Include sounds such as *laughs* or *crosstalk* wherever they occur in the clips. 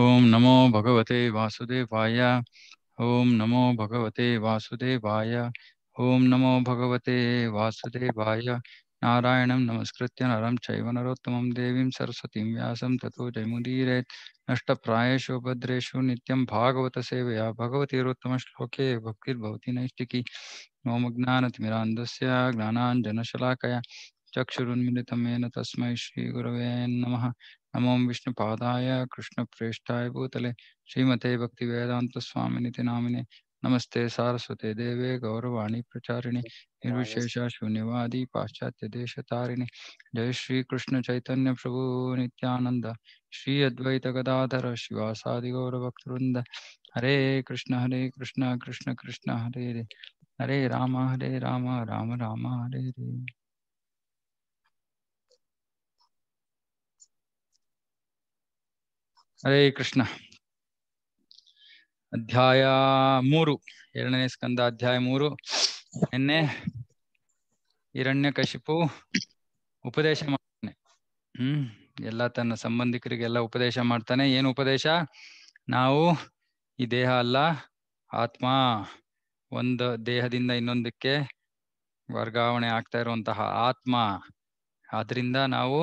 ओम नमो भगवते वासुदेवाय ओम नमो भगवते वासुदेवाय ओम नमो भगवते वासुदेवाय नारायण नमस्कृत्य नरं चैव नरोत्तमं देवीं सरस्वतीं व्यासं ततो जयमुदीरेत् नष्टप्रायेषु भद्रेषु नित्यं भागवतसेवया भगवतीरोत्तमश्लोके भक्तिर्भवति नैष्टिकी मोमज्ञानतिमिरान्धस्य ज्ञानाञ्जनशलाकया चक्षुरुन्मिलितं येन तस्मै श्रीगुरवे नमः नमो विष्णुपादाय प्रेष्ठाय भूतले श्रीमते भक्तिवेदान्तस्वामिनिति नामिने नमस्ते सारस्वते देवे गौरवाणी प्रचारिणी निर्विशेष शून्यवादी पाश्चात्य देश तारिणी जय श्री कृष्ण चैतन्य प्रभु नित्यानंद श्री अद्वैत गदाधर शिवासादि गौरव भक्तवृंद हरे कृष्ण हरे कृष्ण कृष्ण कृष्ण हरे हरे हरे राम हरे राम राम राम हरे हरे ಹರೇ ಕೃಷ್ಣ ಅಧ್ಯಾಯ ಮೂರು ಎರಡನೇ ಸ್ಕಂದ ಅಧ್ಯಾಯ ಮೂರು ನಿನ್ನೆ ಹಿರಣ್ಯ ಕಶಿಪು ಉಪದೇಶ ಮಾಡ್ತಾನೆ ಹ್ಮ್ ಎಲ್ಲ ತನ್ನ ಸಂಬಂಧಿಕರಿಗೆಲ್ಲ ಉಪದೇಶ ಮಾಡ್ತಾನೆ ಏನು ಉಪದೇಶ ನಾವು ಈ ದೇಹ ಅಲ್ಲ ಆತ್ಮ ಒಂದು ದೇಹದಿಂದ ಇನ್ನೊಂದಕ್ಕೆ ವರ್ಗಾವಣೆ ಆಗ್ತಾ ಇರುವಂತಹ ಆತ್ಮ ಆದ್ರಿಂದ ನಾವು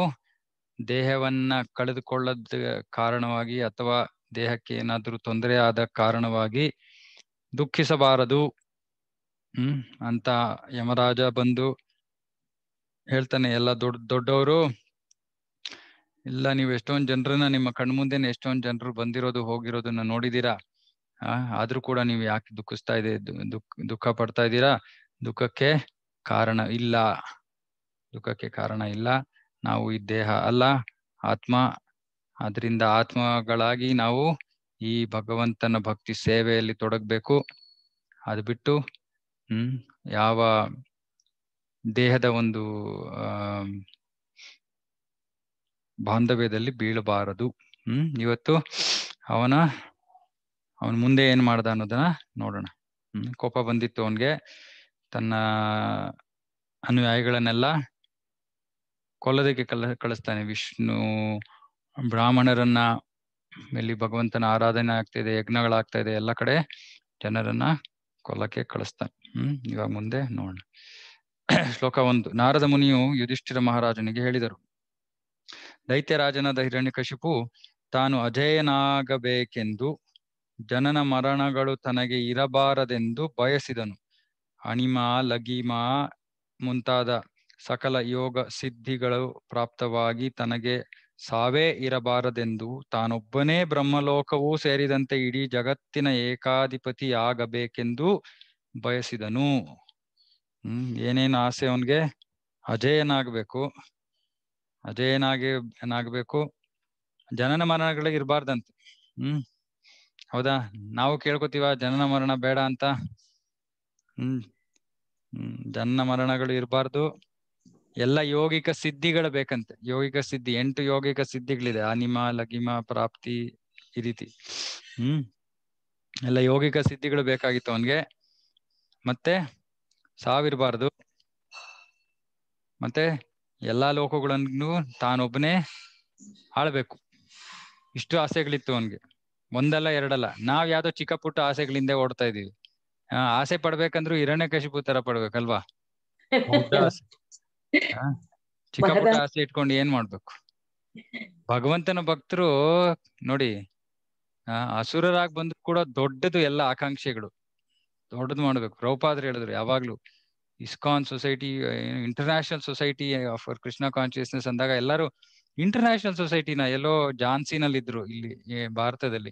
ದೇಹವನ್ನ ಕಳೆದುಕೊಳ್ಳದ ಕಾರಣವಾಗಿ ಅಥವಾ ದೇಹಕ್ಕೆ ಏನಾದರೂ ತೊಂದರೆ ಆದ ಕಾರಣವಾಗಿ ದುಃಖಿಸಬಾರದು ಹ್ಮ್ ಅಂತ ಯಮರಾಜ ಬಂದು ಹೇಳ್ತಾನೆ ಎಲ್ಲ ದೊಡ್ಡ ದೊಡ್ಡವರು ಇಲ್ಲ ನೀವು ಎಷ್ಟೊಂದ್ ಜನರನ್ನ ನಿಮ್ಮ ಕಣ್ಮುಂದೇನೆ ಎಷ್ಟೊಂದ್ ಜನರು ಬಂದಿರೋದು ಹೋಗಿರೋದನ್ನ ನೋಡಿದೀರಾ ಹಾ ಆದ್ರೂ ಕೂಡ ನೀವು ಯಾಕೆ ದುಃಖಿಸ್ತಾ ಇದೆ ದುಃಖ ದುಃಖ ಪಡ್ತಾ ಇದ್ದೀರಾ ದುಃಖಕ್ಕೆ ಕಾರಣ ಇಲ್ಲ ದುಃಖಕ್ಕೆ ಕಾರಣ ಇಲ್ಲ ನಾವು ಈ ದೇಹ ಅಲ್ಲ ಆತ್ಮ ಅದರಿಂದ ಆತ್ಮಗಳಾಗಿ ನಾವು ಈ ಭಗವಂತನ ಭಕ್ತಿ ಸೇವೆಯಲ್ಲಿ ತೊಡಗಬೇಕು ಅದು ಬಿಟ್ಟು ಹ್ಮ್ ಯಾವ ದೇಹದ ಒಂದು ಬಾಂಧವ್ಯದಲ್ಲಿ ಬೀಳಬಾರದು ಹ್ಮ್ ಇವತ್ತು ಅವನ ಅವನ್ ಮುಂದೆ ಏನ್ ಮಾಡ್ದ ಅನ್ನೋದನ್ನ ನೋಡೋಣ ಹ್ಮ್ ಕೋಪ ಬಂದಿತ್ತು ಅವನ್ಗೆ ತನ್ನ ಅನುಯಾಯಿಗಳನ್ನೆಲ್ಲ ಕೊಲ್ಲದಕ್ಕೆ ಕಲ ಕಳಿಸ್ತಾನೆ ವಿಷ್ಣು ಬ್ರಾಹ್ಮಣರನ್ನ ಇಲ್ಲಿ ಭಗವಂತನ ಆರಾಧನೆ ಆಗ್ತಾ ಇದೆ ಯಜ್ಞಗಳಾಗ್ತಾ ಇದೆ ಎಲ್ಲ ಕಡೆ ಜನರನ್ನ ಕೊಲ್ಲಕ್ಕೆ ಕಳಿಸ್ತಾನೆ ಹ್ಮ್ ಇವಾಗ ಮುಂದೆ ನೋಡೋಣ ಶ್ಲೋಕ ಒಂದು ನಾರದ ಮುನಿಯು ಯುಧಿಷ್ಠಿರ ಮಹಾರಾಜನಿಗೆ ಹೇಳಿದರು ದೈತ್ಯರಾಜನಾದ ಹಿರಣ್ಯಕಶಿಪು ತಾನು ಅಜಯನಾಗಬೇಕೆಂದು ಜನನ ಮರಣಗಳು ತನಗೆ ಇರಬಾರದೆಂದು ಬಯಸಿದನು ಅಣಿಮ ಲಗೀಮ ಮುಂತಾದ ಸಕಲ ಯೋಗ ಸಿದ್ಧಿಗಳು ಪ್ರಾಪ್ತವಾಗಿ ತನಗೆ ಸಾವೇ ಇರಬಾರದೆಂದು ತಾನೊಬ್ಬನೇ ಬ್ರಹ್ಮಲೋಕವೂ ಸೇರಿದಂತೆ ಇಡೀ ಜಗತ್ತಿನ ಏಕಾಧಿಪತಿಯಾಗಬೇಕೆಂದು ಬಯಸಿದನು ಹ್ಮ್ ಏನೇನು ಆಸೆ ಅವನ್ಗೆ ಅಜೇಯನಾಗ್ಬೇಕು ಅಜಯನಾಗಿ ಏನಾಗ್ಬೇಕು ಜನನ ಮರಣಗಳಿಗೆ ಇರಬಾರ್ದಂತೆ ಹ್ಮ್ ಹೌದಾ ನಾವು ಕೇಳ್ಕೊತೀವ ಜನನ ಮರಣ ಬೇಡ ಅಂತ ಹ್ಮ್ ಹ್ಮ್ ಜನನ ಮರಣಗಳು ಇರಬಾರ್ದು ಎಲ್ಲ ಯೋಗಿಕ ಸಿದ್ಧಿಗಳು ಬೇಕಂತೆ ಯೋಗಿಕ ಸಿದ್ಧಿ ಎಂಟು ಯೋಗಿಕ ಸಿದ್ಧಿಗಳಿದೆ ಅನಿಮ ಲಗಿಮ ಪ್ರಾಪ್ತಿ ಈ ರೀತಿ ಹ್ಮ್ ಎಲ್ಲ ಯೋಗಿಕ ಸಿದ್ಧಿಗಳು ಬೇಕಾಗಿತ್ತು ಅವನ್ಗೆ ಮತ್ತೆ ಸಾವಿರಬಾರ್ದು ಮತ್ತೆ ಎಲ್ಲಾ ಲೋಕಗಳನ್ನು ತಾನೊಬ್ಬನೇ ಆಳ್ಬೇಕು ಇಷ್ಟು ಆಸೆಗಳಿತ್ತು ಅವನ್ಗೆ ಒಂದಲ್ಲ ಎರಡಲ್ಲ ನಾವ್ ಯಾವ್ದೋ ಚಿಕ್ಕ ಪುಟ್ಟ ಆಸೆಗಳಿಂದ ಓಡ್ತಾ ಇದೀವಿ ಆಸೆ ಪಡ್ಬೇಕಂದ್ರೂ ಇರಣ್ಯ ಕಶಿಪು ತರ ಪಡ್ಬೇಕಲ್ವಾ *laughs* ಚಿಕ್ಕಪುಟ್ಟ ಆಸೆ ಇಟ್ಕೊಂಡು ಏನ್ ಮಾಡ್ಬೇಕು ಭಗವಂತನ ಭಕ್ತರು ನೋಡಿ ಅಸುರರಾಗಿ ಬಂದ್ ಕೂಡ ದೊಡ್ಡದು ಎಲ್ಲ ಆಕಾಂಕ್ಷೆಗಳು ದೊಡ್ಡದು ಮಾಡ್ಬೇಕು ರೌಪಾದ್ರೆ ಹೇಳಿದ್ರು ಯಾವಾಗ್ಲೂ ISKCON society international society of Krishna consciousness ಅಂದಾಗ ಎಲ್ಲಾರು ಇಂಟರ್ನ್ಯಾಷನಲ್ ಸೊಸೈಟಿನ ಎಲ್ಲೋ ಜಾನ್ಸಿನಲ್ಲಿ ಇದ್ರು ಇಲ್ಲಿ ಭಾರತದಲ್ಲಿ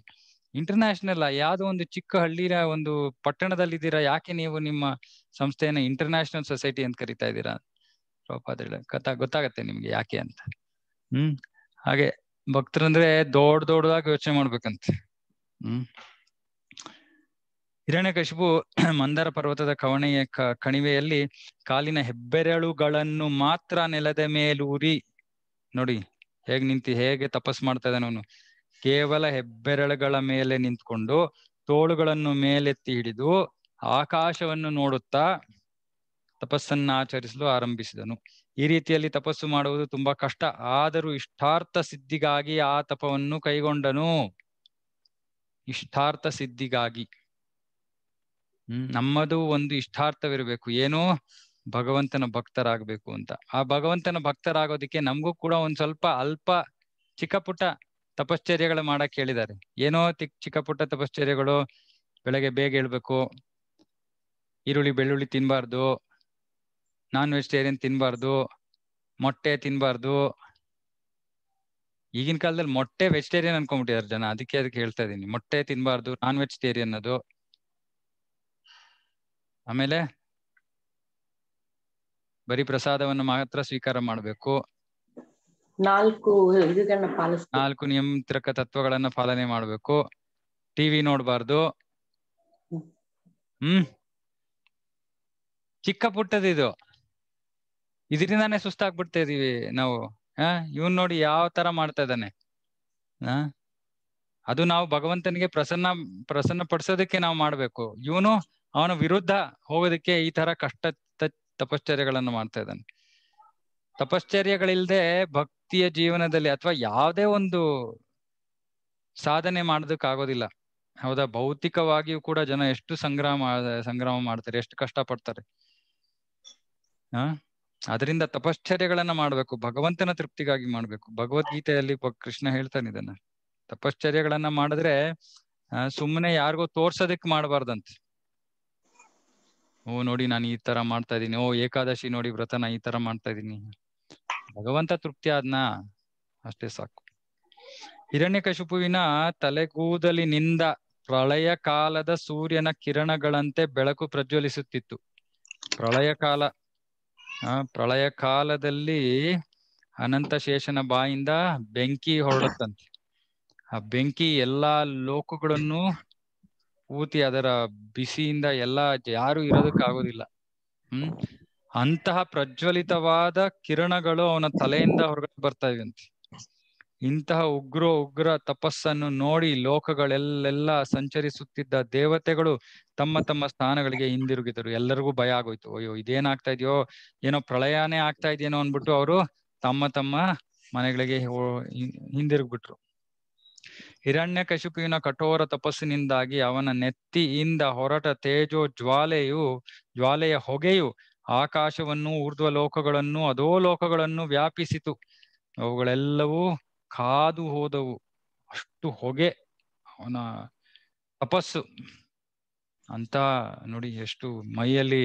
ಇಂಟರ್ನ್ಯಾಷನಲ್ ಯಾವ್ದೋ ಒಂದು ಚಿಕ್ಕ ಹಳ್ಳಿನ ಒಂದು ಪಟ್ಟಣದಲ್ಲಿದ್ದೀರಾ ಯಾಕೆ ನೀವು ನಿಮ್ಮ ಸಂಸ್ಥೆಯನ್ನ ಇಂಟರ್ನ್ಯಾಷನಲ್ ಸೊಸೈಟಿ ಅಂತ ಕರಿತಾ ಇದ್ದೀರಾ ಪ್ರಭಾತ್ ಕಥಾ ಗೊತ್ತಾಗತ್ತೆ ನಿಮ್ಗೆ ಯಾಕೆ ಅಂತ ಹ್ಮ್ ಹಾಗೆ ಭಕ್ತರಂದ್ರೆ ದೊಡ್ಡ ದೊಡ್ಡದಾಗಿ ಯೋಚನೆ ಮಾಡ್ಬೇಕಂತೆ ಹ್ಮ್ ಹಿರಣ್ಯಕಶಿಪು *clears throat* ಮಂದಾರ ಪರ್ವತದ ಕವಣೆಯ ಕಣಿವೆಯಲ್ಲಿ ಕಾಲಿನ ಹೆಬ್ಬೆರಳುಗಳನ್ನು ಮಾತ್ರ ನೆಲದ ಮೇಲೂರಿ ನೋಡಿ ಹೇಗ್ ನಿಂತಿ ಹೇಗೆ ತಪಸ್ ಮಾಡ್ತಾ ಇದ್ದಾನೆ ಅವನು ಕೇವಲ ಹೆಬ್ಬೆರಳುಗಳ ಮೇಲೆ ನಿಂತ್ಕೊಂಡು ತೋಳುಗಳನ್ನು ಮೇಲೆತ್ತಿ ಹಿಡಿದು ಆಕಾಶವನ್ನು ನೋಡುತ್ತಾ ತಪಸ್ಸನ್ನ ಆಚರಿಸಲು ಆರಂಭಿಸಿದನು ಈ ರೀತಿಯಲ್ಲಿ ತಪಸ್ಸು ಮಾಡುವುದು ತುಂಬಾ ಕಷ್ಟ ಆದರೂ ಇಷ್ಟಾರ್ಥ ಸಿದ್ಧಿಗಾಗಿ ಆ ತಪವನ್ನು ಕೈಗೊಂಡನು ಇಷ್ಟಾರ್ಥ ಸಿದ್ಧಿಗಾಗಿ ಹ್ಮ್ ನಮ್ಮದು ಒಂದು ಇಷ್ಟಾರ್ಥವಿರಬೇಕು ಏನೋ ಭಗವಂತನ ಭಕ್ತರಾಗಬೇಕು ಅಂತ ಆ ಭಗವಂತನ ಭಕ್ತರಾಗೋದಿಕ್ಕೆ ನಮಗೂ ಕೂಡ ಒಂದ್ ಸ್ವಲ್ಪ ಅಲ್ಪ ಚಿಕ್ಕ ಪುಟ್ಟ ತಪಶ್ಚರ್ಯಗಳು ಮಾಡಕ್ ಹೇಳಿದ್ದಾರೆ ಏನೋ ಚಿಕ್ಕ ಪುಟ್ಟ ತಪಶ್ಚರ್ಯಗಳು ಬೆಳಗ್ಗೆ ಬೇಗ ಹೇಳ್ಬೇಕು ಈರುಳ್ಳಿ ಬೆಳ್ಳುಳ್ಳಿ ತಿನ್ಬಾರ್ದು ನಾನ್ ವೆಜಿಟೇರಿಯನ್ ತಿನ್ಬಾರ್ದು ಮೊಟ್ಟೆ ತಿನ್ಬಾರ್ದು ಈಗಿನ ಕಾಲದಲ್ಲಿ ಮೊಟ್ಟೆ ವೆಜಿಟೇರಿಯನ್ ಅನ್ಕೊಂಡ್ಬಿಟ್ಟಿದ್ದಾರೆ ಜನ ಅದಕ್ಕೆ ಅದಕ್ಕೆ ಹೇಳ್ತಾ ಇದೀನಿ ಮೊಟ್ಟೆ ತಿನ್ಬಾರ್ದು ನಾನ್ ವೆಜಿಟೇರಿಯನ್ ಅದು ಆಮೇಲೆ ಬರೀ ಪ್ರಸಾದವನ್ನು ಮಾತ್ರ ಸ್ವೀಕಾರ ಮಾಡಬೇಕು ನಾಲ್ಕು ನಿಯಂತ್ರಕ ತತ್ವಗಳನ್ನ ಪಾಲನೆ ಮಾಡಬೇಕು ಟಿವಿ ನೋಡಬಾರ್ದು ಹ್ಮ್ ಚಿಕ್ಕ ಪುಟ್ಟದಿದು ಇದರಿಂದಾನೇ ಸುಸ್ತಾಗ್ಬಿಡ್ತಾ ಇದೀವಿ ನಾವು ಹ ಇವನ್ ನೋಡಿ ಯಾವ ತರ ಮಾಡ್ತಾ ಇದ್ದಾನೆ ಹ ಅದು ನಾವು ಭಗವಂತನಿಗೆ ಪ್ರಸನ್ನ ಪ್ರಸನ್ನ ಪಡಿಸೋದಕ್ಕೆ ನಾವು ಮಾಡ್ಬೇಕು ಇವನು ಅವನ ವಿರುದ್ಧ ಹೋಗೋದಕ್ಕೆ ಈ ತರ ಕಷ್ಟ ತಪಶ್ಚರ್ಯಗಳನ್ನು ಮಾಡ್ತಾ ಇದ್ದಾನೆ ತಪಶ್ಚರ್ಯಗಳಿಲ್ದೆ ಭಕ್ತಿಯ ಜೀವನದಲ್ಲಿ ಅಥವಾ ಯಾವುದೇ ಒಂದು ಸಾಧನೆ ಮಾಡೋದಕ್ಕೆ ಆಗೋದಿಲ್ಲ ಹೌದಾ ಭೌತಿಕವಾಗಿಯೂ ಕೂಡ ಜನ ಎಷ್ಟು ಸಂಗ್ರಾಮ ಸಂಗ್ರಹ ಮಾಡ್ತಾರೆ ಎಷ್ಟು ಕಷ್ಟ ಪಡ್ತಾರೆ ಹ ಅದರಿಂದ ತಪಶ್ಚರ್ಯಗಳನ್ನ ಮಾಡ್ಬೇಕು ಭಗವಂತನ ತೃಪ್ತಿಗಾಗಿ ಮಾಡ್ಬೇಕು ಭಗವದ್ಗೀತೆಯಲ್ಲಿ ಕೃಷ್ಣ ಹೇಳ್ತಾನೆ ಇದನ್ನ ತಪಶ್ಚರ್ಯಗಳನ್ನ ಮಾಡಿದ್ರೆ ಸುಮ್ಮನೆ ಯಾರಿಗೋ ತೋರ್ಸೋದಕ್ ಮಾಡಬಾರ್ದಂತೆ ಓ ನೋಡಿ ನಾನು ಈ ತರ ಮಾಡ್ತಾ ಇದ್ದೀನಿ ಓ ಏಕಾದಶಿ ನೋಡಿ ವ್ರತನ ಈ ತರ ಮಾಡ್ತಾ ಇದ್ದೀನಿ ಭಗವಂತ ತೃಪ್ತಿ ಆದ್ನ ಅಷ್ಟೇ ಸಾಕು ಹಿರಣ್ಯ ಕಶುಪುವಿನ ತಲೆಗೂದಲಿನಿಂದ ಪ್ರಳಯ ಕಾಲದ ಸೂರ್ಯನ ಕಿರಣಗಳಂತೆ ಬೆಳಕು ಪ್ರಜ್ವಲಿಸುತ್ತಿತ್ತು ಪ್ರಳಯ ಕಾಲ ಪ್ರಳಯ ಕಾಲದಲ್ಲಿ ಅನಂತ ಶೇಷನ ಬಾಯಿಂದ ಬೆಂಕಿ ಹೊರಡುತ್ತಂತೆ ಆ ಬೆಂಕಿ ಎಲ್ಲಾ ಲೋಕಗಳನ್ನು ಊತಿ ಅದರ ಬಿಸಿಯಿಂದ ಎಲ್ಲಾ ಯಾರು ಇರೋದಕ್ಕಾಗೋದಿಲ್ಲ ಹ್ಮ್ ಅಂತಹ ಪ್ರಜ್ವಲಿತವಾದ ಕಿರಣಗಳು ಅವನ ತಲೆಯಿಂದ ಹೊರಗಡೆ ಬರ್ತಾ ಇವಂತೆ ಇಂತಹ ಉಗ್ರ ಉಗ್ರ ತಪಸ್ಸನ್ನು ನೋಡಿ ಲೋಕಗಳೆಲ್ಲೆಲ್ಲ ಸಂಚರಿಸುತ್ತಿದ್ದ ದೇವತೆಗಳು ತಮ್ಮ ತಮ್ಮ ಸ್ಥಾನಗಳಿಗೆ ಹಿಂದಿರುಗಿದರು ಎಲ್ಲರಿಗೂ ಭಯ ಆಗೋಯ್ತು ಅಯ್ಯೋ ಇದೇನಾಗ್ತಾ ಇದೆಯೋ ಏನೋ ಪ್ರಳಯನೇ ಆಗ್ತಾ ಇದೆಯೇನೋ ಅಂದ್ಬಿಟ್ಟು ಅವರು ತಮ್ಮ ತಮ್ಮ ಮನೆಗಳಿಗೆ ಹಿಂದಿರುಗ್ಬಿಟ್ರು ಹಿರಣ್ಯ ಕಶುಪಿನ ಕಠೋರ ತಪಸ್ಸಿನಿಂದಾಗಿ ಅವನ ನೆತ್ತಿಯಿಂದ ಹೊರಟ ತೇಜೋ ಜ್ವಾಲೆಯು ಜ್ವಾಲೆಯ ಹೊಗೆಯು ಆಕಾಶವನ್ನು ಊರ್ಧ್ವ ಲೋಕಗಳನ್ನು ಅದೋ ಲೋಕಗಳನ್ನು ವ್ಯಾಪಿಸಿತು ಅವುಗಳೆಲ್ಲವೂ ಕಾದು ಹೋದವು ಅಷ್ಟು ಹೊಗೆ ಅವನ ತಪಸ್ಸು ಅಂತ ನೋಡಿ ಎಷ್ಟು ಮೈಯಲ್ಲಿ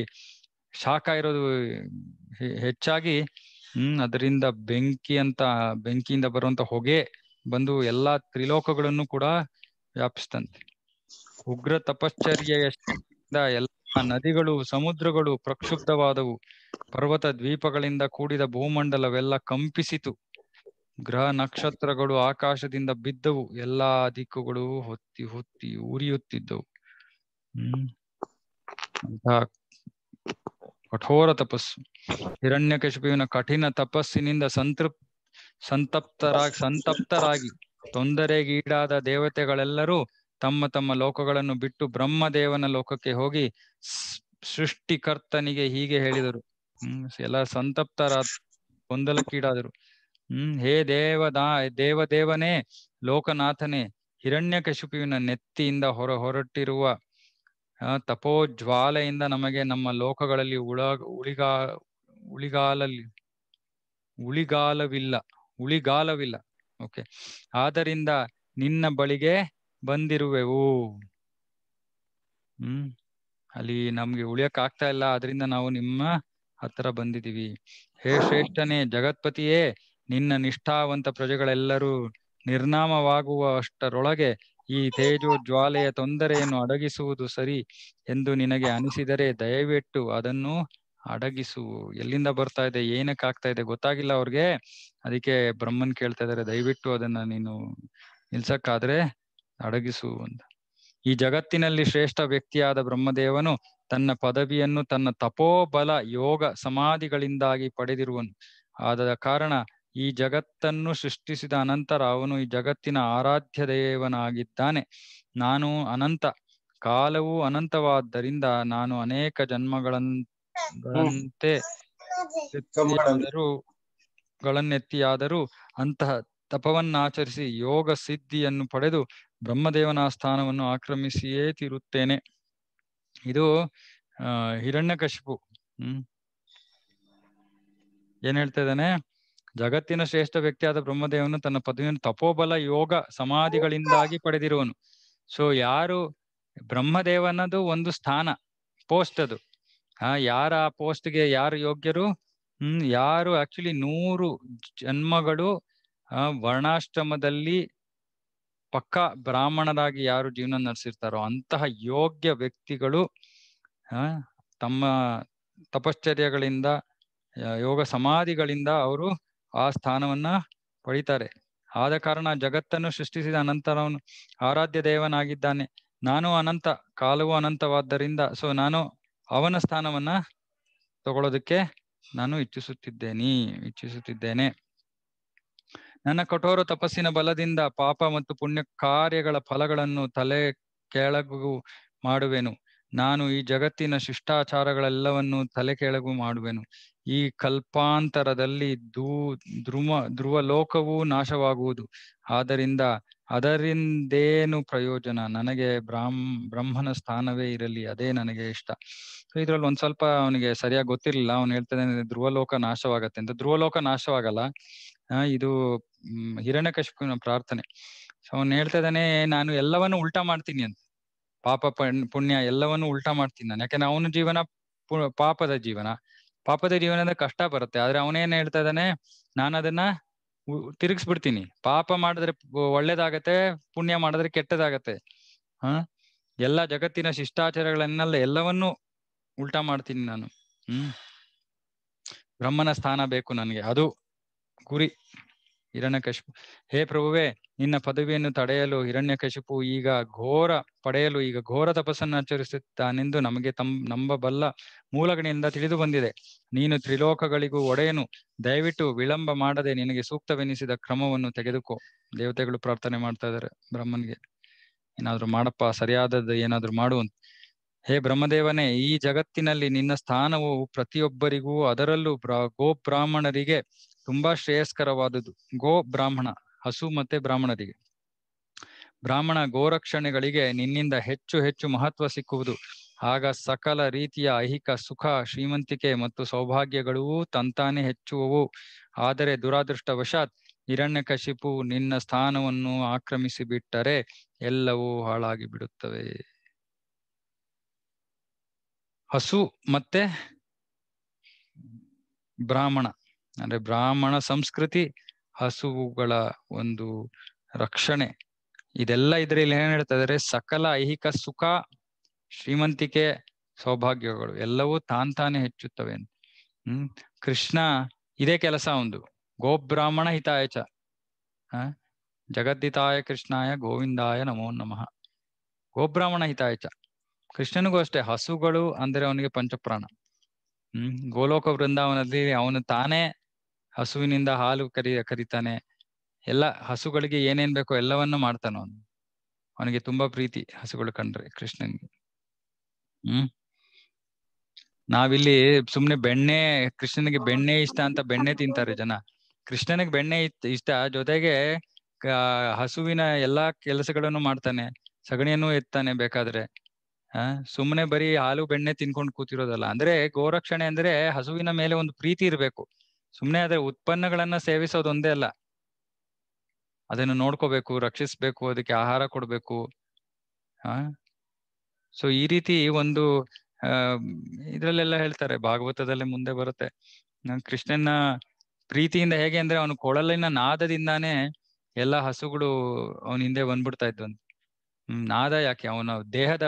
ಶಾಖ ಇರೋದು ಹೆಚ್ಚಾಗಿ ಹ್ಮ್ ಅದರಿಂದ ಬೆಂಕಿ ಅಂತ ಬೆಂಕಿಯಿಂದ ಬರುವಂತ ಹೊಗೆ ಬಂದು ಎಲ್ಲಾ ತ್ರಿಲೋಕಗಳನ್ನು ಕೂಡ ವ್ಯಾಪಿಸ್ತಂತೆ ಉಗ್ರ ತಪಶ್ಚರ್ಯ ಎಲ್ಲಾ ನದಿಗಳು ಸಮುದ್ರಗಳು ಪ್ರಕ್ಷುಬ್ಧವಾದವು ಪರ್ವತ ದ್ವೀಪಗಳಿಂದ ಕೂಡಿದ ಭೂಮಂಡಲವೆಲ್ಲ ಕಂಪಿಸಿತು ಗ್ರಹ ನಕ್ಷತ್ರಗಳು ಆಕಾಶದಿಂದ ಬಿದ್ದವು ಎಲ್ಲಾ ದಿಕ್ಕುಗಳು ಹೊತ್ತಿ ಹೊತ್ತಿ ಉರಿಯುತ್ತಿದ್ದವು ಹ್ಮ್ ಕಠೋರ ತಪಸ್ಸು ಕಶಿಪುವಿನ ಕಠಿಣ ತಪಸ್ಸಿನಿಂದ ಸಂತೃಪ್ ಸಂತಪ್ತರಾಗಿ ಸಂತಪ್ತರಾಗಿ ತೊಂದರೆಗೀಡಾದ ದೇವತೆಗಳೆಲ್ಲರೂ ತಮ್ಮ ತಮ್ಮ ಲೋಕಗಳನ್ನು ಬಿಟ್ಟು ಬ್ರಹ್ಮದೇವನ ಲೋಕಕ್ಕೆ ಹೋಗಿ ಸೃಷ್ಟಿಕರ್ತನಿಗೆ ಹೀಗೆ ಹೇಳಿದರು ಹ್ಮ್ ಎಲ್ಲ ಸಂತಪ್ತರ ಗೊಂದಲಕ್ಕೀಡಾದರು ಹ್ಮ್ ಹೇ ದೇವ ದೇವದೇವನೇ ಲೋಕನಾಥನೇ ಹಿರಣ್ಯಕಶಿಪುವಿನ ನೆತ್ತಿಯಿಂದ ಹೊರ ಹೊರಟಿರುವ ತಪೋಜ್ವಾಲೆಯಿಂದ ನಮಗೆ ನಮ್ಮ ಲೋಕಗಳಲ್ಲಿ ಉಳ ಉಳಿಗಾ ಉಳಿಗಾಲಲ್ಲಿ ಉಳಿಗಾಲವಿಲ್ಲ ಉಳಿಗಾಲವಿಲ್ಲ ಓಕೆ ಆದ್ದರಿಂದ ನಿನ್ನ ಬಳಿಗೆ ಬಂದಿರುವೆವು ಹ್ಮ್ ಅಲ್ಲಿ ನಮ್ಗೆ ಉಳಿಯಕ್ ಆಗ್ತಾ ಇಲ್ಲ ಅದರಿಂದ ನಾವು ನಿಮ್ಮ ಹತ್ರ ಬಂದಿದೀವಿ ಹೇ ಶ್ರೇಷ್ಠನೇ ಜಗತ್ಪತಿಯೇ ನಿನ್ನ ನಿಷ್ಠಾವಂತ ಪ್ರಜೆಗಳೆಲ್ಲರೂ ನಿರ್ನಾಮವಾಗುವಷ್ಟರೊಳಗೆ ಈ ತೇಜೋ ಜ್ವಾಲೆಯ ತೊಂದರೆಯನ್ನು ಅಡಗಿಸುವುದು ಸರಿ ಎಂದು ನಿನಗೆ ಅನಿಸಿದರೆ ದಯವಿಟ್ಟು ಅದನ್ನು ಅಡಗಿಸು ಎಲ್ಲಿಂದ ಬರ್ತಾ ಇದೆ ಏನಕ್ಕೆ ಆಗ್ತಾ ಇದೆ ಗೊತ್ತಾಗಿಲ್ಲ ಅವ್ರಿಗೆ ಅದಕ್ಕೆ ಬ್ರಹ್ಮನ್ ಕೇಳ್ತಾ ಇದಾರೆ ದಯವಿಟ್ಟು ಅದನ್ನ ನೀನು ನಿಲ್ಸಕ್ಕಾದ್ರೆ ಅಡಗಿಸು ಅಂತ ಈ ಜಗತ್ತಿನಲ್ಲಿ ಶ್ರೇಷ್ಠ ವ್ಯಕ್ತಿಯಾದ ಬ್ರಹ್ಮದೇವನು ತನ್ನ ಪದವಿಯನ್ನು ತನ್ನ ತಪೋಬಲ ಯೋಗ ಸಮಾಧಿಗಳಿಂದಾಗಿ ಪಡೆದಿರುವನು ಆದ ಕಾರಣ ಈ ಜಗತ್ತನ್ನು ಸೃಷ್ಟಿಸಿದ ಅನಂತರ ಅವನು ಈ ಜಗತ್ತಿನ ಆರಾಧ್ಯ ದೇವನಾಗಿದ್ದಾನೆ ನಾನು ಅನಂತ ಕಾಲವು ಅನಂತವಾದ್ದರಿಂದ ನಾನು ಅನೇಕ ಜನ್ಮಗಳಂತೆ ಗಳನ್ನೆತ್ತಿಯಾದರೂ ಅಂತಹ ತಪವನ್ನಾಚರಿಸಿ ಯೋಗ ಸಿದ್ಧಿಯನ್ನು ಪಡೆದು ಬ್ರಹ್ಮದೇವನ ಸ್ಥಾನವನ್ನು ಆಕ್ರಮಿಸಿಯೇ ತಿರುತ್ತೇನೆ ಇದು ಹಿರಣ್ಯಕಶಿಪು ಹ್ಮ್ ಏನ್ ಹೇಳ್ತಾ ಇದ್ದಾನೆ ಜಗತ್ತಿನ ಶ್ರೇಷ್ಠ ವ್ಯಕ್ತಿಯಾದ ಬ್ರಹ್ಮದೇವನು ತನ್ನ ಪದವಿಯನ್ನು ತಪೋಬಲ ಯೋಗ ಸಮಾಧಿಗಳಿಂದಾಗಿ ಪಡೆದಿರುವನು ಸೊ ಯಾರು ಬ್ರಹ್ಮದೇವನದು ಒಂದು ಸ್ಥಾನ ಪೋಸ್ಟ್ ಅದು ಆ ಯಾರ ಆ ಪೋಸ್ಟ್ಗೆ ಯಾರು ಯೋಗ್ಯರು ಹ್ಮ್ ಯಾರು ಆಕ್ಚುಲಿ ನೂರು ಜನ್ಮಗಳು ಆ ವರ್ಣಾಶ್ರಮದಲ್ಲಿ ಪಕ್ಕ ಬ್ರಾಹ್ಮಣರಾಗಿ ಯಾರು ಜೀವನ ನಡೆಸಿರ್ತಾರೋ ಅಂತಹ ಯೋಗ್ಯ ವ್ಯಕ್ತಿಗಳು ತಮ್ಮ ತಪಶ್ಚರ್ಯಗಳಿಂದ ಯೋಗ ಸಮಾಧಿಗಳಿಂದ ಅವರು ಆ ಸ್ಥಾನವನ್ನ ಪಡಿತಾರೆ ಆದ ಕಾರಣ ಜಗತ್ತನ್ನು ಸೃಷ್ಟಿಸಿದ ಅನಂತರವನು ಆರಾಧ್ಯ ದೇವನಾಗಿದ್ದಾನೆ ನಾನು ಅನಂತ ಕಾಲವೂ ಅನಂತವಾದ್ದರಿಂದ ಸೊ ನಾನು ಅವನ ಸ್ಥಾನವನ್ನ ತಗೊಳ್ಳೋದಕ್ಕೆ ನಾನು ಇಚ್ಛಿಸುತ್ತಿದ್ದೇನೆ ಇಚ್ಛಿಸುತ್ತಿದ್ದೇನೆ ನನ್ನ ಕಠೋರ ತಪಸ್ಸಿನ ಬಲದಿಂದ ಪಾಪ ಮತ್ತು ಪುಣ್ಯ ಕಾರ್ಯಗಳ ಫಲಗಳನ್ನು ತಲೆ ಕೆಳಗು ಮಾಡುವೆನು ನಾನು ಈ ಜಗತ್ತಿನ ಶಿಷ್ಟಾಚಾರಗಳೆಲ್ಲವನ್ನು ತಲೆ ಕೆಳಗು ಮಾಡುವೆನು ಈ ಕಲ್ಪಾಂತರದಲ್ಲಿ ದೂ ಧ್ರುವ ಧ್ರುವ ಲೋಕವೂ ನಾಶವಾಗುವುದು ಆದ್ದರಿಂದ ಅದರಿಂದೇನು ಪ್ರಯೋಜನ ನನಗೆ ಬ್ರಾಹ್ಮ ಬ್ರಹ್ಮನ ಸ್ಥಾನವೇ ಇರಲಿ ಅದೇ ನನಗೆ ಇಷ್ಟ ಸೊ ಇದ್ರಲ್ಲಿ ಒಂದ್ ಸ್ವಲ್ಪ ಅವನಿಗೆ ಸರಿಯಾಗಿ ಗೊತ್ತಿರಲಿಲ್ಲ ಅವನು ಹೇಳ್ತಾನೆ ಧ್ರುವ ಲೋಕ ನಾಶವಾಗತ್ತೆ ಅಂತ ಧ್ರುವ ಲೋಕ ನಾಶವಾಗಲ್ಲ ಇದು ಹಿರಣ್ಯಕಶಿಪುವಿನ ಪ್ರಾರ್ಥನೆ ಸೊ ಅವ್ನು ಹೇಳ್ತಾ ಇದ್ದಾನೆ ನಾನು ಎಲ್ಲವನ್ನು ಉಲ್ಟಾ ಮಾಡ್ತೀನಿ ಅಂತ ಪಾಪ ಪುಣ್ಯ ಎಲ್ಲವನ್ನು ಉಲ್ಟಾ ಮಾಡ್ತೀನಿ ನಾನು ಯಾಕಂದ್ರೆ ಅವನ ಜೀವನ ಪಾಪದ ಜೀವನ ಪಾಪದ ಜೀವನದ ಕಷ್ಟ ಬರುತ್ತೆ ಆದ್ರೆ ಅವನೇನ್ ಹೇಳ್ತಾ ಇದ್ದಾನೆ ನಾನು ಅದನ್ನ ತಿರುಗಿಸ್ಬಿಡ್ತೀನಿ ಪಾಪ ಮಾಡಿದ್ರೆ ಒಳ್ಳೇದಾಗತ್ತೆ ಪುಣ್ಯ ಮಾಡಿದ್ರೆ ಕೆಟ್ಟದಾಗತ್ತೆ ಹ ಎಲ್ಲ ಜಗತ್ತಿನ ಶಿಷ್ಟಾಚಾರಗಳನ್ನೆಲ್ಲ ಎಲ್ಲವನ್ನೂ ಉಲ್ಟಾ ಮಾಡ್ತೀನಿ ನಾನು ಹ್ಮ್ ಬ್ರಹ್ಮನ ಸ್ಥಾನ ಬೇಕು ನನ್ಗೆ ಅದು ಗುರಿ ಹಿರಣ್ಯಕಶಿಪು ಹೇ ಪ್ರಭುವೆ ನಿನ್ನ ಪದವಿಯನ್ನು ತಡೆಯಲು ಹಿರಣ್ಯಕಶಿಪು ಈಗ ಘೋರ ಪಡೆಯಲು ಈಗ ಘೋರ ತಪಸ್ಸನ್ನು ಆಚರಿಸುತ್ತಾನೆಂದು ನಮಗೆ ತಂ ನಂಬಬಲ್ಲ ಮೂಲಗಳಿಂದ ತಿಳಿದು ಬಂದಿದೆ ನೀನು ತ್ರಿಲೋಕಗಳಿಗೂ ಒಡೆಯನು ದಯವಿಟ್ಟು ವಿಳಂಬ ಮಾಡದೆ ನಿನಗೆ ಸೂಕ್ತವೆನಿಸಿದ ಕ್ರಮವನ್ನು ತೆಗೆದುಕೋ ದೇವತೆಗಳು ಪ್ರಾರ್ಥನೆ ಮಾಡ್ತಾ ಇದ್ದಾರೆ ಬ್ರಹ್ಮನ್ಗೆ ಏನಾದ್ರು ಮಾಡಪ್ಪ ಸರಿಯಾದದ್ದು ಏನಾದ್ರು ಮಾಡು ಅಂತ ಹೇ ಬ್ರಹ್ಮದೇವನೇ ಈ ಜಗತ್ತಿನಲ್ಲಿ ನಿನ್ನ ಸ್ಥಾನವು ಪ್ರತಿಯೊಬ್ಬರಿಗೂ ಅದರಲ್ಲೂ ಗೋ ಗೋಬ್ರಾಹ್ಮಣರಿಗೆ ತುಂಬಾ ಶ್ರೇಯಸ್ಕರವಾದುದು ಗೋ ಬ್ರಾಹ್ಮಣ ಹಸು ಮತ್ತೆ ಬ್ರಾಹ್ಮಣರಿಗೆ ಬ್ರಾಹ್ಮಣ ಗೋರಕ್ಷಣೆಗಳಿಗೆ ನಿನ್ನಿಂದ ಹೆಚ್ಚು ಹೆಚ್ಚು ಮಹತ್ವ ಸಿಕ್ಕುವುದು ಆಗ ಸಕಲ ರೀತಿಯ ಐಹಿಕ ಸುಖ ಶ್ರೀಮಂತಿಕೆ ಮತ್ತು ಸೌಭಾಗ್ಯಗಳೂ ತಂತಾನೆ ಹೆಚ್ಚುವವು ಆದರೆ ದುರಾದೃಷ್ಟವಶಾತ್ ಹಿರಣ್ಯಕಶಿಪು ನಿನ್ನ ಸ್ಥಾನವನ್ನು ಆಕ್ರಮಿಸಿ ಬಿಟ್ಟರೆ ಎಲ್ಲವೂ ಹಾಳಾಗಿ ಬಿಡುತ್ತವೆ ಹಸು ಮತ್ತೆ ಬ್ರಾಹ್ಮಣ ಅಂದ್ರೆ ಬ್ರಾಹ್ಮಣ ಸಂಸ್ಕೃತಿ ಹಸುಗಳ ಒಂದು ರಕ್ಷಣೆ ಇದೆಲ್ಲ ಇದರಲ್ಲಿ ಏನ್ ಹೇಳ್ತಾ ಸಕಲ ಐಹಿಕ ಸುಖ ಶ್ರೀಮಂತಿಕೆ ಸೌಭಾಗ್ಯಗಳು ಎಲ್ಲವೂ ತಾನ್ ತಾನೇ ಹೆಚ್ಚುತ್ತವೆ ಹ್ಮ್ ಕೃಷ್ಣ ಇದೇ ಕೆಲಸ ಒಂದು ಗೋಬ್ರಾಹ್ಮಣ ಹಿತಾಯಚ ಚ ಜಗದ್ದಿತಾಯ ಕೃಷ್ಣಾಯ ಗೋವಿಂದಾಯ ನಮೋ ನಮಃ ಗೋಬ್ರಾಹ್ಮಣ ಹಿತಾಯಚ ಕೃಷ್ಣನಿಗೂ ಅಷ್ಟೇ ಹಸುಗಳು ಅಂದ್ರೆ ಅವನಿಗೆ ಪಂಚಪ್ರಾಣ ಹ್ಮ್ ಗೋಲೋಕ ವೃಂದಾವನದಲ್ಲಿ ಅವನು ತಾನೇ ಹಸುವಿನಿಂದ ಹಾಲು ಕರಿ ಕರಿತಾನೆ ಎಲ್ಲ ಹಸುಗಳಿಗೆ ಏನೇನ್ ಬೇಕೋ ಎಲ್ಲವನ್ನೂ ಮಾಡ್ತಾನ ಅವನು ಅವನಿಗೆ ತುಂಬಾ ಪ್ರೀತಿ ಹಸುಗಳು ಕಂಡ್ರೆ ಕೃಷ್ಣನ್ಗೆ ಹ್ಮ್ ನಾವಿಲ್ಲಿ ಸುಮ್ನೆ ಬೆಣ್ಣೆ ಕೃಷ್ಣನಿಗೆ ಬೆಣ್ಣೆ ಇಷ್ಟ ಅಂತ ಬೆಣ್ಣೆ ತಿಂತಾರೆ ಜನ ಕೃಷ್ಣನಿಗೆ ಬೆಣ್ಣೆ ಇಷ್ಟ ಜೊತೆಗೆ ಹಸುವಿನ ಎಲ್ಲಾ ಕೆಲಸಗಳನ್ನು ಮಾಡ್ತಾನೆ ಸಗಣಿಯನ್ನು ಎತ್ತಾನೆ ಬೇಕಾದ್ರೆ ಆ ಸುಮ್ನೆ ಬರೀ ಹಾಲು ಬೆಣ್ಣೆ ತಿನ್ಕೊಂಡು ಕೂತಿರೋದಲ್ಲ ಅಂದ್ರೆ ಗೋರಕ್ಷಣೆ ಅಂದ್ರೆ ಹಸುವಿನ ಮೇಲೆ ಒಂದು ಪ್ರೀತಿ ಇರ್ಬೇಕು ಸುಮ್ಮನೆ ಅದೇ ಉತ್ಪನ್ನಗಳನ್ನ ಸೇವಿಸೋದೊಂದೇ ಅಲ್ಲ ಅದನ್ನು ನೋಡ್ಕೋಬೇಕು ರಕ್ಷಿಸ್ಬೇಕು ಅದಕ್ಕೆ ಆಹಾರ ಕೊಡ್ಬೇಕು ಹಾ ಸೊ ಈ ರೀತಿ ಒಂದು ಅಹ್ ಇದ್ರಲ್ಲೆಲ್ಲ ಹೇಳ್ತಾರೆ ಭಾಗವತದಲ್ಲೇ ಮುಂದೆ ಬರುತ್ತೆ ಕೃಷ್ಣನ ಪ್ರೀತಿಯಿಂದ ಹೇಗೆ ಅಂದ್ರೆ ಅವನು ಕೊಳಲಿನ ನಾದದಿಂದಾನೇ ಎಲ್ಲಾ ಹಸುಗಳು ಅವನ ಹಿಂದೆ ಬಂದ್ಬಿಡ್ತಾ ಇದ್ವು ಅಂತ ನಾದ ಯಾಕೆ ಅವನ ದೇಹದ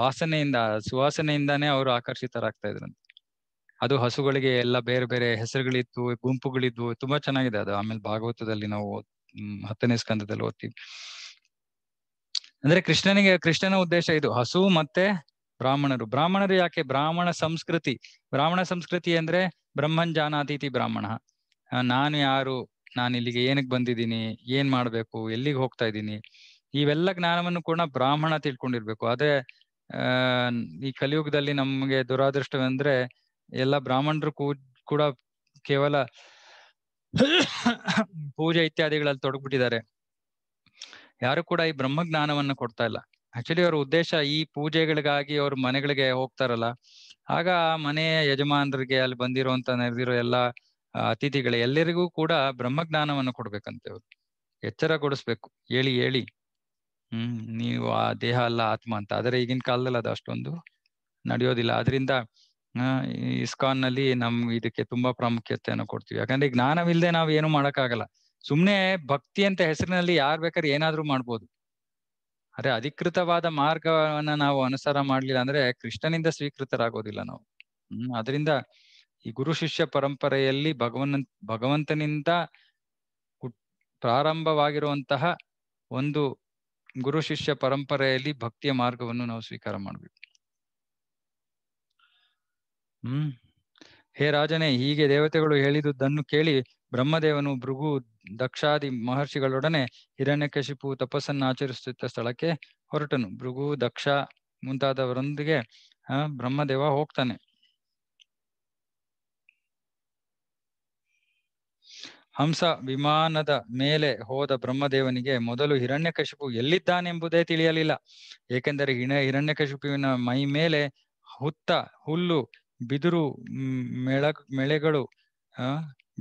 ವಾಸನೆಯಿಂದ ಸುವಾಸನೆಯಿಂದಾನೇ ಅವರು ಆಕರ್ಷಿತರಾಗ್ತಾ ಇದ್ರು ಅದು ಹಸುಗಳಿಗೆ ಎಲ್ಲ ಬೇರೆ ಬೇರೆ ಹೆಸರುಗಳಿತ್ತು ಗುಂಪುಗಳಿದ್ವು ತುಂಬಾ ಚೆನ್ನಾಗಿದೆ ಅದು ಆಮೇಲೆ ಭಾಗವತದಲ್ಲಿ ನಾವು ಹತ್ತನೇ ಸ್ಕಂದದಲ್ಲಿ ಓದ್ತೀವಿ ಅಂದ್ರೆ ಕೃಷ್ಣನಿಗೆ ಕೃಷ್ಣನ ಉದ್ದೇಶ ಇದು ಹಸು ಮತ್ತೆ ಬ್ರಾಹ್ಮಣರು ಬ್ರಾಹ್ಮಣರು ಯಾಕೆ ಬ್ರಾಹ್ಮಣ ಸಂಸ್ಕೃತಿ ಬ್ರಾಹ್ಮಣ ಸಂಸ್ಕೃತಿ ಅಂದ್ರೆ ಬ್ರಹ್ಮನ್ ಜಾನಾತೀತಿ ಬ್ರಾಹ್ಮಣ ನಾನು ಯಾರು ನಾನು ಇಲ್ಲಿಗೆ ಏನಕ್ಕೆ ಬಂದಿದ್ದೀನಿ ಏನ್ ಮಾಡ್ಬೇಕು ಎಲ್ಲಿಗೆ ಹೋಗ್ತಾ ಇದ್ದೀನಿ ಇವೆಲ್ಲ ಜ್ಞಾನವನ್ನು ಕೂಡ ಬ್ರಾಹ್ಮಣ ತಿಳ್ಕೊಂಡಿರ್ಬೇಕು ಅದೇ ಈ ಕಲಿಯುಗದಲ್ಲಿ ನಮ್ಗೆ ದುರಾದೃಷ್ಟವೆಂದ್ರೆ ಎಲ್ಲ ಬ್ರಾಹ್ಮಣರು ಕೂಡ ಕೇವಲ ಪೂಜೆ ಇತ್ಯಾದಿಗಳಲ್ಲಿ ತೊಡಗ್ಬಿಟ್ಟಿದ್ದಾರೆ ಯಾರು ಕೂಡ ಈ ಬ್ರಹ್ಮ ಜ್ಞಾನವನ್ನ ಕೊಡ್ತಾ ಇಲ್ಲ ಆಕ್ಚುಲಿ ಅವ್ರ ಉದ್ದೇಶ ಈ ಪೂಜೆಗಳಿಗಾಗಿ ಅವ್ರ ಮನೆಗಳಿಗೆ ಹೋಗ್ತಾರಲ್ಲ ಆಗ ಆ ಮನೆಯ ಯಜಮಾನರಿಗೆ ಅಲ್ಲಿ ಬಂದಿರುವಂತ ನೆರೆದಿರೋ ಎಲ್ಲಾ ಅತಿಥಿಗಳು ಎಲ್ಲರಿಗೂ ಕೂಡ ಬ್ರಹ್ಮ ಜ್ಞಾನವನ್ನು ಕೊಡ್ಬೇಕಂತೆ ಅವ್ರು ಕೊಡಿಸ್ಬೇಕು ಹೇಳಿ ಹೇಳಿ ಹ್ಮ್ ನೀವು ಆ ದೇಹ ಅಲ್ಲ ಆತ್ಮ ಅಂತ ಆದ್ರೆ ಈಗಿನ ಕಾಲದಲ್ಲಿ ಅದು ಅಷ್ಟೊಂದು ನಡೆಯೋದಿಲ್ಲ ಅದರಿಂದ ಇಸ್ಕಾನ್ ನಲ್ಲಿ ನಮ್ ಇದಕ್ಕೆ ತುಂಬಾ ಪ್ರಾಮುಖ್ಯತೆಯನ್ನು ಕೊಡ್ತೀವಿ ಯಾಕಂದ್ರೆ ಜ್ಞಾನವಿಲ್ಲದೆ ನಾವು ಏನು ಮಾಡೋಕ್ಕಾಗಲ್ಲ ಸುಮ್ನೆ ಭಕ್ತಿ ಅಂತ ಹೆಸರಿನಲ್ಲಿ ಯಾರ್ ಬೇಕಾದ್ರೆ ಏನಾದ್ರೂ ಮಾಡ್ಬೋದು ಅದೇ ಅಧಿಕೃತವಾದ ಮಾರ್ಗವನ್ನ ನಾವು ಅನುಸಾರ ಮಾಡ್ಲಿಲ್ಲ ಅಂದ್ರೆ ಕೃಷ್ಣನಿಂದ ಸ್ವೀಕೃತರಾಗೋದಿಲ್ಲ ನಾವು ಹ್ಮ್ ಅದರಿಂದ ಈ ಗುರು ಶಿಷ್ಯ ಪರಂಪರೆಯಲ್ಲಿ ಭಗವನ್ ಭಗವಂತನಿಂದ ಪ್ರಾರಂಭವಾಗಿರುವಂತಹ ಒಂದು ಗುರು ಶಿಷ್ಯ ಪರಂಪರೆಯಲ್ಲಿ ಭಕ್ತಿಯ ಮಾರ್ಗವನ್ನು ನಾವು ಸ್ವೀಕಾರ ಮಾಡ್ಬೇಕು ಹ್ಮ್ ಹೇ ರಾಜನೇ ಹೀಗೆ ದೇವತೆಗಳು ಹೇಳಿದುದನ್ನು ಕೇಳಿ ಬ್ರಹ್ಮದೇವನು ಭೃಗು ದಕ್ಷಾದಿ ಮಹರ್ಷಿಗಳೊಡನೆ ಹಿರಣ್ಯಕಶಿಪು ತಪಸ್ಸನ್ನು ಆಚರಿಸುತ್ತಿದ್ದ ಸ್ಥಳಕ್ಕೆ ಹೊರಟನು ಭೃಗು ದಕ್ಷ ಮುಂತಾದವರೊಂದಿಗೆ ಆ ಬ್ರಹ್ಮದೇವ ಹೋಗ್ತಾನೆ ಹಂಸ ವಿಮಾನದ ಮೇಲೆ ಹೋದ ಬ್ರಹ್ಮದೇವನಿಗೆ ಮೊದಲು ಹಿರಣ್ಯಕಶಿಪು ಎಲ್ಲಿದ್ದಾನೆಂಬುದೇ ತಿಳಿಯಲಿಲ್ಲ ಏಕೆಂದರೆ ಹಿಣ ಹಿರಣ್ಯಕಶಿಪುವಿನ ಮೈ ಮೇಲೆ ಹುತ್ತ ಹುಲ್ಲು ಬಿದಿರು ಮೇಳ ಮೇಳೆಗಳು ಆ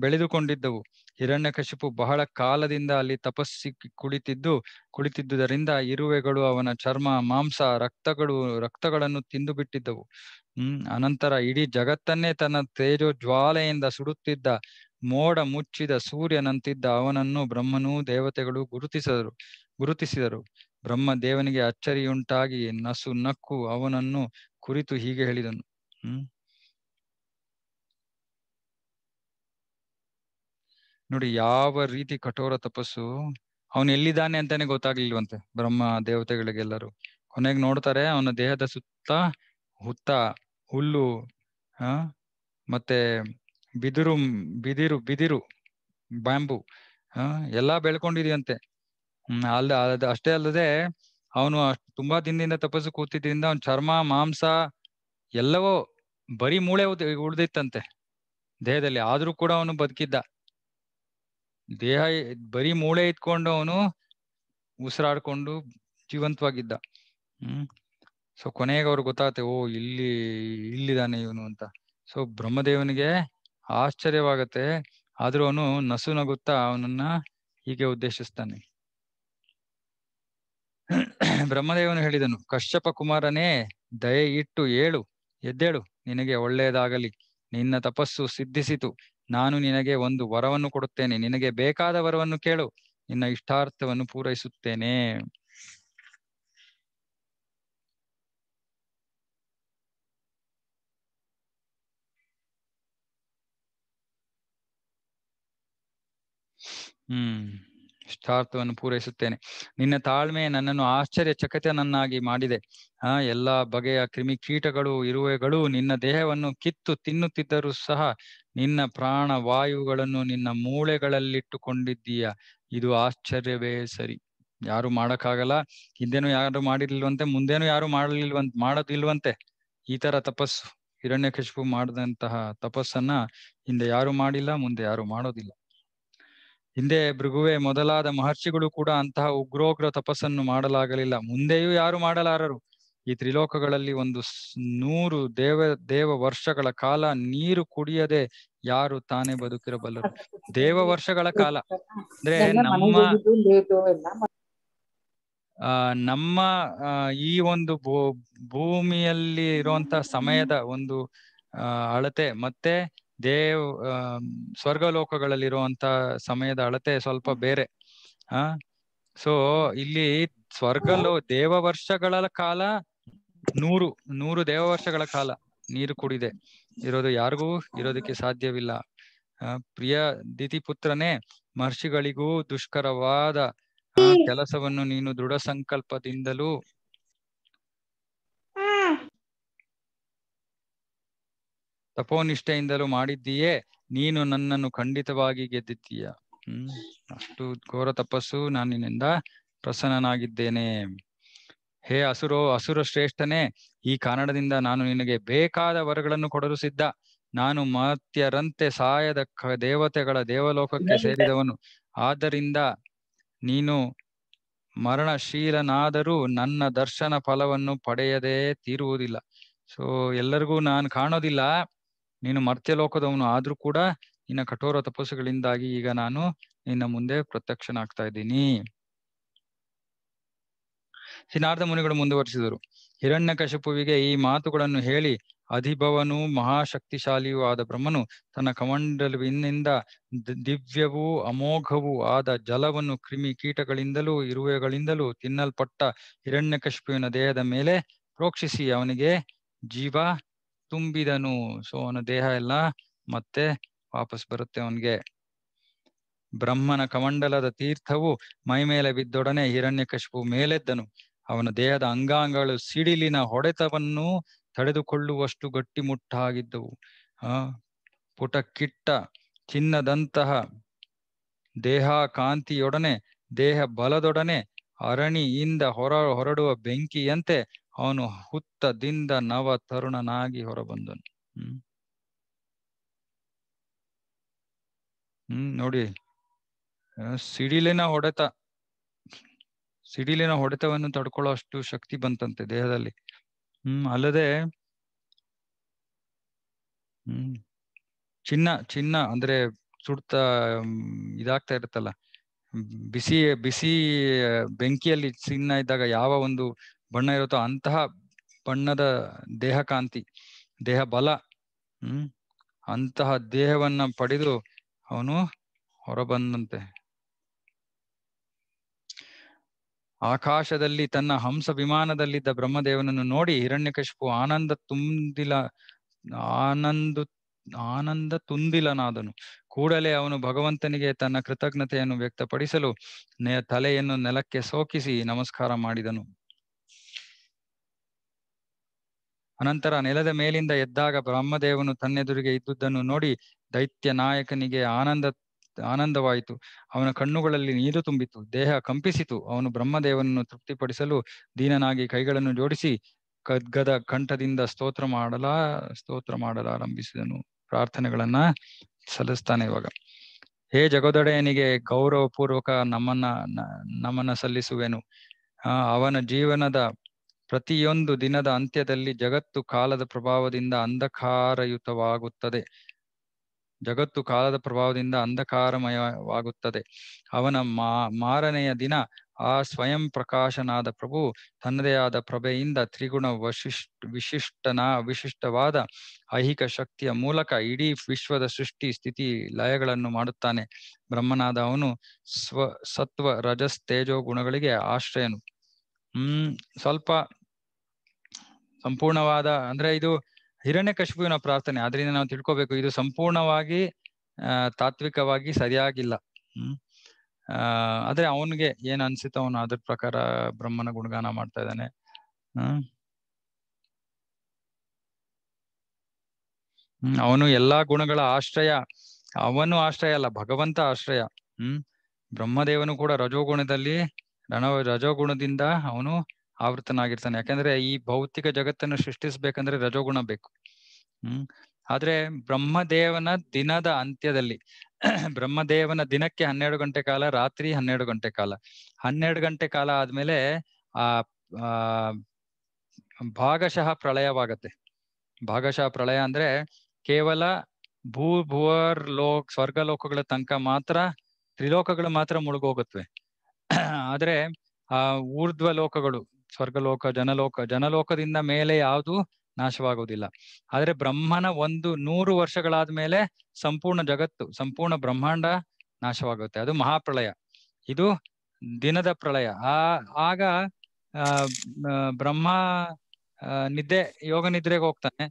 ಬೆಳೆದುಕೊಂಡಿದ್ದವು ಹಿರಣ್ಯಕಶಿಪು ಬಹಳ ಕಾಲದಿಂದ ಅಲ್ಲಿ ತಪಸ್ಸಿ ಕುಳಿತಿದ್ದು ಕುಳಿತಿದ್ದುದರಿಂದ ಇರುವೆಗಳು ಅವನ ಚರ್ಮ ಮಾಂಸ ರಕ್ತಗಳು ರಕ್ತಗಳನ್ನು ತಿಂದು ಬಿಟ್ಟಿದ್ದವು ಹ್ಮ್ ಅನಂತರ ಇಡೀ ಜಗತ್ತನ್ನೇ ತನ್ನ ತೇಜೋ ಜ್ವಾಲೆಯಿಂದ ಸುಡುತ್ತಿದ್ದ ಮೋಡ ಮುಚ್ಚಿದ ಸೂರ್ಯನಂತಿದ್ದ ಅವನನ್ನು ಬ್ರಹ್ಮನೂ ದೇವತೆಗಳು ಗುರುತಿಸಿದರು ಗುರುತಿಸಿದರು ಬ್ರಹ್ಮ ದೇವನಿಗೆ ಅಚ್ಚರಿಯುಂಟಾಗಿ ನಸು ನಕ್ಕು ಅವನನ್ನು ಕುರಿತು ಹೀಗೆ ಹೇಳಿದನು ಹ್ಮ್ ನೋಡಿ ಯಾವ ರೀತಿ ಕಠೋರ ತಪಸ್ಸು ಅವನು ಎಲ್ಲಿದ್ದಾನೆ ಅಂತಾನೆ ಗೊತ್ತಾಗ್ಲಿಲ್ವಂತೆ ಬ್ರಹ್ಮ ದೇವತೆಗಳಿಗೆಲ್ಲರೂ ಕೊನೆಗೆ ನೋಡ್ತಾರೆ ಅವನ ದೇಹದ ಸುತ್ತ ಹುತ್ತ ಹುಲ್ಲು ಆ ಮತ್ತೆ ಬಿದಿರು ಬಿದಿರು ಬಿದಿರು ಬ್ಯಾಂಬು ಹ ಎಲ್ಲಾ ಬೆಳ್ಕೊಂಡಿದ್ಯಂತೆ ಹ್ಮ್ ಅಲ್ಲ ಅದ ಅಷ್ಟೇ ಅಲ್ಲದೆ ಅವನು ತುಂಬಾ ದಿನದಿಂದ ತಪಸ್ಸು ಕೂತಿದ್ರಿಂದ ಅವನ ಚರ್ಮ ಮಾಂಸ ಎಲ್ಲವೋ ಬರೀ ಮೂಳೆ ಉದ್ ಉಳ್ದಿತ್ತಂತೆ ದೇಹದಲ್ಲಿ ಆದ್ರೂ ಕೂಡ ಅವನು ಬದುಕಿದ್ದ ದೇಹ ಬರೀ ಮೂಳೆ ಇಟ್ಕೊಂಡು ಅವನು ಉಸಿರಾಡ್ಕೊಂಡು ಜೀವಂತವಾಗಿದ್ದ ಹ್ಮ್ ಸೊ ಕೊನೆಗೆ ಅವ್ರು ಗೊತ್ತಾಗತ್ತೆ ಓ ಇಲ್ಲಿ ಇಲ್ಲಿದ್ದಾನೆ ಇವನು ಅಂತ ಸೊ ಬ್ರಹ್ಮದೇವನಿಗೆ ಆಶ್ಚರ್ಯವಾಗತ್ತೆ ಆದ್ರೂ ಅವನು ನಸು ನಗುತ್ತಾ ಅವನನ್ನ ಹೀಗೆ ಉದ್ದೇಶಿಸ್ತಾನೆ ಬ್ರಹ್ಮದೇವನು ಹೇಳಿದನು ಕಶ್ಯಪ ಕುಮಾರನೇ ದಯೆ ಇಟ್ಟು ಏಳು ಎದ್ದೇಳು ನಿನಗೆ ಒಳ್ಳೆಯದಾಗಲಿ ನಿನ್ನ ತಪಸ್ಸು ಸಿದ್ಧಿಸಿತು ನಾನು ನಿನಗೆ ಒಂದು ವರವನ್ನು ಕೊಡುತ್ತೇನೆ ನಿನಗೆ ಬೇಕಾದ ವರವನ್ನು ಕೇಳು ನಿನ್ನ ಇಷ್ಟಾರ್ಥವನ್ನು ಪೂರೈಸುತ್ತೇನೆ ಹ್ಮ್ ಇಷ್ಟಾರ್ಥವನ್ನು ಪೂರೈಸುತ್ತೇನೆ ನಿನ್ನ ತಾಳ್ಮೆ ನನ್ನನ್ನು ನನ್ನಾಗಿ ಮಾಡಿದೆ ಆ ಎಲ್ಲಾ ಬಗೆಯ ಕ್ರಿಮಿ ಕೀಟಗಳು ಇರುವೆಗಳು ನಿನ್ನ ದೇಹವನ್ನು ಕಿತ್ತು ತಿನ್ನುತ್ತಿದ್ದರೂ ಸಹ ನಿನ್ನ ಪ್ರಾಣ ವಾಯುಗಳನ್ನು ನಿನ್ನ ಮೂಳೆಗಳಲ್ಲಿಟ್ಟುಕೊಂಡಿದ್ದೀಯ ಇದು ಆಶ್ಚರ್ಯವೇ ಸರಿ ಯಾರು ಮಾಡಕ್ಕಾಗಲ್ಲ ಹಿಂದೇನು ಯಾರು ಮಾಡಿರ್ಲಿಲ್ವಂತೆ ಮುಂದೇನು ಯಾರು ಮಾಡಲಿಲ್ವಂತ ಮಾಡೋದಿಲ್ವಂತೆ ಈ ತರ ತಪಸ್ಸು ಹಿರಣ್ಯ ಮಾಡಿದಂತಹ ತಪಸ್ಸನ್ನ ಹಿಂದೆ ಯಾರು ಮಾಡಿಲ್ಲ ಮುಂದೆ ಯಾರು ಮಾಡೋದಿಲ್ಲ ಹಿಂದೆ ಭೃಗುವೆ ಮೊದಲಾದ ಮಹರ್ಷಿಗಳು ಕೂಡ ಅಂತಹ ಉಗ್ರೋಗ್ರ ತಪಸ್ಸನ್ನು ಮಾಡಲಾಗಲಿಲ್ಲ ಮುಂದೆಯೂ ಯಾರು ಮಾಡಲಾರರು ಈ ತ್ರಿಲೋಕಗಳಲ್ಲಿ ಒಂದು ನೂರು ದೇವ ದೇವ ವರ್ಷಗಳ ಕಾಲ ನೀರು ಕುಡಿಯದೆ ಯಾರು ತಾನೇ ಬದುಕಿರಬಲ್ಲರು ದೇವ ವರ್ಷಗಳ ಕಾಲ ಅಂದ್ರೆ ನಮ್ಮ ಆ ನಮ್ಮ ಈ ಒಂದು ಭೂಮಿಯಲ್ಲಿ ಇರುವಂತ ಸಮಯದ ಒಂದು ಅಳತೆ ಮತ್ತೆ ದೇವ್ ಸ್ವರ್ಗ ಲೋಕಗಳಲ್ಲಿರುವಂತ ಸಮಯದ ಅಳತೆ ಸ್ವಲ್ಪ ಬೇರೆ ಆ ಸೊ ಇಲ್ಲಿ ಸ್ವರ್ಗಲೋ ದೇವ ವರ್ಷಗಳ ಕಾಲ ನೂರು ನೂರು ದೇವ ವರ್ಷಗಳ ಕಾಲ ನೀರು ಕುಡಿದೆ ಇರೋದು ಯಾರಿಗೂ ಇರೋದಕ್ಕೆ ಸಾಧ್ಯವಿಲ್ಲ ಪ್ರಿಯ ದಿತಿ ಪುತ್ರನೇ ಮಹರ್ಷಿಗಳಿಗೂ ದುಷ್ಕರವಾದ ಕೆಲಸವನ್ನು ನೀನು ದೃಢ ಸಂಕಲ್ಪದಿಂದಲೂ ತಪೋನಿಷ್ಠೆಯಿಂದಲೂ ಮಾಡಿದ್ದೀಯೇ ನೀನು ನನ್ನನ್ನು ಖಂಡಿತವಾಗಿ ಗೆದ್ದಿದ್ದೀಯ ಹ್ಮ್ ಅಷ್ಟು ಘೋರ ತಪಸ್ಸು ನಾನಿನಿಂದ ಪ್ರಸನ್ನನಾಗಿದ್ದೇನೆ ಹೇ ಅಸುರೋ ಅಸುರ ಶ್ರೇಷ್ಠನೇ ಈ ಕಾರಣದಿಂದ ನಾನು ನಿನಗೆ ಬೇಕಾದ ವರಗಳನ್ನು ಕೊಡಲು ಸಿದ್ಧ ನಾನು ಮಾತ್ಯರಂತೆ ಸಾಯದ ದೇವತೆಗಳ ದೇವಲೋಕಕ್ಕೆ ಸೇರಿದವನು ಆದ್ದರಿಂದ ನೀನು ಮರಣಶೀಲನಾದರೂ ನನ್ನ ದರ್ಶನ ಫಲವನ್ನು ಪಡೆಯದೇ ತೀರುವುದಿಲ್ಲ ಸೊ ಎಲ್ಲರಿಗೂ ನಾನು ಕಾಣೋದಿಲ್ಲ ನೀನು ಮರ್ತ್ಯಲೋಕದವನು ಆದ್ರೂ ಕೂಡ ನಿನ್ನ ಕಠೋರ ತಪಸ್ಸುಗಳಿಂದಾಗಿ ಈಗ ನಾನು ನಿನ್ನ ಮುಂದೆ ಪ್ರತ್ಯಕ್ಷನಾಗ್ತಾ ಇದ್ದೀನಿ ಸಿನಾರ್ದ ಮುನಿಗಳು ಮುಂದುವರಿಸಿದರು ಹಿರಣ್ಯ ಕಶಪುವಿಗೆ ಈ ಮಾತುಗಳನ್ನು ಹೇಳಿ ಅಧಿಭವನು ಮಹಾಶಕ್ತಿಶಾಲಿಯೂ ಆದ ಬ್ರಹ್ಮನು ತನ್ನ ಕಮಂಡಲಿನಿಂದ ದಿವ್ಯವೂ ಅಮೋಘವೂ ಆದ ಜಲವನ್ನು ಕ್ರಿಮಿ ಕೀಟಗಳಿಂದಲೂ ಇರುವೆಗಳಿಂದಲೂ ತಿನ್ನಲ್ಪಟ್ಟ ಹಿರಣ್ಯಕಶಿಪುವಿನ ದೇಹದ ಮೇಲೆ ಪ್ರೋಕ್ಷಿಸಿ ಅವನಿಗೆ ಜೀವ ತುಂಬಿದನು ಸೊ ಅವನ ದೇಹ ಎಲ್ಲ ಮತ್ತೆ ವಾಪಸ್ ಬರುತ್ತೆ ಅವನ್ಗೆ ಬ್ರಹ್ಮನ ಕಮಂಡಲದ ತೀರ್ಥವು ಮೈ ಮೇಲೆ ಬಿದ್ದೊಡನೆ ಹಿರಣ್ಯಕಶಿಪು ಮೇಲೆದ್ದನು ಅವನ ದೇಹದ ಅಂಗಾಂಗಗಳು ಸಿಡಿಲಿನ ಹೊಡೆತವನ್ನು ತಡೆದುಕೊಳ್ಳುವಷ್ಟು ಗಟ್ಟಿಮುಟ್ಟಾಗಿದ್ದವು ಆ ಪುಟ ಕಿಟ್ಟ ಚಿನ್ನದಂತಹ ದೇಹ ಕಾಂತಿಯೊಡನೆ ದೇಹ ಬಲದೊಡನೆ ಅರಣಿಯಿಂದ ಹೊರ ಹೊರಡುವ ಬೆಂಕಿಯಂತೆ ಅವನು ಹುತ್ತ ದಿಂದ ನವ ತರುಣನಾಗಿ ಹೊರಬಂದನು ಹ್ಮ್ ಹ್ಮ್ ನೋಡಿ ಸಿಡಿಲಿನ ಹೊಡೆತ ಸಿಡಿಲಿನ ಹೊಡೆತವನ್ನು ತಡ್ಕೊಳ್ಳೋ ಅಷ್ಟು ಶಕ್ತಿ ಬಂತಂತೆ ದೇಹದಲ್ಲಿ ಹ್ಮ್ ಅಲ್ಲದೆ ಹ್ಮ್ ಚಿನ್ನ ಚಿನ್ನ ಅಂದ್ರೆ ಸುಡ್ತಾ ಇದಾಗ್ತಾ ಇರುತ್ತಲ್ಲ ಬಿಸಿ ಬಿಸಿ ಬೆಂಕಿಯಲ್ಲಿ ಚಿನ್ನ ಇದ್ದಾಗ ಯಾವ ಒಂದು ಬಣ್ಣ ಇರುತ್ತೋ ಅಂತಹ ಬಣ್ಣದ ದೇಹಕಾಂತಿ ದೇಹ ಬಲ ಹ್ಮ್ ಅಂತಹ ದೇಹವನ್ನ ಪಡೆದು ಅವನು ಹೊರಬಂದಂತೆ ಆಕಾಶದಲ್ಲಿ ತನ್ನ ಹಂಸ ವಿಮಾನದಲ್ಲಿದ್ದ ಬ್ರಹ್ಮದೇವನನ್ನು ನೋಡಿ ಹಿರಣ್ಯಕಶಿಪು ಆನಂದ ತುಂದಿಲ ಆನಂದ ಆನಂದ ತುಂದಿಲನಾದನು ಕೂಡಲೇ ಅವನು ಭಗವಂತನಿಗೆ ತನ್ನ ಕೃತಜ್ಞತೆಯನ್ನು ವ್ಯಕ್ತಪಡಿಸಲು ತಲೆಯನ್ನು ನೆಲಕ್ಕೆ ಸೋಕಿಸಿ ನಮಸ್ಕಾರ ಮಾಡಿದನು ಅನಂತರ ನೆಲದ ಮೇಲಿಂದ ಎದ್ದಾಗ ಬ್ರಹ್ಮದೇವನು ತನ್ನೆದುರಿಗೆ ಇದ್ದುದನ್ನು ನೋಡಿ ದೈತ್ಯ ನಾಯಕನಿಗೆ ಆನಂದ ಆನಂದವಾಯಿತು ಅವನ ಕಣ್ಣುಗಳಲ್ಲಿ ನೀರು ತುಂಬಿತು ದೇಹ ಕಂಪಿಸಿತು ಅವನು ಬ್ರಹ್ಮದೇವನನ್ನು ತೃಪ್ತಿಪಡಿಸಲು ದೀನನಾಗಿ ಕೈಗಳನ್ನು ಜೋಡಿಸಿ ಗದ್ಗದ ಕಂಠದಿಂದ ಸ್ತೋತ್ರ ಮಾಡಲ ಸ್ತೋತ್ರ ಮಾಡಲಾರಂಭಿಸಿದನು ಪ್ರಾರ್ಥನೆಗಳನ್ನ ಸಲ್ಲಿಸ್ತಾನೆ ಇವಾಗ ಹೇ ಜಗದೊಡೆಯನಿಗೆ ಗೌರವಪೂರ್ವಕ ನಮ್ಮನ್ನ ನಮನ ಸಲ್ಲಿಸುವೆನು ಅವನ ಜೀವನದ ಪ್ರತಿಯೊಂದು ದಿನದ ಅಂತ್ಯದಲ್ಲಿ ಜಗತ್ತು ಕಾಲದ ಪ್ರಭಾವದಿಂದ ಅಂಧಕಾರಯುತವಾಗುತ್ತದೆ ಜಗತ್ತು ಕಾಲದ ಪ್ರಭಾವದಿಂದ ಅಂಧಕಾರಮಯವಾಗುತ್ತದೆ ಅವನ ಮಾ ಮಾರನೆಯ ದಿನ ಆ ಸ್ವಯಂ ಪ್ರಕಾಶನಾದ ಪ್ರಭು ತನ್ನದೇ ಆದ ಪ್ರಭೆಯಿಂದ ತ್ರಿಗುಣ ವಶಿಷ್ಟ ವಿಶಿಷ್ಟನ ವಿಶಿಷ್ಟವಾದ ಐಹಿಕ ಶಕ್ತಿಯ ಮೂಲಕ ಇಡೀ ವಿಶ್ವದ ಸೃಷ್ಟಿ ಸ್ಥಿತಿ ಲಯಗಳನ್ನು ಮಾಡುತ್ತಾನೆ ಬ್ರಹ್ಮನಾದ ಅವನು ಸ್ವ ಸತ್ವ ರಜಸ್ ತೇಜೋ ಗುಣಗಳಿಗೆ ಆಶ್ರಯನು ಹ್ಮ್ ಸ್ವಲ್ಪ ಸಂಪೂರ್ಣವಾದ ಅಂದ್ರೆ ಇದು ಕಶುಪುವಿನ ಪ್ರಾರ್ಥನೆ ಅದರಿಂದ ನಾವು ತಿಳ್ಕೋಬೇಕು ಇದು ಸಂಪೂರ್ಣವಾಗಿ ತಾತ್ವಿಕವಾಗಿ ಸರಿಯಾಗಿಲ್ಲ ಹ್ಮ್ ಆದ್ರೆ ಅವನ್ಗೆ ಏನ್ ಅನ್ಸುತ್ತೋ ಅವನು ಅದ್ರ ಪ್ರಕಾರ ಬ್ರಹ್ಮನ ಗುಣಗಾನ ಮಾಡ್ತಾ ಇದ್ದಾನೆ ಹ್ಮ್ ಅವನು ಎಲ್ಲಾ ಗುಣಗಳ ಆಶ್ರಯ ಅವನು ಆಶ್ರಯ ಅಲ್ಲ ಭಗವಂತ ಆಶ್ರಯ ಹ್ಮ್ ಬ್ರಹ್ಮದೇವನು ಕೂಡ ರಜೋಗುಣದಲ್ಲಿ ರಣೋ ರಜೋಗುಣದಿಂದ ಅವನು ಆವೃತನಾಗಿರ್ತಾನೆ ಯಾಕಂದ್ರೆ ಈ ಭೌತಿಕ ಜಗತ್ತನ್ನು ಸೃಷ್ಟಿಸ್ಬೇಕಂದ್ರೆ ರಜೋಗುಣ ಬೇಕು ಹ್ಮ್ ಆದ್ರೆ ಬ್ರಹ್ಮದೇವನ ದಿನದ ಅಂತ್ಯದಲ್ಲಿ *clears throat* ಬ್ರಹ್ಮದೇವನ ದಿನಕ್ಕೆ ಹನ್ನೆರಡು ಗಂಟೆ ಕಾಲ ರಾತ್ರಿ ಹನ್ನೆರಡು ಗಂಟೆ ಕಾಲ ಹನ್ನೆರಡು ಗಂಟೆ ಕಾಲ ಆದ್ಮೇಲೆ ಆ ಭಾಗಶಃ ಪ್ರಳಯವಾಗತ್ತೆ ಭಾಗಶಃ ಪ್ರಳಯ ಅಂದ್ರೆ ಕೇವಲ ಭೂ ಭುವರ್ ಲೋಕ್ ಸ್ವರ್ಗ ಲೋಕಗಳ ತನಕ ಮಾತ್ರ ತ್ರಿಲೋಕಗಳು ಮಾತ್ರ ಮುಳುಗೋಗತ್ವೆ ಆದ್ರೆ ಆ ಊರ್ಧ್ವ ಲೋಕಗಳು ಸ್ವರ್ಗಲೋಕ ಜನಲೋಕ ಜನಲೋಕದಿಂದ ಮೇಲೆ ಯಾವುದು ನಾಶವಾಗುವುದಿಲ್ಲ ಆದ್ರೆ ಬ್ರಹ್ಮನ ಒಂದು ನೂರು ವರ್ಷಗಳಾದ ಮೇಲೆ ಸಂಪೂರ್ಣ ಜಗತ್ತು ಸಂಪೂರ್ಣ ಬ್ರಹ್ಮಾಂಡ ನಾಶವಾಗುತ್ತೆ ಅದು ಮಹಾಪ್ರಳಯ ಇದು ದಿನದ ಪ್ರಳಯ ಆ ಆಗ ಆ ಬ್ರಹ್ಮ ನಿದ್ದೆ ಯೋಗ ನಿದ್ರೆಗೆ ಹೋಗ್ತಾನೆ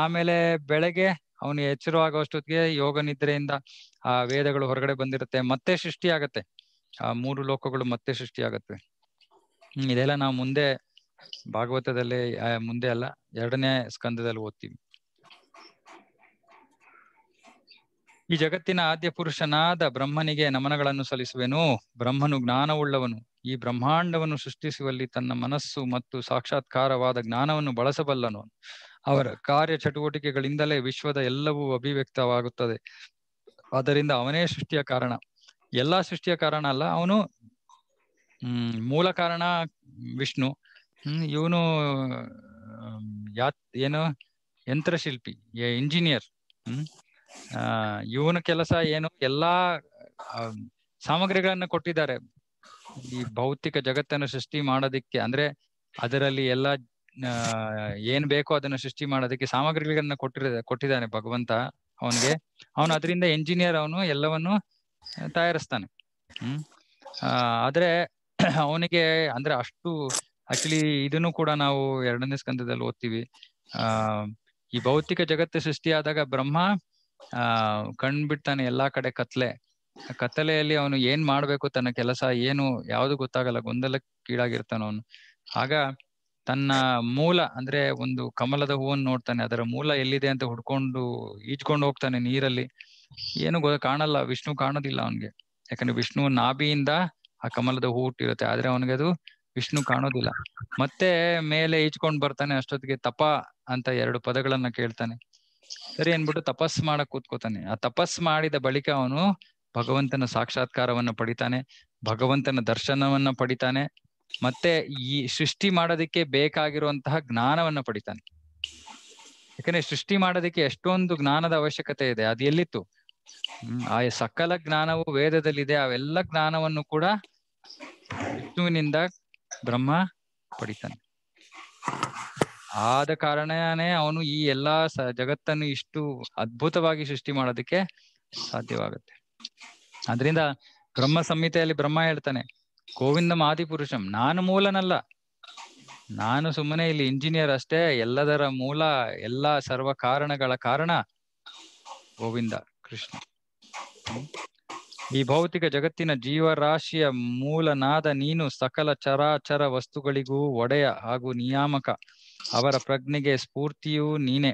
ಆಮೇಲೆ ಬೆಳಗ್ಗೆ ಅವನು ಎಚ್ಚರವಾಗುವಷ್ಟೊತ್ತಿಗೆ ಯೋಗ ನಿದ್ರೆಯಿಂದ ಆ ವೇದಗಳು ಹೊರಗಡೆ ಬಂದಿರುತ್ತೆ ಮತ್ತೆ ಸೃಷ್ಟಿ ಆಗತ್ತೆ ಆ ಮೂರು ಲೋಕಗಳು ಮತ್ತೆ ಸೃಷ್ಟಿಯಾಗತ್ತೆ ಇದೆಲ್ಲ ನಾವು ಮುಂದೆ ಭಾಗವತದಲ್ಲಿ ಮುಂದೆ ಅಲ್ಲ ಎರಡನೇ ಸ್ಕಂದದಲ್ಲಿ ಓದ್ತೀವಿ ಈ ಜಗತ್ತಿನ ಆದ್ಯ ಪುರುಷನಾದ ಬ್ರಹ್ಮನಿಗೆ ನಮನಗಳನ್ನು ಸಲ್ಲಿಸುವೆನು ಬ್ರಹ್ಮನು ಜ್ಞಾನವುಳ್ಳವನು ಈ ಬ್ರಹ್ಮಾಂಡವನ್ನು ಸೃಷ್ಟಿಸುವಲ್ಲಿ ತನ್ನ ಮನಸ್ಸು ಮತ್ತು ಸಾಕ್ಷಾತ್ಕಾರವಾದ ಜ್ಞಾನವನ್ನು ಬಳಸಬಲ್ಲನು ಅವರ ಕಾರ್ಯ ಚಟುವಟಿಕೆಗಳಿಂದಲೇ ವಿಶ್ವದ ಎಲ್ಲವೂ ಅಭಿವ್ಯಕ್ತವಾಗುತ್ತದೆ ಆದ್ದರಿಂದ ಅವನೇ ಸೃಷ್ಟಿಯ ಕಾರಣ ಎಲ್ಲಾ ಸೃಷ್ಟಿಯ ಕಾರಣ ಅಲ್ಲ ಅವನು ಹ್ಮ್ ಮೂಲ ಕಾರಣ ವಿಷ್ಣು ಹ್ಮ್ ಇವನು ಯಾ ಏನು ಯಂತ್ರಶಿಲ್ಪಿ ಇಂಜಿನಿಯರ್ ಹ್ಮ್ ಇವನ ಕೆಲಸ ಏನು ಎಲ್ಲಾ ಸಾಮಗ್ರಿಗಳನ್ನ ಕೊಟ್ಟಿದ್ದಾರೆ ಈ ಭೌತಿಕ ಜಗತ್ತನ್ನು ಸೃಷ್ಟಿ ಮಾಡೋದಿಕ್ಕೆ ಅಂದ್ರೆ ಅದರಲ್ಲಿ ಎಲ್ಲಾ ಏನ್ ಬೇಕೋ ಅದನ್ನ ಸೃಷ್ಟಿ ಮಾಡೋದಕ್ಕೆ ಸಾಮಗ್ರಿಗಳನ್ನ ಕೊಟ್ಟಿರ ಕೊಟ್ಟಿದ್ದಾನೆ ಭಗವಂತ ಅವನಿಗೆ ಅವನು ಅದರಿಂದ ಎಂಜಿನಿಯರ್ ಅವನು ಎಲ್ಲವನ್ನು ತಯಾರಿಸ್ತಾನೆ ಹ್ಮ್ ಆದ್ರೆ ಅವನಿಗೆ ಅಂದ್ರೆ ಅಷ್ಟು ಆಕ್ಚುಲಿ ಇದನ್ನು ಕೂಡ ನಾವು ಎರಡನೇ ಸ್ಕಂದದಲ್ಲಿ ಓದ್ತೀವಿ ಆ ಈ ಭೌತಿಕ ಜಗತ್ತು ಸೃಷ್ಟಿಯಾದಾಗ ಬ್ರಹ್ಮ ಆ ಕಂಡ್ಬಿಡ್ತಾನೆ ಎಲ್ಲಾ ಕಡೆ ಕತ್ಲೆ ಕತ್ತಲೆಯಲ್ಲಿ ಅವನು ಏನ್ ಮಾಡ್ಬೇಕು ತನ್ನ ಕೆಲಸ ಏನು ಯಾವ್ದು ಗೊತ್ತಾಗಲ್ಲ ಗೊಂದಲಕ್ಕೀಡಾಗಿರ್ತಾನ ಅವನು ಆಗ ತನ್ನ ಮೂಲ ಅಂದ್ರೆ ಒಂದು ಕಮಲದ ಹೂವನ್ನು ನೋಡ್ತಾನೆ ಅದರ ಮೂಲ ಎಲ್ಲಿದೆ ಅಂತ ಹುಡ್ಕೊಂಡು ಈಜ್ಕೊಂಡು ಹೋಗ್ತಾನೆ ನೀರಲ್ಲಿ ಏನು ಗೊ ಕಾಣಲ್ಲ ವಿಷ್ಣು ಕಾಣೋದಿಲ್ಲ ಅವನ್ಗೆ ಯಾಕಂದ್ರೆ ವಿಷ್ಣು ನಾಭಿಯಿಂದ ಆ ಕಮಲದ ಹೂ ಹುಟ್ಟಿರುತ್ತೆ ಆದ್ರೆ ಅವನಿಗೆ ಅದು ವಿಷ್ಣು ಕಾಣೋದಿಲ್ಲ ಮತ್ತೆ ಮೇಲೆ ಈಜ್ಕೊಂಡ್ ಬರ್ತಾನೆ ಅಷ್ಟೊತ್ತಿಗೆ ತಪ ಅಂತ ಎರಡು ಪದಗಳನ್ನ ಕೇಳ್ತಾನೆ ಸರಿ ಅನ್ಬಿಟ್ಟು ತಪಸ್ ಮಾಡಕ್ ಕೂತ್ಕೋತಾನೆ ಆ ತಪಸ್ ಮಾಡಿದ ಬಳಿಕ ಅವನು ಭಗವಂತನ ಸಾಕ್ಷಾತ್ಕಾರವನ್ನ ಪಡಿತಾನೆ ಭಗವಂತನ ದರ್ಶನವನ್ನ ಪಡಿತಾನೆ ಮತ್ತೆ ಈ ಸೃಷ್ಟಿ ಮಾಡೋದಕ್ಕೆ ಬೇಕಾಗಿರುವಂತಹ ಜ್ಞಾನವನ್ನ ಪಡಿತಾನೆ ಯಾಕಂದ್ರೆ ಸೃಷ್ಟಿ ಮಾಡೋದಕ್ಕೆ ಎಷ್ಟೊಂದು ಜ್ಞಾನದ ಅವಶ್ಯಕತೆ ಇದೆ ಅದು ಎಲ್ಲಿತ್ತು ಆ ಸಕಲ ಜ್ಞಾನವು ವೇದದಲ್ಲಿದೆ ಅವೆಲ್ಲ ಜ್ಞಾನವನ್ನು ಕೂಡ ವಿಷ್ಣುವಿನಿಂದ ಬ್ರಹ್ಮ ಪಡಿತಾನೆ ಆದ ಕಾರಣನೇ ಅವನು ಈ ಎಲ್ಲಾ ಜಗತ್ತನ್ನು ಇಷ್ಟು ಅದ್ಭುತವಾಗಿ ಸೃಷ್ಟಿ ಮಾಡೋದಕ್ಕೆ ಸಾಧ್ಯವಾಗುತ್ತೆ ಅದರಿಂದ ಬ್ರಹ್ಮ ಸಂಹಿತೆಯಲ್ಲಿ ಬ್ರಹ್ಮ ಹೇಳ್ತಾನೆ ಗೋವಿಂದ ಮಾದಿ ಪುರುಷಂ ನಾನು ಮೂಲನಲ್ಲ ನಾನು ಸುಮ್ಮನೆ ಇಲ್ಲಿ ಇಂಜಿನಿಯರ್ ಅಷ್ಟೇ ಎಲ್ಲದರ ಮೂಲ ಎಲ್ಲಾ ಸರ್ವ ಕಾರಣಗಳ ಕಾರಣ ಗೋವಿಂದ ಕೃಷ್ಣ ಈ ಭೌತಿಕ ಜಗತ್ತಿನ ಜೀವರಾಶಿಯ ಮೂಲನಾದ ನೀನು ಸಕಲ ಚರಾಚರ ವಸ್ತುಗಳಿಗೂ ಒಡೆಯ ಹಾಗೂ ನಿಯಾಮಕ ಅವರ ಪ್ರಜ್ಞೆಗೆ ಸ್ಫೂರ್ತಿಯೂ ನೀನೆ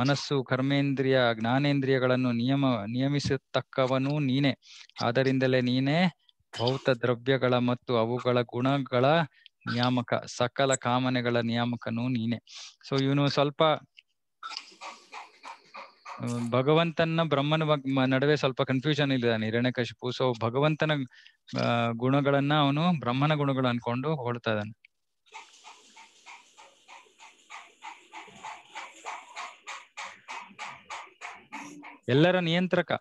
ಮನಸ್ಸು ಕರ್ಮೇಂದ್ರಿಯ ಜ್ಞಾನೇಂದ್ರಿಯಗಳನ್ನು ನಿಯಮ ನಿಯಮಿಸತಕ್ಕವನು ನೀನೆ ಆದ್ದರಿಂದಲೇ ನೀನೇ ಭೌತ ದ್ರವ್ಯಗಳ ಮತ್ತು ಅವುಗಳ ಗುಣಗಳ ನಿಯಾಮಕ ಸಕಲ ಕಾಮನೆಗಳ ನಿಯಾಮಕನೂ ನೀನೆ ಸೊ ಇವನು ಸ್ವಲ್ಪ ಭಗವಂತನ ಬ್ರಹ್ಮನ ನಡುವೆ ಸ್ವಲ್ಪ ಕನ್ಫ್ಯೂಷನ್ ಇಲ್ಲಿದ್ದಾನೆ ಹಿರಣ್ಯಕಶಿಪು ಸೊ ಭಗವಂತನ ಗುಣಗಳನ್ನ ಅವನು ಬ್ರಹ್ಮನ ಗುಣಗಳು ಅನ್ಕೊಂಡು ಹೊಳ್ತಾ ಇದ್ದಾನೆ ಎಲ್ಲರ ನಿಯಂತ್ರಕ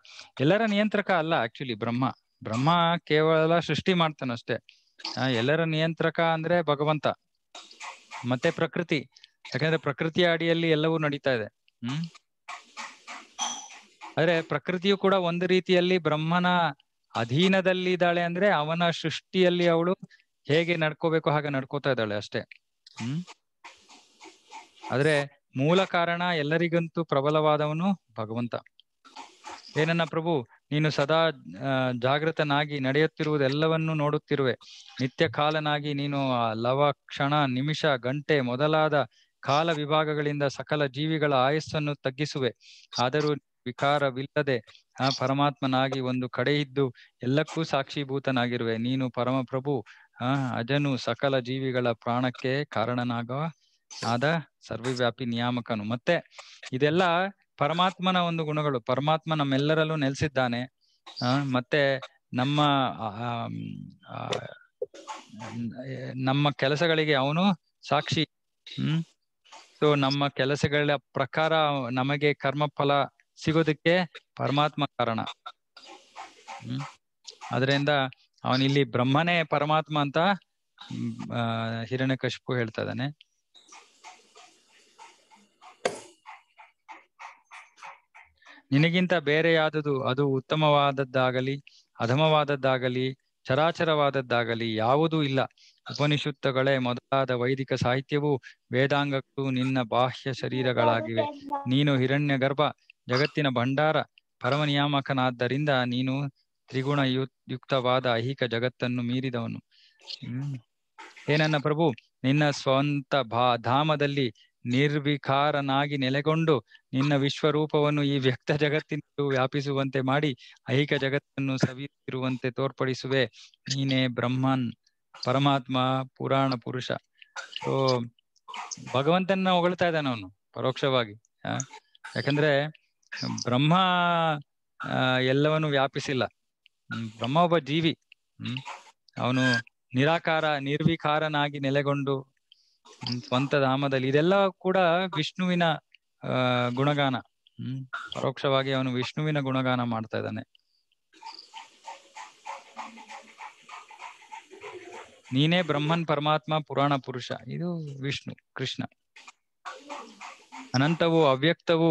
ಎಲ್ಲರ ನಿಯಂತ್ರಕ ಅಲ್ಲ ಆಕ್ಚುಲಿ ಬ್ರಹ್ಮ ಬ್ರಹ್ಮ ಕೇವಲ ಸೃಷ್ಟಿ ಮಾಡ್ತಾನಷ್ಟೇ ಎಲ್ಲರ ನಿಯಂತ್ರಕ ಅಂದ್ರೆ ಭಗವಂತ ಮತ್ತೆ ಪ್ರಕೃತಿ ಯಾಕಂದ್ರೆ ಪ್ರಕೃತಿಯ ಅಡಿಯಲ್ಲಿ ಎಲ್ಲವೂ ನಡೀತಾ ಇದೆ ಹ್ಮ್ ಆದ್ರೆ ಪ್ರಕೃತಿಯು ಕೂಡ ಒಂದು ರೀತಿಯಲ್ಲಿ ಬ್ರಹ್ಮನ ಅಧೀನದಲ್ಲಿ ಇದ್ದಾಳೆ ಅಂದ್ರೆ ಅವನ ಸೃಷ್ಟಿಯಲ್ಲಿ ಅವಳು ಹೇಗೆ ನಡ್ಕೋಬೇಕು ಹಾಗೆ ನಡ್ಕೋತಾ ಇದ್ದಾಳೆ ಅಷ್ಟೇ ಹ್ಮ್ ಆದ್ರೆ ಮೂಲ ಕಾರಣ ಎಲ್ಲರಿಗಂತೂ ಪ್ರಬಲವಾದವನು ಭಗವಂತ ಏನನ್ನ ಪ್ರಭು ನೀನು ಸದಾ ಜಾಗೃತನಾಗಿ ನಡೆಯುತ್ತಿರುವುದೆಲ್ಲವನ್ನೂ ನೋಡುತ್ತಿರುವೆ ನಿತ್ಯ ಕಾಲನಾಗಿ ನೀನು ಲವ ಕ್ಷಣ ನಿಮಿಷ ಗಂಟೆ ಮೊದಲಾದ ಕಾಲ ವಿಭಾಗಗಳಿಂದ ಸಕಲ ಜೀವಿಗಳ ಆಯಸ್ಸನ್ನು ತಗ್ಗಿಸುವೆ ಆದರೂ ವಿಕಾರವಿಲ್ಲದೆ ಆ ಪರಮಾತ್ಮನಾಗಿ ಒಂದು ಕಡೆ ಇದ್ದು ಎಲ್ಲಕ್ಕೂ ಸಾಕ್ಷಿಭೂತನಾಗಿರುವೆ ನೀನು ಪರಮಪ್ರಭು ಆ ಅಜನು ಸಕಲ ಜೀವಿಗಳ ಪ್ರಾಣಕ್ಕೆ ಕಾರಣನಾಗ ಆದ ಸರ್ವವ್ಯಾಪಿ ನಿಯಾಮಕನು ಮತ್ತೆ ಇದೆಲ್ಲ ಪರಮಾತ್ಮನ ಒಂದು ಗುಣಗಳು ಪರಮಾತ್ಮ ನಮ್ಮೆಲ್ಲರಲ್ಲೂ ನೆಲೆಸಿದ್ದಾನೆ ಆ ಮತ್ತೆ ನಮ್ಮ ನಮ್ಮ ಕೆಲಸಗಳಿಗೆ ಅವನು ಸಾಕ್ಷಿ ಹ್ಮ್ ಸೊ ನಮ್ಮ ಕೆಲಸಗಳ ಪ್ರಕಾರ ನಮಗೆ ಕರ್ಮಫಲ ಸಿಗೋದಕ್ಕೆ ಪರಮಾತ್ಮ ಕಾರಣ ಹ್ಮ್ ಅದರಿಂದ ಅವನಿಲ್ಲಿ ಬ್ರಹ್ಮನೇ ಪರಮಾತ್ಮ ಅಂತ ಹಿರಣ್ಯ ಹೇಳ್ತಾ ಇದ್ದಾನೆ ನಿನಗಿಂತ ಬೇರೆ ಅದು ಉತ್ತಮವಾದದ್ದಾಗಲಿ ಅಧಮವಾದದ್ದಾಗಲಿ ಚರಾಚರವಾದದ್ದಾಗಲಿ ಯಾವುದೂ ಇಲ್ಲ ಉಪನಿಷತ್ತುಗಳೇ ಮೊದಲಾದ ವೈದಿಕ ಸಾಹಿತ್ಯವು ವೇದಾಂಗಕ್ಕೂ ನಿನ್ನ ಬಾಹ್ಯ ಶರೀರಗಳಾಗಿವೆ ನೀನು ಹಿರಣ್ಯ ಗರ್ಭ ಜಗತ್ತಿನ ಭಂಡಾರ ಪರಮನಿಯಾಮಕನಾದ್ದರಿಂದ ನೀನು ತ್ರಿಗುಣ ಯುಕ್ತವಾದ ಅಹಿಕ ಜಗತ್ತನ್ನು ಮೀರಿದವನು ಹ್ಮ್ ಪ್ರಭು ನಿನ್ನ ಸ್ವಂತ ಭಾ ಧಾಮದಲ್ಲಿ ನಿರ್ವಿಕಾರನಾಗಿ ನೆಲೆಗೊಂಡು ನಿನ್ನ ವಿಶ್ವರೂಪವನ್ನು ಈ ವ್ಯಕ್ತ ಜಗತ್ತಿನ ವ್ಯಾಪಿಸುವಂತೆ ಮಾಡಿ ಅಹಿಕ ಜಗತ್ತನ್ನು ಸವಿಯುತ್ತಿರುವಂತೆ ತೋರ್ಪಡಿಸುವೆ ನೀನೇ ಬ್ರಹ್ಮನ್ ಪರಮಾತ್ಮ ಪುರಾಣ ಪುರುಷ ಸೊ ಭಗವಂತನ ಹೊಗಳ್ತಾ ಇದ್ದಾನೆ ಅವನು ಪರೋಕ್ಷವಾಗಿ ಯಾಕಂದ್ರೆ ಬ್ರಹ್ಮ ಎಲ್ಲವನ್ನು ವ್ಯಾಪಿಸಿಲ್ಲ ಬ್ರಹ್ಮ ಒಬ್ಬ ಜೀವಿ ಹ್ಮ್ ಅವನು ನಿರಾಕಾರ ನಿರ್ವಿಕಾರನಾಗಿ ನೆಲೆಗೊಂಡು ಸ್ವಂತ ಧಾಮದಲ್ಲಿ ಇದೆಲ್ಲ ಕೂಡ ವಿಷ್ಣುವಿನ ಗುಣಗಾನ ಹ್ಮ್ ಪರೋಕ್ಷವಾಗಿ ಅವನು ವಿಷ್ಣುವಿನ ಗುಣಗಾನ ಮಾಡ್ತಾ ಇದ್ದಾನೆ ನೀನೇ ಬ್ರಹ್ಮನ್ ಪರಮಾತ್ಮ ಪುರಾಣ ಪುರುಷ ಇದು ವಿಷ್ಣು ಕೃಷ್ಣ ಅನಂತವು ಅವ್ಯಕ್ತವು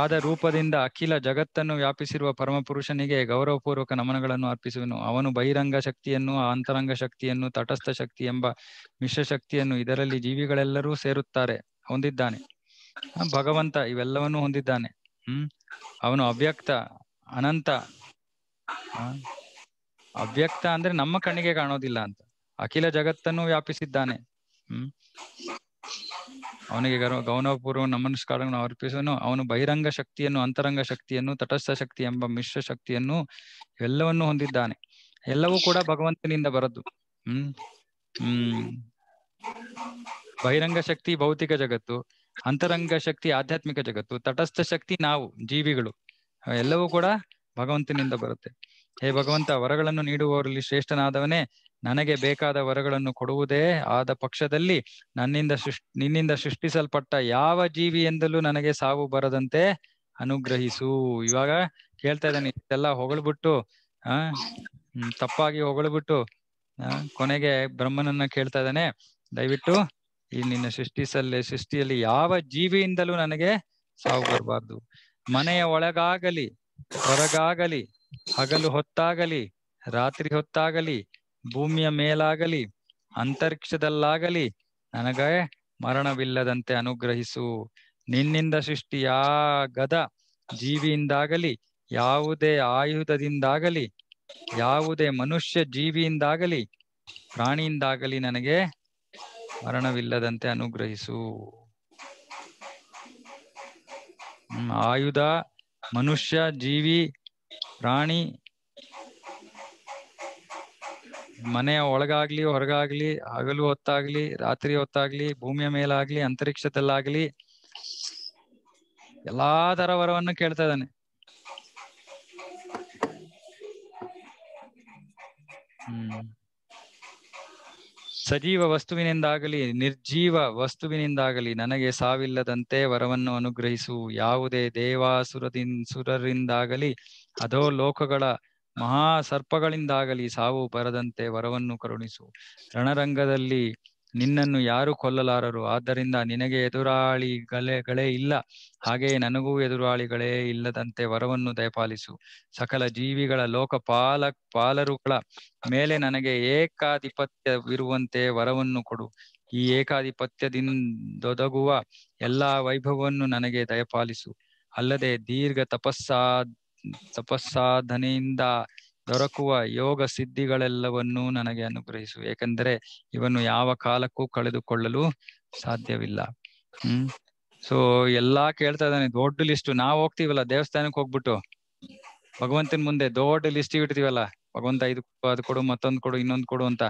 ಆದ ರೂಪದಿಂದ ಅಖಿಲ ಜಗತ್ತನ್ನು ವ್ಯಾಪಿಸಿರುವ ಪರಮಪುರುಷನಿಗೆ ಗೌರವಪೂರ್ವಕ ನಮನಗಳನ್ನು ಅರ್ಪಿಸುವನು ಅವನು ಬಹಿರಂಗ ಶಕ್ತಿಯನ್ನು ಅಂತರಂಗ ಶಕ್ತಿಯನ್ನು ತಟಸ್ಥ ಶಕ್ತಿ ಎಂಬ ಮಿಶ್ರ ಶಕ್ತಿಯನ್ನು ಇದರಲ್ಲಿ ಜೀವಿಗಳೆಲ್ಲರೂ ಸೇರುತ್ತಾರೆ ಹೊಂದಿದ್ದಾನೆ ಭಗವಂತ ಇವೆಲ್ಲವನ್ನೂ ಹೊಂದಿದ್ದಾನೆ ಹ್ಮ್ ಅವನು ಅವ್ಯಕ್ತ ಅನಂತ ಅವ್ಯಕ್ತ ಅಂದ್ರೆ ನಮ್ಮ ಕಣ್ಣಿಗೆ ಕಾಣೋದಿಲ್ಲ ಅಂತ ಅಖಿಲ ಜಗತ್ತನ್ನು ವ್ಯಾಪಿಸಿದ್ದಾನೆ ಹ್ಮ್ ಅವನಿಗೆ ಗೌರವ ಗೌನಪೂರ್ವ ನಮಸ್ಕಾರವನ್ನು ಅರ್ಪಿಸನು ಅವನು ಬಹಿರಂಗ ಶಕ್ತಿಯನ್ನು ಅಂತರಂಗ ಶಕ್ತಿಯನ್ನು ತಟಸ್ಥ ಶಕ್ತಿ ಎಂಬ ಮಿಶ್ರ ಶಕ್ತಿಯನ್ನು ಎಲ್ಲವನ್ನು ಹೊಂದಿದ್ದಾನೆ ಎಲ್ಲವೂ ಕೂಡ ಭಗವಂತನಿಂದ ಬರದ್ದು ಹ್ಮ್ ಹ್ಮ್ ಬಹಿರಂಗ ಶಕ್ತಿ ಭೌತಿಕ ಜಗತ್ತು ಅಂತರಂಗ ಶಕ್ತಿ ಆಧ್ಯಾತ್ಮಿಕ ಜಗತ್ತು ತಟಸ್ಥ ಶಕ್ತಿ ನಾವು ಜೀವಿಗಳು ಎಲ್ಲವೂ ಕೂಡ ಭಗವಂತನಿಂದ ಬರುತ್ತೆ ಹೇ ಭಗವಂತ ವರಗಳನ್ನು ನೀಡುವವರಲ್ಲಿ ಶ್ರೇಷ್ಠನಾದವನೇ ನನಗೆ ಬೇಕಾದ ವರಗಳನ್ನು ಕೊಡುವುದೇ ಆದ ಪಕ್ಷದಲ್ಲಿ ನನ್ನಿಂದ ಸೃಷ್ಟಿ ನಿನ್ನಿಂದ ಸೃಷ್ಟಿಸಲ್ಪಟ್ಟ ಯಾವ ಜೀವಿ ಎಂದಲೂ ನನಗೆ ಸಾವು ಬರದಂತೆ ಅನುಗ್ರಹಿಸು ಇವಾಗ ಕೇಳ್ತಾ ಇದ್ದಾನೆ ಇದೆಲ್ಲ ಹೊಗಳ್ಬಿಟ್ಟು ಆ ತಪ್ಪಾಗಿ ಹೊಗಳ್ಬಿಟ್ಟು ಕೊನೆಗೆ ಬ್ರಹ್ಮನನ್ನ ಕೇಳ್ತಾ ಇದ್ದಾನೆ ದಯವಿಟ್ಟು ಈ ನಿನ್ನ ಸೃಷ್ಟಿಸಲ್ಲಿ ಸೃಷ್ಟಿಯಲ್ಲಿ ಯಾವ ಜೀವಿಯಿಂದಲೂ ನನಗೆ ಸಾವು ಬರಬಾರ್ದು ಮನೆಯ ಒಳಗಾಗಲಿ ಹೊರಗಾಗಲಿ ಹಗಲು ಹೊತ್ತಾಗಲಿ ರಾತ್ರಿ ಹೊತ್ತಾಗಲಿ ಭೂಮಿಯ ಮೇಲಾಗಲಿ ಅಂತರಿಕ್ಷದಲ್ಲಾಗಲಿ ನನಗೆ ಮರಣವಿಲ್ಲದಂತೆ ಅನುಗ್ರಹಿಸು ನಿನ್ನಿಂದ ಸೃಷ್ಟಿಯಾಗದ ಜೀವಿಯಿಂದಾಗಲಿ ಯಾವುದೇ ಆಯುಧದಿಂದಾಗಲಿ ಯಾವುದೇ ಮನುಷ್ಯ ಜೀವಿಯಿಂದಾಗಲಿ ಪ್ರಾಣಿಯಿಂದಾಗಲಿ ನನಗೆ ಮರಣವಿಲ್ಲದಂತೆ ಅನುಗ್ರಹಿಸು ಆಯುಧ ಮನುಷ್ಯ ಜೀವಿ ಪ್ರಾಣಿ ಮನೆಯ ಒಳಗಾಗ್ಲಿ ಹೊರಗಾಗ್ಲಿ ಹಗಲು ಹೊತ್ತಾಗ್ಲಿ ರಾತ್ರಿ ಹೊತ್ತಾಗ್ಲಿ ಭೂಮಿಯ ಮೇಲಾಗ್ಲಿ ಅಂತರಿಕ್ಷದಲ್ಲಾಗ್ಲಿ ಎಲ್ಲಾ ತರ ವರವನ್ನು ಕೇಳ್ತಾ ಇದ್ದಾನೆ ಸಜೀವ ವಸ್ತುವಿನಿಂದಾಗಲಿ ನಿರ್ಜೀವ ವಸ್ತುವಿನಿಂದಾಗಲಿ ನನಗೆ ಸಾವಿಲ್ಲದಂತೆ ವರವನ್ನು ಅನುಗ್ರಹಿಸು ಯಾವುದೇ ದೇವಾಸುರದಿಂದ ಸುರರಿಂದಾಗಲಿ ಅದೋ ಲೋಕಗಳ ಮಹಾ ಸರ್ಪಗಳಿಂದಾಗಲಿ ಸಾವು ಬರದಂತೆ ವರವನ್ನು ಕರುಣಿಸು ರಣರಂಗದಲ್ಲಿ ನಿನ್ನನ್ನು ಯಾರು ಕೊಲ್ಲಲಾರರು ಆದ್ದರಿಂದ ನಿನಗೆ ಎದುರಾಳಿಗಳೇ ಇಲ್ಲ ಹಾಗೆಯೇ ನನಗೂ ಎದುರಾಳಿಗಳೇ ಇಲ್ಲದಂತೆ ವರವನ್ನು ದಯಪಾಲಿಸು ಸಕಲ ಜೀವಿಗಳ ಲೋಕ ಪಾಲರುಗಳ ಮೇಲೆ ನನಗೆ ಏಕಾಧಿಪತ್ಯವಿರುವಂತೆ ವರವನ್ನು ಕೊಡು ಈ ಏಕಾಧಿಪತ್ಯದಿಂದೊದಗುವ ಎಲ್ಲಾ ವೈಭವವನ್ನು ನನಗೆ ದಯಪಾಲಿಸು ಅಲ್ಲದೆ ದೀರ್ಘ ತಪಸ್ಸಾದ ತಪಸ್ಸಾಧನೆಯಿಂದ ದೊರಕುವ ಯೋಗ ಸಿದ್ಧಿಗಳೆಲ್ಲವನ್ನೂ ನನಗೆ ಅನುಗ್ರಹಿಸು ಏಕೆಂದರೆ ಇವನು ಯಾವ ಕಾಲಕ್ಕೂ ಕಳೆದುಕೊಳ್ಳಲು ಸಾಧ್ಯವಿಲ್ಲ ಹ್ಮ್ ಸೊ ಎಲ್ಲಾ ಕೇಳ್ತಾ ಇದ್ದಾನೆ ದೊಡ್ಡ ಲಿಸ್ಟ್ ನಾವ್ ಹೋಗ್ತೀವಲ್ಲ ದೇವಸ್ಥಾನಕ್ಕೆ ಹೋಗ್ಬಿಟ್ಟು ಭಗವಂತನ ಮುಂದೆ ದೊಡ್ಡ ಲಿಸ್ಟ್ ಇಡ್ತೀವಲ್ಲ ಭಗವಂತ ಇದು ಅದು ಕೊಡು ಮತ್ತೊಂದ್ ಕೊಡು ಇನ್ನೊಂದ್ ಕೊಡು ಅಂತ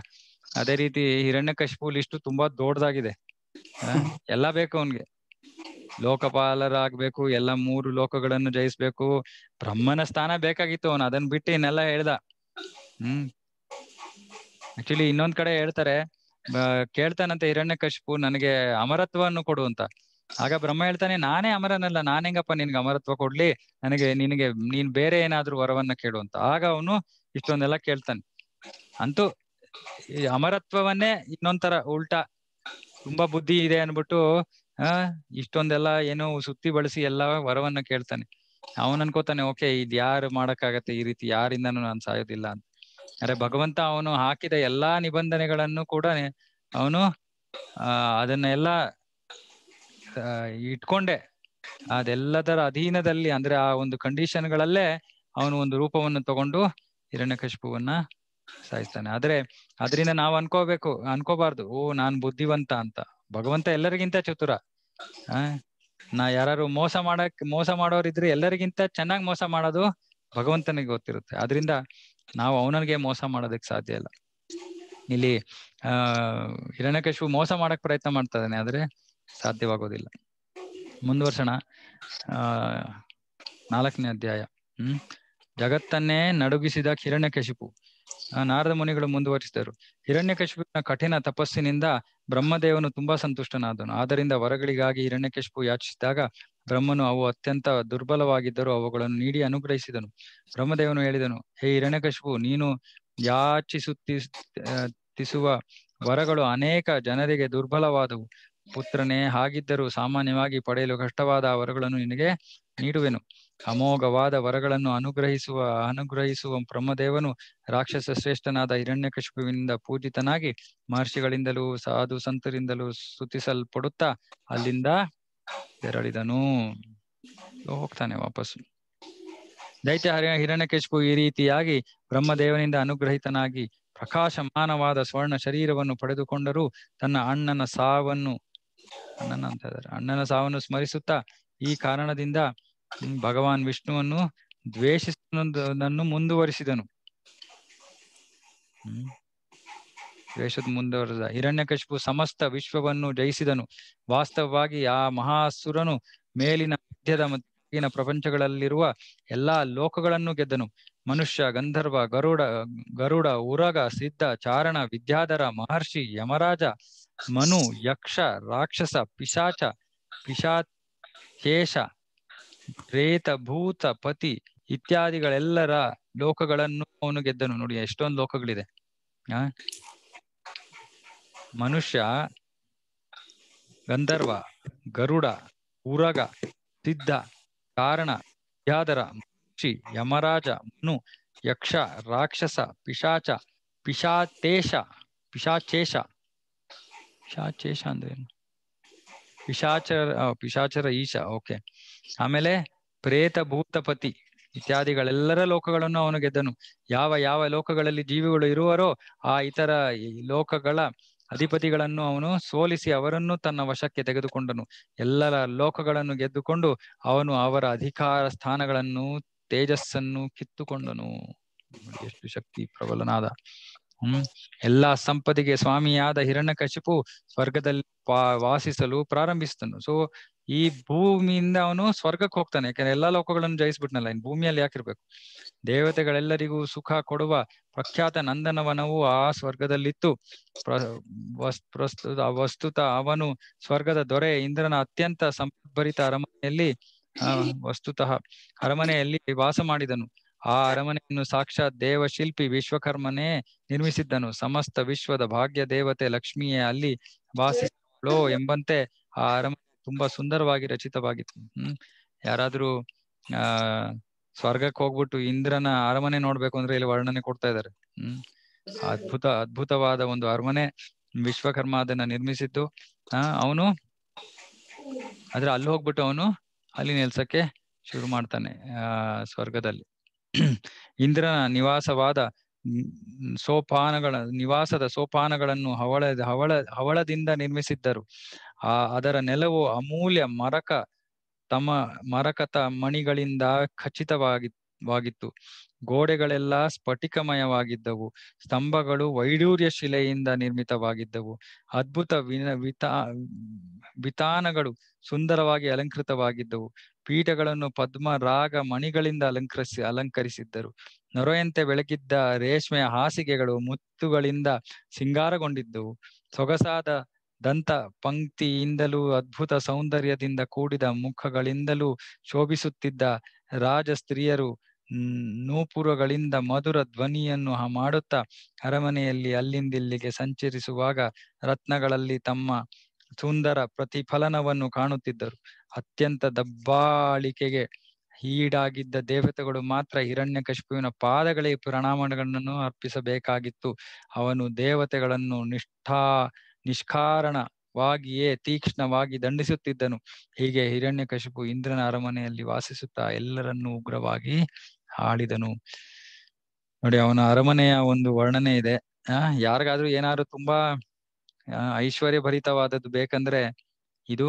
ಅದೇ ರೀತಿ ಹಿರಣ್ಯ ಕಶಿಪು ಲಿಸ್ಟ್ ತುಂಬಾ ದೊಡ್ಡದಾಗಿದೆ ಎಲ್ಲಾ ಬೇಕು ಅವನ್ಗೆ ಲೋಕಪಾಲರಾಗ್ಬೇಕು ಎಲ್ಲ ಮೂರು ಲೋಕಗಳನ್ನು ಜಯಿಸ್ಬೇಕು ಬ್ರಹ್ಮನ ಸ್ಥಾನ ಬೇಕಾಗಿತ್ತು ಅವನು ಅದನ್ ಬಿಟ್ಟು ಇನ್ನೆಲ್ಲ ಹೇಳ್ದ ಹ್ಮ್ ಆಕ್ಚುಲಿ ಇನ್ನೊಂದ್ ಕಡೆ ಹೇಳ್ತಾರೆ ಕೇಳ್ತಾನಂತೆ ಹಿರಣ್ಯ ಕಶಿಪು ನನಗೆ ಅಮರತ್ವವನ್ನು ಕೊಡು ಅಂತ ಆಗ ಬ್ರಹ್ಮ ಹೇಳ್ತಾನೆ ನಾನೇ ಅಮರನಲ್ಲ ನಾನ್ ನಿನ್ಗೆ ಅಮರತ್ವ ಕೊಡ್ಲಿ ನನಗೆ ನಿನಗೆ ನೀನ್ ಬೇರೆ ಏನಾದ್ರೂ ವರವನ್ನ ಕೇಳು ಅಂತ ಆಗ ಅವನು ಇಷ್ಟೊಂದೆಲ್ಲ ಕೇಳ್ತಾನೆ ಅಂತೂ ಈ ಅಮರತ್ವವನ್ನೇ ತರ ಉಲ್ಟಾ ತುಂಬಾ ಬುದ್ಧಿ ಇದೆ ಅನ್ಬಿಟ್ಟು ಹಾ ಇಷ್ಟೊಂದೆಲ್ಲ ಏನೋ ಸುತ್ತಿ ಬಳಸಿ ಎಲ್ಲ ವರವನ್ನ ಕೇಳ್ತಾನೆ ಅವನ್ ಅನ್ಕೋತಾನೆ ಓಕೆ ಇದ್ ಯಾರು ಮಾಡಕ್ಕಾಗತ್ತೆ ಈ ರೀತಿ ಯಾರಿಂದನೂ ನಾನು ಸಾಯೋದಿಲ್ಲ ಅಂತ ಅರೆ ಭಗವಂತ ಅವನು ಹಾಕಿದ ಎಲ್ಲಾ ನಿಬಂಧನೆಗಳನ್ನು ಕೂಡ ಅವನು ಆ ಅದನ್ನೆಲ್ಲ ಇಟ್ಕೊಂಡೆ ಅದೆಲ್ಲದರ ಅಧೀನದಲ್ಲಿ ಅಂದ್ರೆ ಆ ಒಂದು ಕಂಡೀಷನ್ಗಳಲ್ಲೇ ಅವನು ಒಂದು ರೂಪವನ್ನು ತಗೊಂಡು ಹಿರಣ್ಯಕಶಿಪುವನ್ನ ಸಾಯಿಸ್ತಾನೆ ಆದ್ರೆ ಅದರಿಂದ ನಾವು ಅನ್ಕೋಬೇಕು ಅನ್ಕೋಬಾರ್ದು ಓ ನಾನ್ ಬುದ್ಧಿವಂತ ಅಂತ ಭಗವಂತ ಎಲ್ಲರಿಗಿಂತ ಚತುರ ಆ ನಾ ಯಾರು ಮೋಸ ಮಾಡಕ್ ಮೋಸ ಮಾಡೋರಿದ್ರೆ ಎಲ್ಲರಿಗಿಂತ ಚೆನ್ನಾಗ್ ಮೋಸ ಮಾಡೋದು ಭಗವಂತನಿಗೆ ಗೊತ್ತಿರುತ್ತೆ ಅದರಿಂದ ನಾವು ಅವನಿಗೆ ಮೋಸ ಮಾಡೋದಕ್ಕೆ ಸಾಧ್ಯ ಇಲ್ಲ ಇಲ್ಲಿ ಆ ಹಿರಣ್ಯಕಶಿಪು ಮೋಸ ಮಾಡಕ್ ಪ್ರಯತ್ನ ಮಾಡ್ತಾ ಇದ್ದಾನೆ ಆದ್ರೆ ಸಾಧ್ಯವಾಗೋದಿಲ್ಲ ಮುಂದುವರ್ಸೋಣ ಆ ನಾಲ್ಕನೇ ಅಧ್ಯಾಯ ಹ್ಮ್ ಜಗತ್ತನ್ನೇ ನಡುಗಿಸಿದ ಆ ನಾರದ ಮುನಿಗಳು ಮುಂದುವರಿಸಿದರು ಹಿರಣ್ಯಕಶಿಪಿನ ಕಠಿಣ ತಪಸ್ಸಿನಿಂದ ಬ್ರಹ್ಮದೇವನು ತುಂಬಾ ಸಂತುಷ್ಟನಾದನು ಆದ್ದರಿಂದ ವರಗಳಿಗಾಗಿ ಹಿರಣ್ಯಕೇಶಪು ಯಾಚಿಸಿದಾಗ ಬ್ರಹ್ಮನು ಅವು ಅತ್ಯಂತ ದುರ್ಬಲವಾಗಿದ್ದರೂ ಅವುಗಳನ್ನು ನೀಡಿ ಅನುಗ್ರಹಿಸಿದನು ಬ್ರಹ್ಮದೇವನು ಹೇಳಿದನು ಹೇ ಹಿರಣ್ಯಕಶಿಪು ನೀನು ಯಾಚಿಸುತ್ತಿಸುವ ವರಗಳು ಅನೇಕ ಜನರಿಗೆ ದುರ್ಬಲವಾದವು ಪುತ್ರನೇ ಹಾಗಿದ್ದರೂ ಸಾಮಾನ್ಯವಾಗಿ ಪಡೆಯಲು ಕಷ್ಟವಾದ ವರಗಳನ್ನು ನಿನಗೆ ನೀಡುವೆನು ಅಮೋಘವಾದ ವರಗಳನ್ನು ಅನುಗ್ರಹಿಸುವ ಅನುಗ್ರಹಿಸುವ ಬ್ರಹ್ಮದೇವನು ರಾಕ್ಷಸ ಶ್ರೇಷ್ಠನಾದ ಹಿರಣ್ಯಕಶಿಪುವಿನಿಂದ ಪೂಜಿತನಾಗಿ ಮಹರ್ಷಿಗಳಿಂದಲೂ ಸಾಧು ಸಂತರಿಂದಲೂ ಸ್ತುತಿಸಲ್ಪಡುತ್ತಾ ಅಲ್ಲಿಂದ ತೆರಳಿದನು ಹೋಗ್ತಾನೆ ವಾಪಸ್ಸು ದೈತ್ಯ ಹರಿಯ ಹಿರಣ್ಯಕಶಿಪು ಈ ರೀತಿಯಾಗಿ ಬ್ರಹ್ಮದೇವನಿಂದ ಅನುಗ್ರಹಿತನಾಗಿ ಪ್ರಕಾಶಮಾನವಾದ ಸ್ವರ್ಣ ಶರೀರವನ್ನು ಪಡೆದುಕೊಂಡರೂ ತನ್ನ ಅಣ್ಣನ ಸಾವನ್ನು ಅಣ್ಣನ ಅಂತ ಅಣ್ಣನ ಸಾವನ್ನು ಸ್ಮರಿಸುತ್ತಾ ಈ ಕಾರಣದಿಂದ ಭಗವಾನ್ ವಿಷ್ಣುವನ್ನು ದ್ವೇಷಿಸನ್ನು ಮುಂದುವರಿಸಿದನು ಹ್ಮ್ ದ್ವೇಷದ ಮುಂದುವರೆದ ಹಿರಣ್ಯಕಶಿಪು ಸಮಸ್ತ ವಿಶ್ವವನ್ನು ಜಯಿಸಿದನು ವಾಸ್ತವವಾಗಿ ಆ ಮಹಾಸುರನು ಮೇಲಿನ ಮಧ್ಯದ ಮತ್ತಿನ ಪ್ರಪಂಚಗಳಲ್ಲಿರುವ ಎಲ್ಲಾ ಲೋಕಗಳನ್ನು ಗೆದ್ದನು ಮನುಷ್ಯ ಗಂಧರ್ವ ಗರುಡ ಗರುಡ ಉರಗ ಸಿದ್ಧ ಚಾರಣ ವಿದ್ಯಾಧರ ಮಹರ್ಷಿ ಯಮರಾಜ ಮನು ಯಕ್ಷ ರಾಕ್ಷಸ ಪಿಶಾಚ ಪಿಶಾ ಕೇಶ ಪ್ರೇತ ಭೂತ ಪತಿ ಇತ್ಯಾದಿಗಳೆಲ್ಲರ ಲೋಕಗಳನ್ನು ಅವನು ಗೆದ್ದನು ನೋಡಿ ಎಷ್ಟೊಂದು ಲೋಕಗಳಿದೆ ಆ ಮನುಷ್ಯ ಗಂಧರ್ವ ಗರುಡ ಉರಗ ಸಿದ್ಧ ಕಾರಣ ಯಾದರ ಮಹರ್ಷಿ ಯಮರಾಜ ಮನು ಯಕ್ಷ ರಾಕ್ಷಸ ಪಿಶಾಚ ಪಿಶಾತೇಶ ಪಿಶಾಚೇಷ ಪಿಶಾಚೇಷ ಅಂದ್ರೇನು ಪಿಶಾಚರ ಪಿಶಾಚರ ಈಶ ಓಕೆ ಆಮೇಲೆ ಪ್ರೇತ ಭೂತಪತಿ ಇತ್ಯಾದಿಗಳೆಲ್ಲರ ಲೋಕಗಳನ್ನು ಅವನು ಗೆದ್ದನು ಯಾವ ಯಾವ ಲೋಕಗಳಲ್ಲಿ ಜೀವಿಗಳು ಇರುವರೋ ಆ ಇತರ ಲೋಕಗಳ ಅಧಿಪತಿಗಳನ್ನು ಅವನು ಸೋಲಿಸಿ ಅವರನ್ನು ತನ್ನ ವಶಕ್ಕೆ ತೆಗೆದುಕೊಂಡನು ಎಲ್ಲರ ಲೋಕಗಳನ್ನು ಗೆದ್ದುಕೊಂಡು ಅವನು ಅವರ ಅಧಿಕಾರ ಸ್ಥಾನಗಳನ್ನು ತೇಜಸ್ಸನ್ನು ಕಿತ್ತುಕೊಂಡನು ಎಷ್ಟು ಶಕ್ತಿ ಪ್ರಬಲನಾದ ಹ್ಮ್ ಎಲ್ಲಾ ಸಂಪತ್ತಿಗೆ ಸ್ವಾಮಿಯಾದ ಹಿರಣ್ಯಕಶಿಪು ಸ್ವರ್ಗದಲ್ಲಿ ವಾಸಿಸಲು ಪ್ರಾರಂಭಿಸ್ತನು ಸೊ ಈ ಭೂಮಿಯಿಂದ ಅವನು ಸ್ವರ್ಗಕ್ಕೆ ಹೋಗ್ತಾನೆ ಯಾಕಂದ್ರೆ ಎಲ್ಲಾ ಲೋಕಗಳನ್ನು ಜಯಿಸ್ಬಿಟ್ನಲ್ಲ ಇನ್ ಭೂಮಿಯಲ್ಲಿ ಯಾಕಿರ್ಬೇಕು ದೇವತೆಗಳೆಲ್ಲರಿಗೂ ಸುಖ ಕೊಡುವ ಪ್ರಖ್ಯಾತ ನಂದನವನವು ಆ ಸ್ವರ್ಗದಲ್ಲಿತ್ತು ಪ್ರಸ್ತುತ ವಸ್ತುತ ಅವನು ಸ್ವರ್ಗದ ದೊರೆ ಇಂದ್ರನ ಅತ್ಯಂತ ಸಂಭರಿತ ಅರಮನೆಯಲ್ಲಿ ವಸ್ತುತಃ ಅರಮನೆಯಲ್ಲಿ ವಾಸ ಮಾಡಿದನು ಆ ಅರಮನೆಯನ್ನು ಸಾಕ್ಷಾತ್ ದೇವಶಿಲ್ಪಿ ವಿಶ್ವಕರ್ಮನೇ ನಿರ್ಮಿಸಿದ್ದನು ಸಮಸ್ತ ವಿಶ್ವದ ಭಾಗ್ಯ ದೇವತೆ ಲಕ್ಷ್ಮಿಯೇ ಅಲ್ಲಿ ವಾಸಿಸೋ ಎಂಬಂತೆ ಆ ಅರಮನೆ ತುಂಬಾ ಸುಂದರವಾಗಿ ರಚಿತವಾಗಿತ್ತು ಹ್ಮ್ ಯಾರಾದ್ರೂ ಆ ಸ್ವರ್ಗಕ್ಕೆ ಹೋಗ್ಬಿಟ್ಟು ಇಂದ್ರನ ಅರಮನೆ ನೋಡ್ಬೇಕು ಅಂದ್ರೆ ಇಲ್ಲಿ ವರ್ಣನೆ ಕೊಡ್ತಾ ಇದ್ದಾರೆ ಹ್ಮ್ ಅದ್ಭುತ ಅದ್ಭುತವಾದ ಒಂದು ಅರಮನೆ ವಿಶ್ವಕರ್ಮ ಅದನ್ನ ನಿರ್ಮಿಸಿದ್ದು ಆ ಅವನು ಆದ್ರೆ ಅಲ್ಲಿ ಹೋಗ್ಬಿಟ್ಟು ಅವನು ಅಲ್ಲಿ ನಿಲ್ಸಕ್ಕೆ ಶುರು ಮಾಡ್ತಾನೆ ಆ ಸ್ವರ್ಗದಲ್ಲಿ ಇಂದ್ರನ ನಿವಾಸವಾದ ಸೋಪಾನಗಳ ನಿವಾಸದ ಸೋಪಾನಗಳನ್ನು ಹವಳ ಹವಳ ಹವಳದಿಂದ ನಿರ್ಮಿಸಿದ್ದರು ಆ ಅದರ ನೆಲವು ಅಮೂಲ್ಯ ಮರಕ ತಮ್ಮ ಮರಕತ ಮಣಿಗಳಿಂದ ಖಚಿತವಾಗಿ ವಾಗಿತ್ತು ಗೋಡೆಗಳೆಲ್ಲ ಸ್ಫಟಿಕಮಯವಾಗಿದ್ದವು ಸ್ತಂಭಗಳು ವೈಡೂರ್ಯ ಶಿಲೆಯಿಂದ ನಿರ್ಮಿತವಾಗಿದ್ದವು ಅದ್ಭುತ ವಿನ ವಿತಾ ವಿತಾನಗಳು ಸುಂದರವಾಗಿ ಅಲಂಕೃತವಾಗಿದ್ದವು ಪೀಠಗಳನ್ನು ಪದ್ಮ ರಾಗ ಮಣಿಗಳಿಂದ ಅಲಂಕರಿಸಿ ಅಲಂಕರಿಸಿದ್ದರು ನೊರೆಯಂತೆ ಬೆಳಗಿದ್ದ ರೇಷ್ಮೆಯ ಹಾಸಿಗೆಗಳು ಮುತ್ತುಗಳಿಂದ ಸಿಂಗಾರಗೊಂಡಿದ್ದವು ಸೊಗಸಾದ ದಂತ ಪಂಕ್ತಿಯಿಂದಲೂ ಅದ್ಭುತ ಸೌಂದರ್ಯದಿಂದ ಕೂಡಿದ ಮುಖಗಳಿಂದಲೂ ಶೋಭಿಸುತ್ತಿದ್ದ ರಾಜ ಸ್ತ್ರೀಯರು ನೂಪುರಗಳಿಂದ ಮಧುರ ಧ್ವನಿಯನ್ನು ಮಾಡುತ್ತಾ ಅರಮನೆಯಲ್ಲಿ ಅಲ್ಲಿಂದಿಲ್ಲಿಗೆ ಸಂಚರಿಸುವಾಗ ರತ್ನಗಳಲ್ಲಿ ತಮ್ಮ ಸುಂದರ ಪ್ರತಿಫಲನವನ್ನು ಕಾಣುತ್ತಿದ್ದರು ಅತ್ಯಂತ ದಬ್ಬಾಳಿಕೆಗೆ ಈಡಾಗಿದ್ದ ದೇವತೆಗಳು ಮಾತ್ರ ಹಿರಣ್ಯ ಕಶಿಪುವಿನ ಪಾದಗಳೇ ಪ್ರಣಾಮಗಳನ್ನು ಅರ್ಪಿಸಬೇಕಾಗಿತ್ತು ಅವನು ದೇವತೆಗಳನ್ನು ನಿಷ್ಠಾ ನಿಷ್ಕಾರಣವಾಗಿಯೇ ತೀಕ್ಷ್ಣವಾಗಿ ದಂಡಿಸುತ್ತಿದ್ದನು ಹೀಗೆ ಹಿರಣ್ಯ ಹಿರಣ್ಯಕಶಿಪು ಇಂದ್ರನ ಅರಮನೆಯಲ್ಲಿ ವಾಸಿಸುತ್ತಾ ಎಲ್ಲರನ್ನೂ ಉಗ್ರವಾಗಿ ಆಳಿದನು ನೋಡಿ ಅವನ ಅರಮನೆಯ ಒಂದು ವರ್ಣನೆ ಇದೆ ಆ ಯಾರಿಗಾದ್ರೂ ಏನಾದ್ರು ತುಂಬಾ ಐಶ್ವರ್ಯ ಭರಿತವಾದದ್ದು ಬೇಕಂದ್ರೆ ಇದು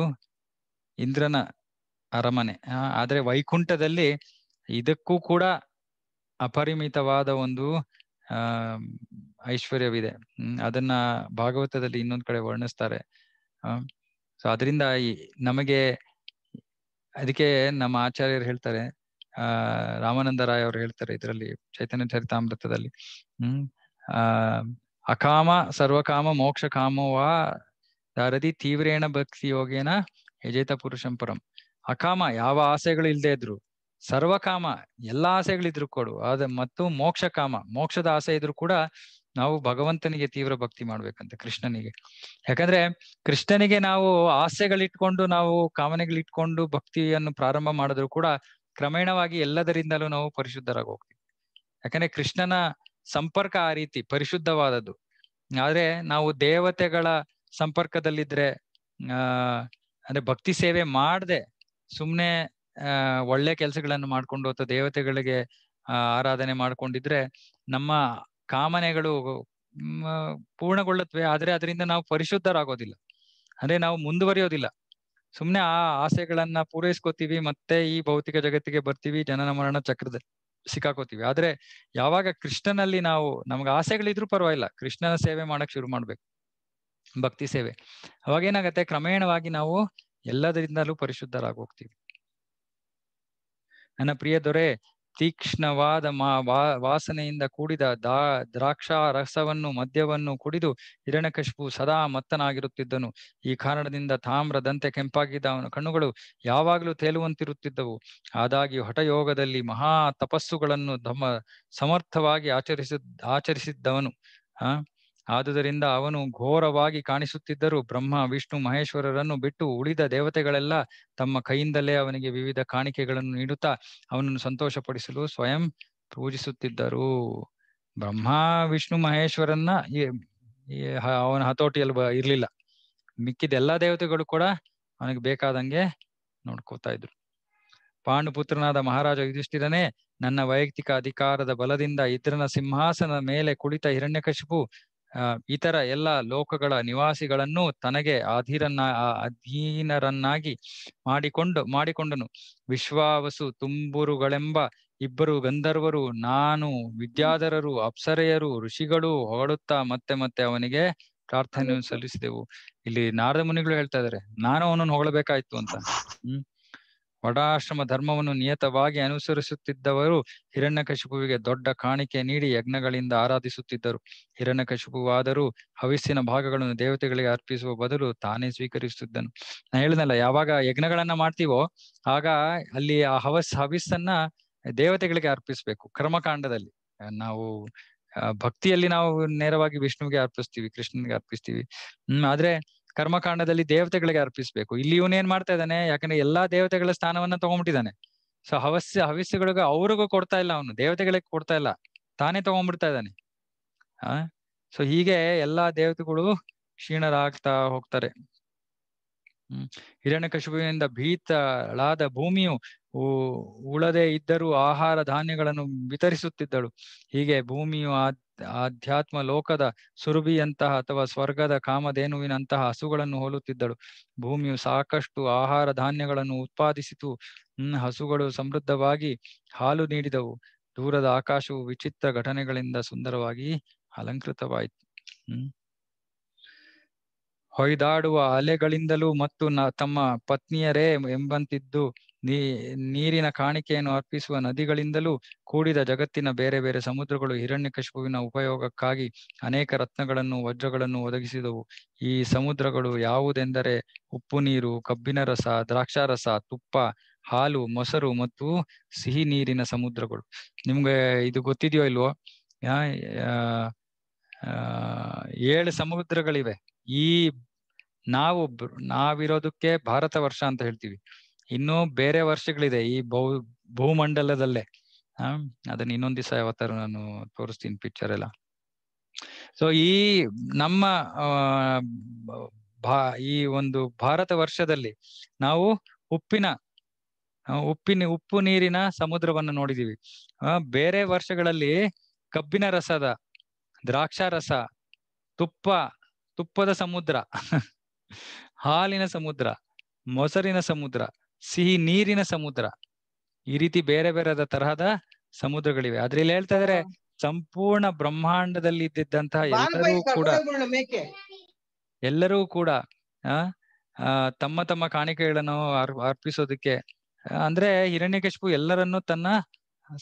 ಇಂದ್ರನ ಅರಮನೆ ಆದ್ರೆ ವೈಕುಂಠದಲ್ಲಿ ಇದಕ್ಕೂ ಕೂಡ ಅಪರಿಮಿತವಾದ ಒಂದು ಆ ಐಶ್ವರ್ಯವಿದೆ ಅದನ್ನ ಭಾಗವತದಲ್ಲಿ ಇನ್ನೊಂದ್ ಕಡೆ ವರ್ಣಿಸ್ತಾರೆ ಸೊ ಅದರಿಂದ ನಮಗೆ ಅದಕ್ಕೆ ನಮ್ಮ ಆಚಾರ್ಯರು ಹೇಳ್ತಾರೆ ಆ ರಾಮಾನಂದ ರಾಯ್ ಅವ್ರು ಹೇಳ್ತಾರೆ ಇದರಲ್ಲಿ ಚೈತನ್ಯ ಚರಿತಾಮೃತದಲ್ಲಿ ಹ್ಮ್ ಆ ಅಕಾಮ ಸರ್ವಕಾಮ ಮೋಕ್ಷ ಕಾಮವಾ ದಾರದಿ ತೀವ್ರೇಣ ಭಕ್ತಿ ಯೋಗೇನ ಯಜೇತ ಪುರುಷಂ ಪರಂ ಅಕಾಮ ಯಾವ ಆಸೆಗಳು ಇಲ್ಲದೆ ಇದ್ರು ಸರ್ವಕಾಮ ಎಲ್ಲಾ ಆಸೆಗಳಿದ್ರು ಕೊಡು ಅದ ಮತ್ತು ಮೋಕ್ಷ ಕಾಮ ಮೋಕ್ಷದ ಆಸೆ ಇದ್ರು ಕೂಡ ನಾವು ಭಗವಂತನಿಗೆ ತೀವ್ರ ಭಕ್ತಿ ಮಾಡ್ಬೇಕಂತ ಕೃಷ್ಣನಿಗೆ ಯಾಕಂದ್ರೆ ಕೃಷ್ಣನಿಗೆ ನಾವು ಆಸೆಗಳಿಟ್ಕೊಂಡು ನಾವು ಕಾಮನೆಗಳಿಟ್ಕೊಂಡು ಭಕ್ತಿಯನ್ನು ಪ್ರಾರಂಭ ಮಾಡಿದ್ರು ಕೂಡ ಕ್ರಮೇಣವಾಗಿ ಎಲ್ಲದರಿಂದಲೂ ನಾವು ಪರಿಶುದ್ಧರಾಗಿ ಹೋಗ್ತೀವಿ ಯಾಕಂದ್ರೆ ಕೃಷ್ಣನ ಸಂಪರ್ಕ ಆ ರೀತಿ ಪರಿಶುದ್ಧವಾದದ್ದು ಆದ್ರೆ ನಾವು ದೇವತೆಗಳ ಸಂಪರ್ಕದಲ್ಲಿದ್ರೆ ಆ ಅಂದ್ರೆ ಭಕ್ತಿ ಸೇವೆ ಮಾಡದೆ ಸುಮ್ನೆ ಒಳ್ಳೆ ಕೆಲಸಗಳನ್ನು ಮಾಡ್ಕೊಂಡು ಅಥವಾ ದೇವತೆಗಳಿಗೆ ಆರಾಧನೆ ಮಾಡ್ಕೊಂಡಿದ್ರೆ ನಮ್ಮ ಕಾಮನೆಗಳು ಪೂರ್ಣಗೊಳ್ಳುತ್ತವೆ ಆದ್ರೆ ಅದರಿಂದ ನಾವು ಪರಿಶುದ್ಧರಾಗೋದಿಲ್ಲ ಅಂದ್ರೆ ನಾವು ಮುಂದುವರಿಯೋದಿಲ್ಲ ಸುಮ್ನೆ ಆ ಆಸೆಗಳನ್ನ ಪೂರೈಸ್ಕೋತೀವಿ ಮತ್ತೆ ಈ ಭೌತಿಕ ಜಗತ್ತಿಗೆ ಬರ್ತೀವಿ ಜನನ ಮರಣ ಚಕ್ರದಲ್ಲಿ ಸಿಕ್ಕಾಕೋತೀವಿ ಆದ್ರೆ ಯಾವಾಗ ಕೃಷ್ಣನಲ್ಲಿ ನಾವು ನಮ್ಗೆ ಆಸೆಗಳಿದ್ರು ಪರವಾಗಿಲ್ಲ ಕೃಷ್ಣನ ಸೇವೆ ಮಾಡಕ್ ಶುರು ಮಾಡ್ಬೇಕು ಭಕ್ತಿ ಸೇವೆ ಅವಾಗೇನಾಗತ್ತೆ ಕ್ರಮೇಣವಾಗಿ ನಾವು ಎಲ್ಲದರಿಂದಲೂ ಪರಿಶುದ್ಧರಾಗೋಗ್ತೀವಿ ನನ್ನ ಪ್ರಿಯ ದೊರೆ ತೀಕ್ಷ್ಣವಾದ ಮಾ ವಾಸನೆಯಿಂದ ಕೂಡಿದ ದಾ ದ್ರಾಕ್ಷಾ ರಸವನ್ನು ಮದ್ಯವನ್ನು ಕುಡಿದು ಹಿರಣ್ಯಕಶಿಪು ಸದಾ ಮತ್ತನಾಗಿರುತ್ತಿದ್ದನು ಈ ಕಾರಣದಿಂದ ತಾಮ್ರದಂತೆ ಕೆಂಪಾಗಿದ್ದ ಅವನ ಕಣ್ಣುಗಳು ಯಾವಾಗಲೂ ತೇಲುವಂತಿರುತ್ತಿದ್ದವು ಆದಾಗ್ಯೂ ಹಠಯೋಗದಲ್ಲಿ ಮಹಾ ತಪಸ್ಸುಗಳನ್ನು ತಮ್ಮ ಸಮರ್ಥವಾಗಿ ಆಚರಿಸಿದ ಆಚರಿಸಿದ್ದವನು ಆ ಆದುದರಿಂದ ಅವನು ಘೋರವಾಗಿ ಕಾಣಿಸುತ್ತಿದ್ದರೂ ಬ್ರಹ್ಮ ವಿಷ್ಣು ಮಹೇಶ್ವರರನ್ನು ಬಿಟ್ಟು ಉಳಿದ ದೇವತೆಗಳೆಲ್ಲ ತಮ್ಮ ಕೈಯಿಂದಲೇ ಅವನಿಗೆ ವಿವಿಧ ಕಾಣಿಕೆಗಳನ್ನು ನೀಡುತ್ತಾ ಅವನನ್ನು ಸಂತೋಷಪಡಿಸಲು ಸ್ವಯಂ ಪೂಜಿಸುತ್ತಿದ್ದರು ಬ್ರಹ್ಮ ವಿಷ್ಣು ಮಹೇಶ್ವರನ್ನ ಅವನ ಹತೋಟಿಯಲ್ಲಿ ಇರ್ಲಿಲ್ಲ ಮಿಕ್ಕಿದ ಎಲ್ಲಾ ದೇವತೆಗಳು ಕೂಡ ಅವನಿಗೆ ಬೇಕಾದಂಗೆ ನೋಡ್ಕೋತಾ ಇದ್ರು ಪಾಂಡುಪುತ್ರನಾದ ಮಹಾರಾಜ ಯುಧಿಷ್ಠಿರನೇ ನನ್ನ ವೈಯಕ್ತಿಕ ಅಧಿಕಾರದ ಬಲದಿಂದ ಇದ್ರನ ಸಿಂಹಾಸನ ಮೇಲೆ ಕುಳಿತ ಹಿರಣ್ಯಕಶಿಪು ಇತರ ಎಲ್ಲ ಲೋಕಗಳ ನಿವಾಸಿಗಳನ್ನು ತನಗೆ ಅಧೀರನ್ನ ಅಧೀನರನ್ನಾಗಿ ಮಾಡಿಕೊಂಡು ಮಾಡಿಕೊಂಡನು ವಿಶ್ವಾವಸು ತುಂಬುರುಗಳೆಂಬ ಇಬ್ಬರು ಗಂಧರ್ವರು ನಾನು ವಿದ್ಯಾಧರರು ಅಪ್ಸರೆಯರು ಋಷಿಗಳು ಹೊಗಳುತ್ತಾ ಮತ್ತೆ ಮತ್ತೆ ಅವನಿಗೆ ಪ್ರಾರ್ಥನೆಯನ್ನು ಸಲ್ಲಿಸಿದೆವು ಇಲ್ಲಿ ನಾರದ ಮುನಿಗಳು ಹೇಳ್ತಾ ಇದಾರೆ ನಾನು ಅವನನ್ನು ಹೊಗಳಬೇಕಾಯ್ತು ಅಂತ ಹ್ಮ್ ವಡಾಶ್ರಮ ಧರ್ಮವನ್ನು ನಿಯತವಾಗಿ ಅನುಸರಿಸುತ್ತಿದ್ದವರು ಹಿರಣ್ಯಕಶಿಪುವಿಗೆ ದೊಡ್ಡ ಕಾಣಿಕೆ ನೀಡಿ ಯಜ್ಞಗಳಿಂದ ಆರಾಧಿಸುತ್ತಿದ್ದರು ಹಿರಣ್ಯಕಶಿಪುವಾದರೂ ಹವಿಸ್ಸಿನ ಭಾಗಗಳನ್ನು ದೇವತೆಗಳಿಗೆ ಅರ್ಪಿಸುವ ಬದಲು ತಾನೇ ಸ್ವೀಕರಿಸುತ್ತಿದ್ದನು ನಾ ಹೇಳಿದ್ನಲ್ಲ ಯಾವಾಗ ಯಜ್ಞಗಳನ್ನ ಮಾಡ್ತೀವೋ ಆಗ ಅಲ್ಲಿ ಆ ಹವಸ್ ಹವಿಸ್ಸನ್ನ ದೇವತೆಗಳಿಗೆ ಅರ್ಪಿಸ್ಬೇಕು ಕರ್ಮಕಾಂಡದಲ್ಲಿ ನಾವು ಭಕ್ತಿಯಲ್ಲಿ ನಾವು ನೇರವಾಗಿ ವಿಷ್ಣುವಿಗೆ ಅರ್ಪಿಸ್ತೀವಿ ಕೃಷ್ಣನಿಗೆ ಅರ್ಪಿಸ್ತೀವಿ ಹ್ಮ್ ಆದ್ರೆ ಕರ್ಮಕಾಂಡದಲ್ಲಿ ದೇವತೆಗಳಿಗೆ ಅರ್ಪಿಸ್ಬೇಕು ಇಲ್ಲಿ ಇವನೇನ್ ಮಾಡ್ತಾ ಇದ್ದಾನೆ ಯಾಕಂದ್ರೆ ಎಲ್ಲಾ ದೇವತೆಗಳ ಸ್ಥಾನವನ್ನ ತಗೊಂಡ್ಬಿಟ್ಟಿದ್ದಾನೆ ಸೊ ಹವಸ್ಯ ಹವಿಸ್ಸುಗಳಿಗೆ ಅವ್ರಿಗೂ ಕೊಡ್ತಾ ಇಲ್ಲ ಅವನು ದೇವತೆಗಳಿಗೆ ಕೊಡ್ತಾ ಇಲ್ಲ ತಾನೇ ತಗೊಂಡ್ಬಿಡ್ತಾ ಇದ್ದಾನೆ ಆ ಸೊ ಹೀಗೆ ಎಲ್ಲಾ ದೇವತೆಗಳು ಕ್ಷೀಣರಾಗ್ತಾ ಹೋಗ್ತಾರೆ ಹ್ಮ್ ಹಿರಣ್ಯ ಭೀತಳಾದ ಭೂಮಿಯು ಉಳದೇ ಇದ್ದರೂ ಆಹಾರ ಧಾನ್ಯಗಳನ್ನು ವಿತರಿಸುತ್ತಿದ್ದಳು ಹೀಗೆ ಭೂಮಿಯು ಆ ಆಧ್ಯಾತ್ಮ ಲೋಕದ ಸುರುಬಿಯಂತಹ ಅಥವಾ ಸ್ವರ್ಗದ ಕಾಮಧೇನುವಿನಂತಹ ಹಸುಗಳನ್ನು ಹೋಲುತ್ತಿದ್ದಳು ಭೂಮಿಯು ಸಾಕಷ್ಟು ಆಹಾರ ಧಾನ್ಯಗಳನ್ನು ಉತ್ಪಾದಿಸಿತು ಹಸುಗಳು ಸಮೃದ್ಧವಾಗಿ ಹಾಲು ನೀಡಿದವು ದೂರದ ಆಕಾಶವು ವಿಚಿತ್ರ ಘಟನೆಗಳಿಂದ ಸುಂದರವಾಗಿ ಅಲಂಕೃತವಾಯಿತು ಹ್ಮ್ ಹೊಯ್ದಾಡುವ ಅಲೆಗಳಿಂದಲೂ ಮತ್ತು ನ ತಮ್ಮ ಪತ್ನಿಯರೇ ಎಂಬಂತಿದ್ದು ನೀ ನೀರಿನ ಕಾಣಿಕೆಯನ್ನು ಅರ್ಪಿಸುವ ನದಿಗಳಿಂದಲೂ ಕೂಡಿದ ಜಗತ್ತಿನ ಬೇರೆ ಬೇರೆ ಸಮುದ್ರಗಳು ಹಿರಣ್ಯ ಕಶುವಿನ ಉಪಯೋಗಕ್ಕಾಗಿ ಅನೇಕ ರತ್ನಗಳನ್ನು ವಜ್ರಗಳನ್ನು ಒದಗಿಸಿದವು ಈ ಸಮುದ್ರಗಳು ಯಾವುದೆಂದರೆ ಉಪ್ಪು ನೀರು ಕಬ್ಬಿನ ರಸ ದ್ರಾಕ್ಷಾರಸ ತುಪ್ಪ ಹಾಲು ಮೊಸರು ಮತ್ತು ಸಿಹಿ ನೀರಿನ ಸಮುದ್ರಗಳು ನಿಮ್ಗೆ ಇದು ಗೊತ್ತಿದೆಯೋ ಇಲ್ವೋ ಏಳು ಸಮುದ್ರಗಳಿವೆ ಈ ನಾವು ನಾವಿರೋದಕ್ಕೆ ಭಾರತ ವರ್ಷ ಅಂತ ಹೇಳ್ತೀವಿ ಇನ್ನೂ ಬೇರೆ ವರ್ಷಗಳಿದೆ ಈ ಭೂ ಭೂಮಂಡಲದಲ್ಲೇ ಹ ಅದನ್ನ ಇನ್ನೊಂದ್ ದಿವಸ ಯಾವತ್ತಾರು ನಾನು ತೋರಿಸ್ತೀನಿ ಪಿಕ್ಚರ್ ಎಲ್ಲ ಸೊ ಈ ನಮ್ಮ ಭಾ ಈ ಒಂದು ಭಾರತ ವರ್ಷದಲ್ಲಿ ನಾವು ಉಪ್ಪಿನ ಉಪ್ಪಿನ ಉಪ್ಪು ನೀರಿನ ಸಮುದ್ರವನ್ನು ನೋಡಿದೀವಿ ಬೇರೆ ವರ್ಷಗಳಲ್ಲಿ ಕಬ್ಬಿನ ರಸದ ದ್ರಾಕ್ಷಾರಸ ತುಪ್ಪ ತುಪ್ಪದ ಸಮುದ್ರ *laughs* ಹಾಲಿನ ಸಮುದ್ರ ಮೊಸರಿನ ಸಮುದ್ರ ಸಿಹಿ ನೀರಿನ ಸಮುದ್ರ ಈ ರೀತಿ ಬೇರೆ ಬೇರೆದ ತರಹದ ಸಮುದ್ರಗಳಿವೆ ಆದ್ರೆ ಇಲ್ಲಿ ಹೇಳ್ತಾ ಇದ್ರೆ ಸಂಪೂರ್ಣ ಬ್ರಹ್ಮಾಂಡದಲ್ಲಿ ಇದ್ದಿದ್ದಂತಹ ಎಲ್ಲರೂ ಕೂಡ ಎಲ್ಲರೂ ಕೂಡ ತಮ್ಮ ತಮ್ಮ ಕಾಣಿಕೆಗಳನ್ನು ಅರ್ಪಿಸೋದಕ್ಕೆ ಅಂದ್ರೆ ಹಿರಣ್ಯಕಶಿಪು ಎಲ್ಲರನ್ನೂ ತನ್ನ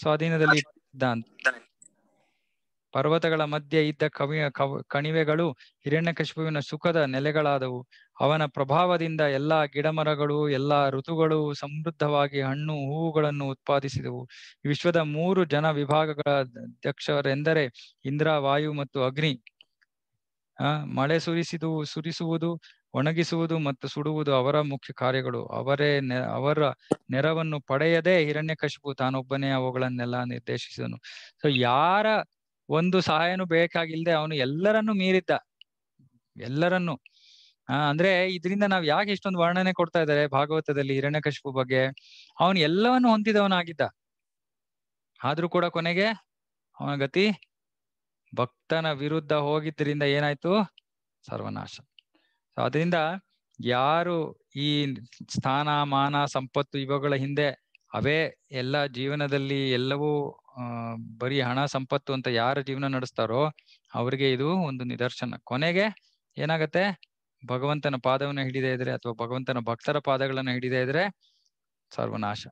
ಸ್ವಾಧೀನದಲ್ಲಿ ಇದ್ದ ಅಂತ ಪರ್ವತಗಳ ಮಧ್ಯೆ ಇದ್ದ ಕವಿ ಕಣಿವೆಗಳು ಹಿರಣ್ಯಕಶಿಪುವಿನ ಸುಖದ ನೆಲೆಗಳಾದವು ಅವನ ಪ್ರಭಾವದಿಂದ ಎಲ್ಲಾ ಗಿಡಮರಗಳು ಎಲ್ಲಾ ಋತುಗಳು ಸಮೃದ್ಧವಾಗಿ ಹಣ್ಣು ಹೂವುಗಳನ್ನು ಉತ್ಪಾದಿಸಿದವು ವಿಶ್ವದ ಮೂರು ಜನ ವಿಭಾಗಗಳ ಅಧ್ಯಕ್ಷರೆಂದರೆ ಇಂದ್ರ ವಾಯು ಮತ್ತು ಅಗ್ನಿ ಆ ಮಳೆ ಸುರಿಸಿದು ಸುರಿಸುವುದು ಒಣಗಿಸುವುದು ಮತ್ತು ಸುಡುವುದು ಅವರ ಮುಖ್ಯ ಕಾರ್ಯಗಳು ಅವರೇ ನೆ ಅವರ ನೆರವನ್ನು ಪಡೆಯದೆ ಹಿರಣ್ಯಕಶಿಪು ತಾನೊಬ್ಬನೇ ಅವುಗಳನ್ನೆಲ್ಲ ನಿರ್ದೇಶಿಸಿದನು ಸೊ ಯಾರ ಒಂದು ಸಹಾಯನೂ ಬೇಕಾಗಿಲ್ದೆ ಅವನು ಎಲ್ಲರನ್ನು ಮೀರಿದ್ದ ಎಲ್ಲರನ್ನು ಆ ಅಂದ್ರೆ ಇದರಿಂದ ನಾವ್ ಯಾಕೆ ಇಷ್ಟೊಂದು ವರ್ಣನೆ ಕೊಡ್ತಾ ಇದ್ದಾರೆ ಭಾಗವತದಲ್ಲಿ ಹಿರಣ್ಯಕಶಿಪು ಬಗ್ಗೆ ಅವನು ಎಲ್ಲವನ್ನು ಹೊಂದಿದವನಾಗಿದ್ದ ಆದ್ರೂ ಕೂಡ ಕೊನೆಗೆ ಅವನ ಗತಿ ಭಕ್ತನ ವಿರುದ್ಧ ಹೋಗಿದ್ದರಿಂದ ಏನಾಯ್ತು ಸರ್ವನಾಶ ಸೊ ಅದರಿಂದ ಯಾರು ಈ ಸ್ಥಾನ ಮಾನ ಸಂಪತ್ತು ಇವುಗಳ ಹಿಂದೆ ಅವೇ ಎಲ್ಲ ಜೀವನದಲ್ಲಿ ಎಲ್ಲವೂ ಬರೀ ಹಣ ಸಂಪತ್ತು ಅಂತ ಯಾರ ಜೀವನ ನಡೆಸ್ತಾರೋ ಅವ್ರಿಗೆ ಇದು ಒಂದು ನಿದರ್ಶನ ಕೊನೆಗೆ ಏನಾಗತ್ತೆ ಭಗವಂತನ ಪಾದವನ್ನ ಹಿಡಿದೇ ಇದ್ರೆ ಅಥವಾ ಭಗವಂತನ ಭಕ್ತರ ಪಾದಗಳನ್ನ ಹಿಡಿದೇ ಇದ್ರೆ ಸರ್ವನಾಶ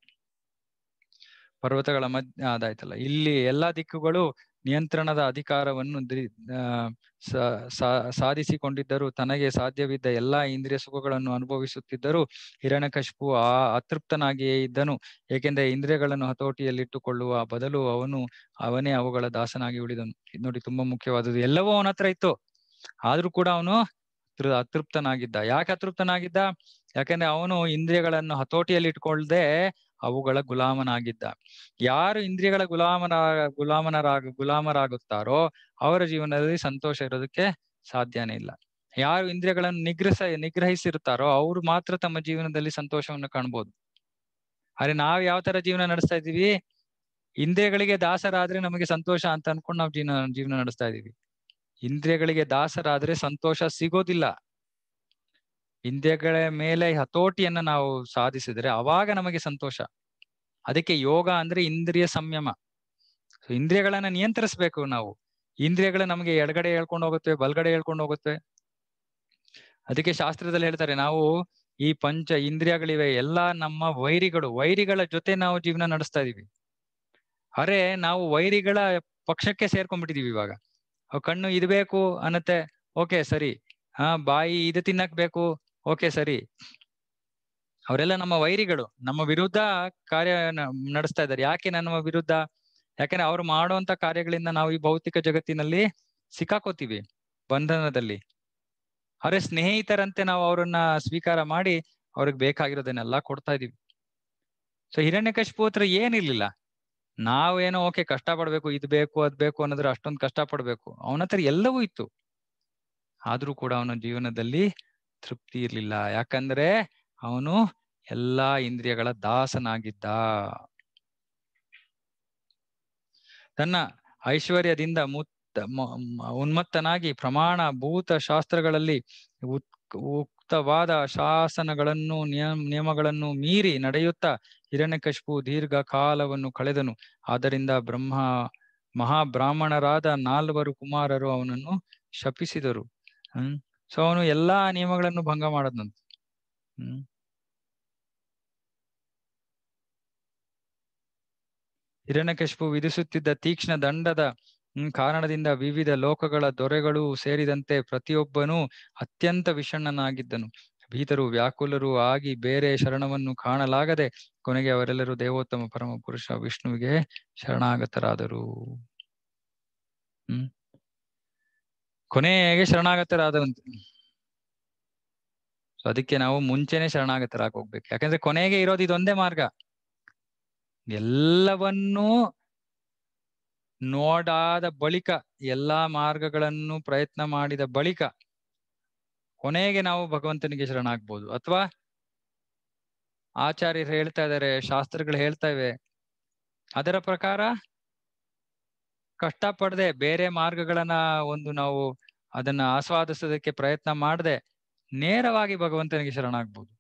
ಪರ್ವತಗಳ ಮಧ್ಯ ಅದಾಯ್ತಲ್ಲ ಇಲ್ಲಿ ಎಲ್ಲಾ ದಿಕ್ಕುಗಳು ನಿಯಂತ್ರಣದ ಅಧಿಕಾರವನ್ನು ಸಾಧಿಸಿಕೊಂಡಿದ್ದರು ತನಗೆ ಸಾಧ್ಯವಿದ್ದ ಎಲ್ಲಾ ಇಂದ್ರಿಯ ಸುಖಗಳನ್ನು ಅನುಭವಿಸುತ್ತಿದ್ದರೂ ಹಿರಣ್ಯಕಶಿಪು ಆ ಅತೃಪ್ತನಾಗಿಯೇ ಇದ್ದನು ಏಕೆಂದರೆ ಇಂದ್ರಿಯಗಳನ್ನು ಹತೋಟಿಯಲ್ಲಿಟ್ಟುಕೊಳ್ಳುವ ಬದಲು ಅವನು ಅವನೇ ಅವುಗಳ ದಾಸನಾಗಿ ಉಳಿದನು ಇದು ನೋಡಿ ತುಂಬಾ ಮುಖ್ಯವಾದದ್ದು ಎಲ್ಲವೂ ಅವನ ಹತ್ರ ಇತ್ತು ಆದ್ರೂ ಕೂಡ ಅವನು ಅತೃಪ್ತನಾಗಿದ್ದ ಯಾಕೆ ಅತೃಪ್ತನಾಗಿದ್ದ ಯಾಕಂದ್ರೆ ಅವನು ಇಂದ್ರಿಯಗಳನ್ನು ಹತೋಟಿಯಲ್ಲಿ ಇಟ್ಕೊಳ್ದೆ ಅವುಗಳ ಗುಲಾಮನಾಗಿದ್ದ ಯಾರು ಇಂದ್ರಿಯಗಳ ಗುಲಾಮನ ಗುಲಾಮನರಾಗ ಗುಲಾಮರಾಗುತ್ತಾರೋ ಅವರ ಜೀವನದಲ್ಲಿ ಸಂತೋಷ ಇರೋದಕ್ಕೆ ಸಾಧ್ಯನೇ ಇಲ್ಲ ಯಾರು ಇಂದ್ರಿಯಗಳನ್ನು ನಿಗ್ರಹ ನಿಗ್ರಹಿಸಿರುತ್ತಾರೋ ಅವರು ಮಾತ್ರ ತಮ್ಮ ಜೀವನದಲ್ಲಿ ಸಂತೋಷವನ್ನು ಕಾಣ್ಬೋದು ಅರೆ ನಾವು ಯಾವ ತರ ಜೀವನ ನಡೆಸ್ತಾ ಇದೀವಿ ಇಂದ್ರಿಯಗಳಿಗೆ ದಾಸರಾದ್ರೆ ನಮಗೆ ಸಂತೋಷ ಅಂತ ಅನ್ಕೊಂಡು ನಾವು ಜೀವನ ಜೀವನ ನಡೆಸ್ತಾ ಇದೀವಿ ಇಂದ್ರಿಯಗಳಿಗೆ ದಾಸರಾದ್ರೆ ಸಂತೋಷ ಸಿಗೋದಿಲ್ಲ ಇಂದ್ರಿಯಗಳ ಮೇಲೆ ಹತೋಟಿಯನ್ನ ನಾವು ಸಾಧಿಸಿದ್ರೆ ಅವಾಗ ನಮಗೆ ಸಂತೋಷ ಅದಕ್ಕೆ ಯೋಗ ಅಂದ್ರೆ ಇಂದ್ರಿಯ ಸಂಯಮ ಇಂದ್ರಿಯಗಳನ್ನ ನಿಯಂತ್ರಿಸಬೇಕು ನಾವು ಇಂದ್ರಿಯಗಳ ನಮಗೆ ಎಡಗಡೆ ಹೇಳ್ಕೊಂಡು ಹೋಗುತ್ತೆ ಬಲ್ಗಡೆ ಹೇಳ್ಕೊಂಡು ಹೋಗುತ್ತೆ ಅದಕ್ಕೆ ಶಾಸ್ತ್ರದಲ್ಲಿ ಹೇಳ್ತಾರೆ ನಾವು ಈ ಪಂಚ ಇಂದ್ರಿಯಗಳಿವೆ ಎಲ್ಲಾ ನಮ್ಮ ವೈರಿಗಳು ವೈರಿಗಳ ಜೊತೆ ನಾವು ಜೀವನ ನಡೆಸ್ತಾ ಇದೀವಿ ಅರೆ ನಾವು ವೈರಿಗಳ ಪಕ್ಷಕ್ಕೆ ಸೇರ್ಕೊಂಡ್ಬಿಟ್ಟಿದೀವಿ ಇವಾಗ ಕಣ್ಣು ಇದ್ ಬೇಕು ಅನ್ನತ್ತೆ ಓಕೆ ಸರಿ ಹಾ ಬಾಯಿ ಇದು ತಿನ್ನಕ್ ಬೇಕು ಓಕೆ ಸರಿ ಅವರೆಲ್ಲ ನಮ್ಮ ವೈರಿಗಳು ನಮ್ಮ ವಿರುದ್ಧ ಕಾರ್ಯ ನಡೆಸ್ತಾ ಇದ್ದಾರೆ ಯಾಕೆ ನಮ್ಮ ವಿರುದ್ಧ ಯಾಕಂದ್ರೆ ಅವ್ರು ಮಾಡುವಂತ ಕಾರ್ಯಗಳಿಂದ ನಾವು ಈ ಭೌತಿಕ ಜಗತ್ತಿನಲ್ಲಿ ಸಿಕ್ಕಾಕೋತೀವಿ ಬಂಧನದಲ್ಲಿ ಅವ್ರೆ ಸ್ನೇಹಿತರಂತೆ ನಾವು ಅವರನ್ನ ಸ್ವೀಕಾರ ಮಾಡಿ ಅವ್ರಿಗೆ ಬೇಕಾಗಿರೋದನ್ನೆಲ್ಲ ಕೊಡ್ತಾ ಇದೀವಿ ಸೊ ಹಿರಣ್ಯಕಶಿಪು ಹತ್ರ ಏನಿರ್ಲಿಲ್ಲ ನಾವೇನೋ ಓಕೆ ಕಷ್ಟ ಪಡ್ಬೇಕು ಇದು ಬೇಕು ಅದ್ ಬೇಕು ಅನ್ನೋದ್ರ ಅಷ್ಟೊಂದು ಕಷ್ಟ ಪಡ್ಬೇಕು ಅವನ ಹತ್ರ ಎಲ್ಲವೂ ಇತ್ತು ಆದ್ರೂ ಕೂಡ ಅವನ ಜೀವನದಲ್ಲಿ ತೃಪ್ತಿ ಇರ್ಲಿಲ್ಲ ಯಾಕಂದ್ರೆ ಅವನು ಎಲ್ಲಾ ಇಂದ್ರಿಯಗಳ ದಾಸನಾಗಿದ್ದ ತನ್ನ ಐಶ್ವರ್ಯದಿಂದ ಮುತ್ತ ಉನ್ಮತ್ತನಾಗಿ ಪ್ರಮಾಣ ಭೂತ ಶಾಸ್ತ್ರಗಳಲ್ಲಿ ಉಕ್ತವಾದ ಶಾಸನಗಳನ್ನು ನಿಯಮ ನಿಯಮಗಳನ್ನು ಮೀರಿ ನಡೆಯುತ್ತಾ ಹಿರಣ್ಯಕಶ್ಪು ದೀರ್ಘ ಕಾಲವನ್ನು ಕಳೆದನು ಆದ್ದರಿಂದ ಬ್ರಹ್ಮ ಮಹಾಬ್ರಾಹ್ಮಣರಾದ ನಾಲ್ವರು ಕುಮಾರರು ಅವನನ್ನು ಶಪಿಸಿದರು ಹ್ಮ್ ಸೊ ಅವನು ಎಲ್ಲಾ ನಿಯಮಗಳನ್ನು ಭಂಗ ಮಾಡದ್ನಂತ ಹ್ಮ್ ಹಿರಣ್ಯಕಶಿಪು ವಿಧಿಸುತ್ತಿದ್ದ ತೀಕ್ಷ್ಣ ದಂಡದ ಕಾರಣದಿಂದ ವಿವಿಧ ಲೋಕಗಳ ದೊರೆಗಳು ಸೇರಿದಂತೆ ಪ್ರತಿಯೊಬ್ಬನೂ ಅತ್ಯಂತ ವಿಷಣ್ಣನಾಗಿದ್ದನು ಭೀತರು ವ್ಯಾಕುಲರು ಆಗಿ ಬೇರೆ ಶರಣವನ್ನು ಕಾಣಲಾಗದೆ ಕೊನೆಗೆ ಅವರೆಲ್ಲರೂ ದೇವೋತ್ತಮ ಪರಮ ಪುರುಷ ವಿಷ್ಣುವಿಗೆ ಶರಣಾಗತರಾದರು ಹ್ಮ್ ಕೊನೆಗೆ ಶರಣಾಗತರಾದರಂತೆ ಸೊ ಅದಕ್ಕೆ ನಾವು ಮುಂಚೆನೆ ಶರಣಾಗತರಾಗಿ ಹೋಗ್ಬೇಕು ಯಾಕಂದ್ರೆ ಕೊನೆಗೆ ಇರೋದು ಇದೊಂದೇ ಮಾರ್ಗ ಎಲ್ಲವನ್ನೂ ನೋಡಾದ ಬಳಿಕ ಎಲ್ಲಾ ಮಾರ್ಗಗಳನ್ನು ಪ್ರಯತ್ನ ಮಾಡಿದ ಬಳಿಕ ಕೊನೆಗೆ ನಾವು ಭಗವಂತನಿಗೆ ಶರಣಾಗ್ಬೋದು ಅಥವಾ ಆಚಾರ್ಯರು ಹೇಳ್ತಾ ಇದ್ದಾರೆ ಶಾಸ್ತ್ರಗಳು ಹೇಳ್ತಾ ಇವೆ ಅದರ ಪ್ರಕಾರ ಕಷ್ಟಪಡದೆ ಬೇರೆ ಮಾರ್ಗಗಳನ್ನ ಒಂದು ನಾವು ಅದನ್ನ ಆಸ್ವಾದಿಸೋದಕ್ಕೆ ಪ್ರಯತ್ನ ಮಾಡದೆ ನೇರವಾಗಿ ಭಗವಂತನಿಗೆ ಶರಣಾಗ್ಬೋದು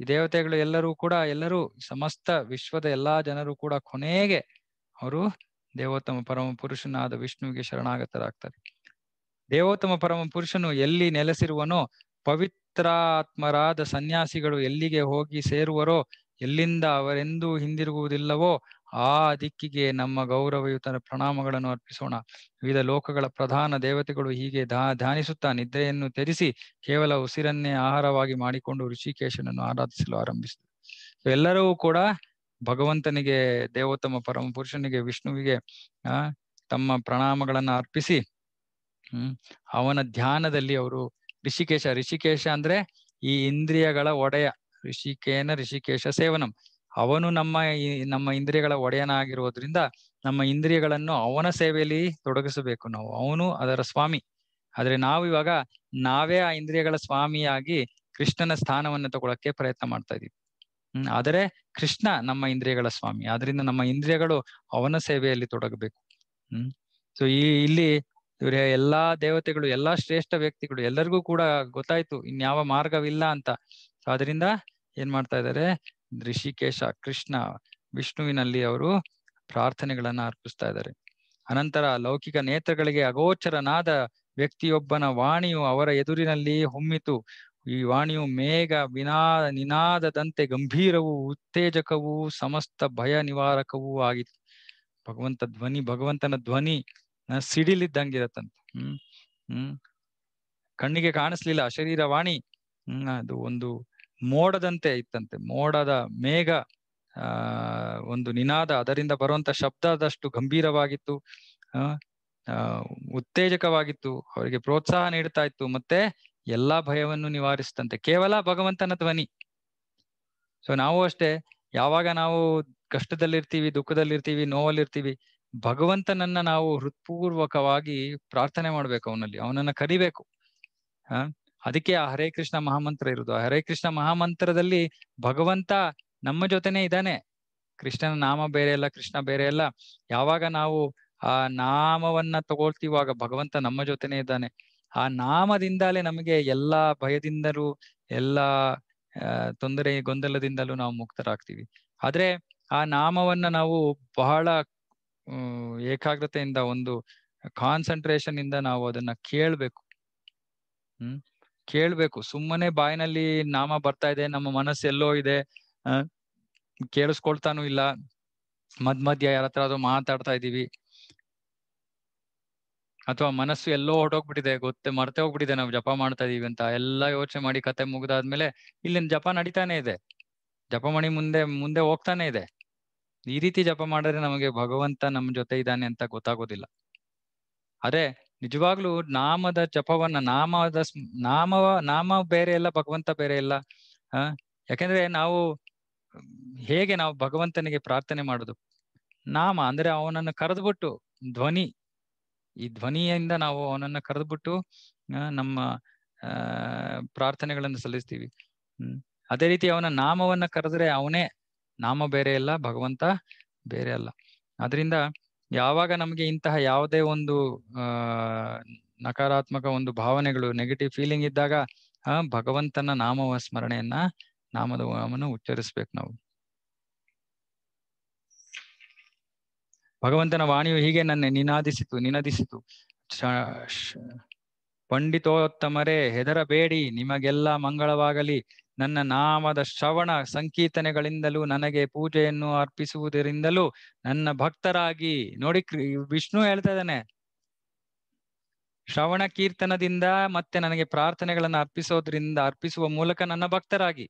ಈ ದೇವತೆಗಳು ಎಲ್ಲರೂ ಕೂಡ ಎಲ್ಲರೂ ಸಮಸ್ತ ವಿಶ್ವದ ಎಲ್ಲಾ ಜನರು ಕೂಡ ಕೊನೆಗೆ ಅವರು ದೇವೋತ್ತಮ ಪರಮ ಪುರುಷನಾದ ವಿಷ್ಣುವಿಗೆ ಶರಣಾಗತರಾಗ್ತಾರೆ ದೇವೋತ್ತಮ ಪರಮ ಪುರುಷನು ಎಲ್ಲಿ ನೆಲೆಸಿರುವನೋ ಪವಿತ್ರಾತ್ಮರಾದ ಸನ್ಯಾಸಿಗಳು ಎಲ್ಲಿಗೆ ಹೋಗಿ ಸೇರುವರೋ ಎಲ್ಲಿಂದ ಅವರೆಂದೂ ಹಿಂದಿರುಗುವುದಿಲ್ಲವೋ ಆ ದಿಕ್ಕಿಗೆ ನಮ್ಮ ಗೌರವಯುತ ಪ್ರಣಾಮಗಳನ್ನು ಅರ್ಪಿಸೋಣ ವಿವಿಧ ಲೋಕಗಳ ಪ್ರಧಾನ ದೇವತೆಗಳು ಹೀಗೆ ಧಾ ಧ್ಯಾನಿಸುತ್ತಾ ನಿದ್ರೆಯನ್ನು ತೆರಿಸಿ ಕೇವಲ ಉಸಿರನ್ನೇ ಆಹಾರವಾಗಿ ಮಾಡಿಕೊಂಡು ಋಷಿಕೇಶನನ್ನು ಆರಾಧಿಸಲು ಆರಂಭಿಸಿದರು ಎಲ್ಲರೂ ಕೂಡ ಭಗವಂತನಿಗೆ ದೇವೋತ್ತಮ ಪರಮ ಪುರುಷನಿಗೆ ವಿಷ್ಣುವಿಗೆ ಆ ತಮ್ಮ ಪ್ರಣಾಮಗಳನ್ನ ಅರ್ಪಿಸಿ ಹ್ಮ್ ಅವನ ಧ್ಯಾನದಲ್ಲಿ ಅವರು ಋಷಿಕೇಶ ಋಷಿಕೇಶ ಅಂದ್ರೆ ಈ ಇಂದ್ರಿಯಗಳ ಒಡೆಯ ಋಷಿಕೇನ ಋಷಿಕೇಶ ಸೇವನಂ ಅವನು ನಮ್ಮ ನಮ್ಮ ಇಂದ್ರಿಯಗಳ ಒಡೆಯನಾಗಿರುವುದರಿಂದ ನಮ್ಮ ಇಂದ್ರಿಯಗಳನ್ನು ಅವನ ಸೇವೆಯಲ್ಲಿ ತೊಡಗಿಸಬೇಕು ನಾವು ಅವನು ಅದರ ಸ್ವಾಮಿ ಆದ್ರೆ ನಾವು ಇವಾಗ ನಾವೇ ಆ ಇಂದ್ರಿಯಗಳ ಸ್ವಾಮಿಯಾಗಿ ಕೃಷ್ಣನ ಸ್ಥಾನವನ್ನು ತಗೊಳಕ್ಕೆ ಪ್ರಯತ್ನ ಮಾಡ್ತಾ ಇದೀವಿ ಹ್ಮ್ ಆದರೆ ಕೃಷ್ಣ ನಮ್ಮ ಇಂದ್ರಿಯಗಳ ಸ್ವಾಮಿ ಆದ್ರಿಂದ ನಮ್ಮ ಇಂದ್ರಿಯಗಳು ಅವನ ಸೇವೆಯಲ್ಲಿ ತೊಡಗಬೇಕು ಹ್ಮ್ ಸೊ ಈ ಇಲ್ಲಿ ಇವ್ರ ಎಲ್ಲಾ ದೇವತೆಗಳು ಎಲ್ಲಾ ಶ್ರೇಷ್ಠ ವ್ಯಕ್ತಿಗಳು ಎಲ್ಲರಿಗೂ ಕೂಡ ಗೊತ್ತಾಯ್ತು ಇನ್ಯಾವ ಮಾರ್ಗವಿಲ್ಲ ಅಂತ ಅದರಿಂದ ಏನ್ ಮಾಡ್ತಾ ಇದ್ದಾರೆ ಋಷಿಕೇಶ ಕೃಷ್ಣ ವಿಷ್ಣುವಿನಲ್ಲಿ ಅವರು ಪ್ರಾರ್ಥನೆಗಳನ್ನ ಅರ್ಪಿಸ್ತಾ ಇದ್ದಾರೆ ಅನಂತರ ಲೌಕಿಕ ನೇತ್ರಗಳಿಗೆ ಅಗೋಚರನಾದ ವ್ಯಕ್ತಿಯೊಬ್ಬನ ವಾಣಿಯು ಅವರ ಎದುರಿನಲ್ಲಿ ಹೊಮ್ಮಿತು ಈ ವಾಣಿಯು ಮೇಘ ವಿನಾ ನಿನಾದದಂತೆ ಗಂಭೀರವೂ ಉತ್ತೇಜಕವೂ ಸಮಸ್ತ ಭಯ ನಿವಾರಕವೂ ಆಗಿತ್ತು ಭಗವಂತ ಧ್ವನಿ ಭಗವಂತನ ಧ್ವನಿ ಸಿಡಿಲಿದ್ದಂಗಿರತ್ತಂತ ಹ್ಮ್ ಹ್ಮ್ ಕಣ್ಣಿಗೆ ಕಾಣಿಸ್ಲಿಲ್ಲ ಶರೀರ ವಾಣಿ ಹ್ಮ್ ಅದು ಒಂದು ಮೋಡದಂತೆ ಇತ್ತಂತೆ ಮೋಡದ ಮೇಘ ಆ ಒಂದು ನಿನಾದ ಅದರಿಂದ ಬರುವಂತ ಶಬ್ದದಷ್ಟು ಗಂಭೀರವಾಗಿತ್ತು ಉತ್ತೇಜಕವಾಗಿತ್ತು ಅವರಿಗೆ ಪ್ರೋತ್ಸಾಹ ನೀಡ್ತಾ ಇತ್ತು ಮತ್ತೆ ಎಲ್ಲಾ ಭಯವನ್ನು ನಿವಾರಿಸ್ತಂತೆ ಕೇವಲ ಭಗವಂತನ ಧ್ವನಿ ಸೊ ನಾವು ಅಷ್ಟೇ ಯಾವಾಗ ನಾವು ಕಷ್ಟದಲ್ಲಿರ್ತೀವಿ ದುಃಖದಲ್ಲಿರ್ತೀವಿ ನೋವಲ್ಲಿರ್ತೀವಿ ಭಗವಂತನನ್ನ ನಾವು ಹೃತ್ಪೂರ್ವಕವಾಗಿ ಪ್ರಾರ್ಥನೆ ಮಾಡ್ಬೇಕು ಅವನಲ್ಲಿ ಅವನನ್ನ ಕರಿಬೇಕು ಹ ಅದಕ್ಕೆ ಆ ಹರೇ ಕೃಷ್ಣ ಮಹಾಮಂತ್ರ ಇರುವುದು ಆ ಹರೇ ಕೃಷ್ಣ ಮಹಾಮಂತ್ರದಲ್ಲಿ ಭಗವಂತ ನಮ್ಮ ಜೊತೆನೆ ಇದ್ದಾನೆ ಕೃಷ್ಣನ ನಾಮ ಬೇರೆ ಅಲ್ಲ ಕೃಷ್ಣ ಬೇರೆ ಅಲ್ಲ ಯಾವಾಗ ನಾವು ಆ ನಾಮವನ್ನ ತಗೊಳ್ತೀವಾಗ ಭಗವಂತ ನಮ್ಮ ಜೊತೆನೆ ಇದ್ದಾನೆ ಆ ನಾಮದಿಂದಲೇ ನಮಗೆ ಎಲ್ಲಾ ಭಯದಿಂದಲೂ ಎಲ್ಲಾ ತೊಂದರೆ ಗೊಂದಲದಿಂದಲೂ ನಾವು ಮುಕ್ತರಾಗ್ತೀವಿ ಆದ್ರೆ ಆ ನಾಮವನ್ನ ನಾವು ಬಹಳ ಏಕಾಗ್ರತೆಯಿಂದ ಒಂದು ಕಾನ್ಸಂಟ್ರೇಷನ್ ಇಂದ ನಾವು ಅದನ್ನ ಕೇಳ್ಬೇಕು ಹ್ಮ್ ಕೇಳ್ಬೇಕು ಸುಮ್ಮನೆ ಬಾಯಿನಲ್ಲಿ ನಾಮ ಬರ್ತಾ ಇದೆ ನಮ್ಮ ಮನಸ್ಸು ಎಲ್ಲೋ ಇದೆ ಕೇಳಿಸ್ಕೊಳ್ತಾನು ಇಲ್ಲ ಮದ್ ಮಧ್ಯ ಯಾರ ಹತ್ರ ಅದು ಮಾತಾಡ್ತಾ ಇದೀವಿ ಅಥವಾ ಮನಸ್ಸು ಎಲ್ಲೋ ಹೊಟ್ಟೋಗ್ಬಿಟ್ಟಿದೆ ಗೊತ್ತೆ ಮರ್ತೆ ಹೋಗ್ಬಿಟ್ಟಿದೆ ನಾವು ಜಪ ಮಾಡ್ತಾ ಇದೀವಿ ಅಂತ ಎಲ್ಲಾ ಯೋಚನೆ ಮಾಡಿ ಕತೆ ಮುಗ್ದಾದ್ಮೇಲೆ ಇಲ್ಲಿನ ಜಪ ನಡೀತಾನೆ ಇದೆ ಜಪ ಮಣಿ ಮುಂದೆ ಮುಂದೆ ಹೋಗ್ತಾನೆ ಇದೆ ಈ ರೀತಿ ಜಪ ಮಾಡಿದ್ರೆ ನಮಗೆ ಭಗವಂತ ನಮ್ ಜೊತೆ ಇದ್ದಾನೆ ಅಂತ ಗೊತ್ತಾಗೋದಿಲ್ಲ ಅದೇ ನಿಜವಾಗ್ಲೂ ನಾಮದ ಜಪವನ್ನ ನಾಮದ ನಾಮವ ನಾಮ ಬೇರೆ ಇಲ್ಲ ಭಗವಂತ ಬೇರೆ ಇಲ್ಲ ಆ ಯಾಕಂದ್ರೆ ನಾವು ಹೇಗೆ ನಾವು ಭಗವಂತನಿಗೆ ಪ್ರಾರ್ಥನೆ ಮಾಡುದು ನಾಮ ಅಂದ್ರೆ ಅವನನ್ನು ಕರೆದ್ಬಿಟ್ಟು ಧ್ವನಿ ಈ ಧ್ವನಿಯಿಂದ ನಾವು ಅವನನ್ನ ಕರೆದ್ಬಿಟ್ಟು ನಮ್ಮ ಆ ಪ್ರಾರ್ಥನೆಗಳನ್ನು ಸಲ್ಲಿಸ್ತೀವಿ ಹ್ಮ್ ಅದೇ ರೀತಿ ಅವನ ನಾಮವನ್ನ ಕರೆದ್ರೆ ಅವನೇ ನಾಮ ಬೇರೆ ಇಲ್ಲ ಭಗವಂತ ಬೇರೆ ಅಲ್ಲ ಅದರಿಂದ ಯಾವಾಗ ನಮಗೆ ಇಂತಹ ಯಾವುದೇ ಒಂದು ನಕಾರಾತ್ಮಕ ಒಂದು ಭಾವನೆಗಳು ನೆಗೆಟಿವ್ ಫೀಲಿಂಗ್ ಇದ್ದಾಗ ಭಗವಂತನ ನಾಮವ ಸ್ಮರಣೆಯನ್ನ ನಾಮದ ನಾಮವನ್ನು ಉಚ್ಚರಿಸ್ಬೇಕು ನಾವು ಭಗವಂತನ ವಾಣಿಯು ಹೀಗೆ ನನ್ನ ನಿನಾದಿಸಿತು ನಿನದಿಸಿತು ಪಂಡಿತೋತ್ತಮರೇ ಹೆದರಬೇಡಿ ನಿಮಗೆಲ್ಲ ಮಂಗಳವಾಗಲಿ ನನ್ನ ನಾಮದ ಶ್ರವಣ ಸಂಕೀರ್ತನೆಗಳಿಂದಲೂ ನನಗೆ ಪೂಜೆಯನ್ನು ಅರ್ಪಿಸುವುದರಿಂದಲೂ ನನ್ನ ಭಕ್ತರಾಗಿ ನೋಡಿ ವಿಷ್ಣು ಹೇಳ್ತಾ ಇದ್ದಾನೆ ಶ್ರವಣ ಕೀರ್ತನದಿಂದ ಮತ್ತೆ ನನಗೆ ಪ್ರಾರ್ಥನೆಗಳನ್ನು ಅರ್ಪಿಸೋದ್ರಿಂದ ಅರ್ಪಿಸುವ ಮೂಲಕ ನನ್ನ ಭಕ್ತರಾಗಿ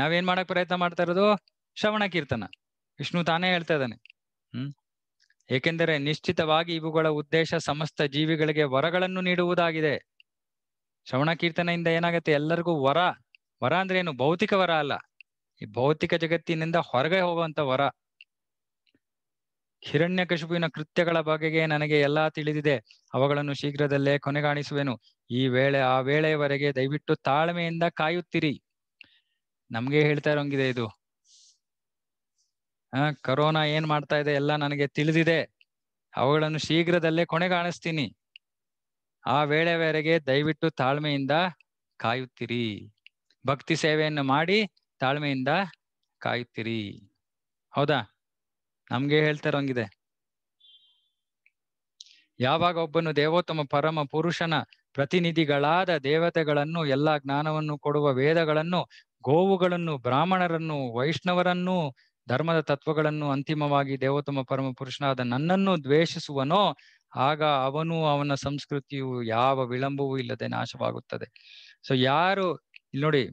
ನಾವೇನ್ ಮಾಡಕ್ ಪ್ರಯತ್ನ ಮಾಡ್ತಾ ಇರೋದು ಶ್ರವಣ ಕೀರ್ತನ ವಿಷ್ಣು ತಾನೇ ಹೇಳ್ತಾ ಇದ್ದಾನೆ ಹ್ಮ್ ಏಕೆಂದರೆ ನಿಶ್ಚಿತವಾಗಿ ಇವುಗಳ ಉದ್ದೇಶ ಸಮಸ್ತ ಜೀವಿಗಳಿಗೆ ವರಗಳನ್ನು ನೀಡುವುದಾಗಿದೆ ಶ್ರವಣ ಕೀರ್ತನೆಯಿಂದ ಏನಾಗುತ್ತೆ ಎಲ್ಲರಿಗೂ ವರ ವರ ಅಂದ್ರೆ ಏನು ಭೌತಿಕ ವರ ಅಲ್ಲ ಈ ಭೌತಿಕ ಜಗತ್ತಿನಿಂದ ಹೊರಗೆ ಹೋಗುವಂತ ವರ ಹಿರಣ್ಯ ಕಶುಪಿನ ಕೃತ್ಯಗಳ ಬಗೆಗೆ ನನಗೆ ಎಲ್ಲಾ ತಿಳಿದಿದೆ ಅವುಗಳನ್ನು ಶೀಘ್ರದಲ್ಲೇ ಕೊನೆಗಾಣಿಸುವೆನು ಈ ವೇಳೆ ಆ ವೇಳೆಯವರೆಗೆ ದಯವಿಟ್ಟು ತಾಳ್ಮೆಯಿಂದ ಕಾಯುತ್ತಿರಿ ನಮ್ಗೆ ಹೇಳ್ತಾ ಇರೋಂಗಿದೆ ಇದು ಆ ಕರೋನಾ ಏನ್ ಮಾಡ್ತಾ ಇದೆ ಎಲ್ಲ ನನಗೆ ತಿಳಿದಿದೆ ಅವುಗಳನ್ನು ಶೀಘ್ರದಲ್ಲೇ ಕೊನೆಗಾಣಿಸ್ತೀನಿ ಆ ವೇಳೆವರೆಗೆ ದಯವಿಟ್ಟು ತಾಳ್ಮೆಯಿಂದ ಕಾಯುತ್ತಿರಿ ಭಕ್ತಿ ಸೇವೆಯನ್ನು ಮಾಡಿ ತಾಳ್ಮೆಯಿಂದ ಕಾಯುತ್ತೀರಿ ಹೌದಾ ನಮ್ಗೆ ಹೇಳ್ತಾರಂಗಿದೆ ಯಾವಾಗ ಒಬ್ಬನು ದೇವೋತ್ತಮ ಪರಮ ಪುರುಷನ ಪ್ರತಿನಿಧಿಗಳಾದ ದೇವತೆಗಳನ್ನು ಎಲ್ಲಾ ಜ್ಞಾನವನ್ನು ಕೊಡುವ ವೇದಗಳನ್ನು ಗೋವುಗಳನ್ನು ಬ್ರಾಹ್ಮಣರನ್ನು ವೈಷ್ಣವರನ್ನು ಧರ್ಮದ ತತ್ವಗಳನ್ನು ಅಂತಿಮವಾಗಿ ದೇವೋತ್ತಮ ಪರಮ ಪುರುಷನಾದ ನನ್ನನ್ನು ದ್ವೇಷಿಸುವನೋ ಆಗ ಅವನು ಅವನ ಸಂಸ್ಕೃತಿಯು ಯಾವ ವಿಳಂಬವೂ ಇಲ್ಲದೆ ನಾಶವಾಗುತ್ತದೆ ಸೊ ಯಾರು ಇಲ್ಲಿ ನೋಡಿ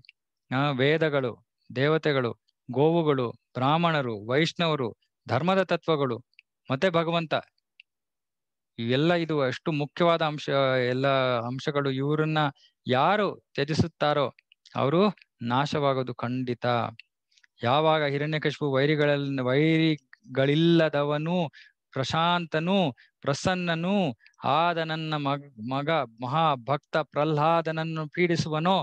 ವೇದಗಳು ದೇವತೆಗಳು ಗೋವುಗಳು ಬ್ರಾಹ್ಮಣರು ವೈಷ್ಣವರು ಧರ್ಮದ ತತ್ವಗಳು ಮತ್ತೆ ಭಗವಂತ ಇವೆಲ್ಲ ಇದು ಅಷ್ಟು ಮುಖ್ಯವಾದ ಅಂಶ ಎಲ್ಲ ಅಂಶಗಳು ಇವರನ್ನ ಯಾರು ತ್ಯಜಿಸುತ್ತಾರೋ ಅವರು ನಾಶವಾಗೋದು ಖಂಡಿತ ಯಾವಾಗ ಹಿರಣ್ಯಕಶಿಪು ವೈರಿಗಳ ವೈರಿಗಳಿಲ್ಲದವನು ಪ್ರಶಾಂತನು ಪ್ರಸನ್ನನು ಆದ ನನ್ನ ಮಗ ಮಗ ಮಹಾಭಕ್ತ ಪ್ರಹ್ಲಾದನನ್ನು ಪೀಡಿಸುವನೋ